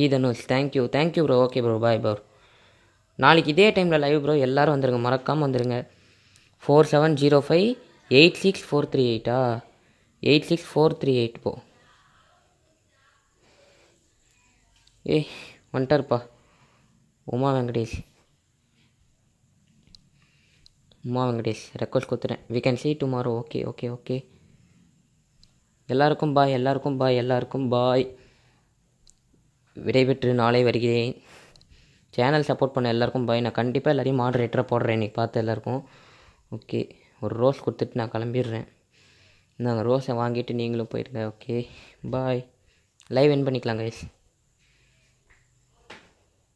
ஈ Dhanush thank you thank you bro okay bro bye bro நாளைக்கு இதே டைமில் live bro எல்லோரும் வந்துடுங்க மறக்காமல் வந்துடுங்க four seven zero five eight six four three எயிட்டா eight six four three eight போ ஏய் வந்துட்டார்ப்பா உமா வெங்கடேஷ் உமா வெங்கடேஷ் ரெக்வஸ்ட் கொடுத்துறேன் we can see tomorrow okay okay okay எல்லாருக்கும் பாய் எல்லாருக்கும் பாய் எல்லாருக்கும் பாய் விடைபெற்று நாளை வருகிறேன் சேனல் சப்போர்ட் பண்ண எல்லாருக்கும் பாய் நான் கண்டிப்பாக எல்லாரையும் மாடரேட்டராக போடுறேன் இன்றைக்கி பார்த்து எல்லாருக்கும் ஓகே ஒரு ரோஸ் கொடுத்துட்டு நான் கிளம்பிடுறேன் நாங்கள் ரோஸை வாங்கிட்டு நீங்களும் போயிருங்க ஓகே பாய் லைவ் என் பண்ணிக்கலாம் கைஸ்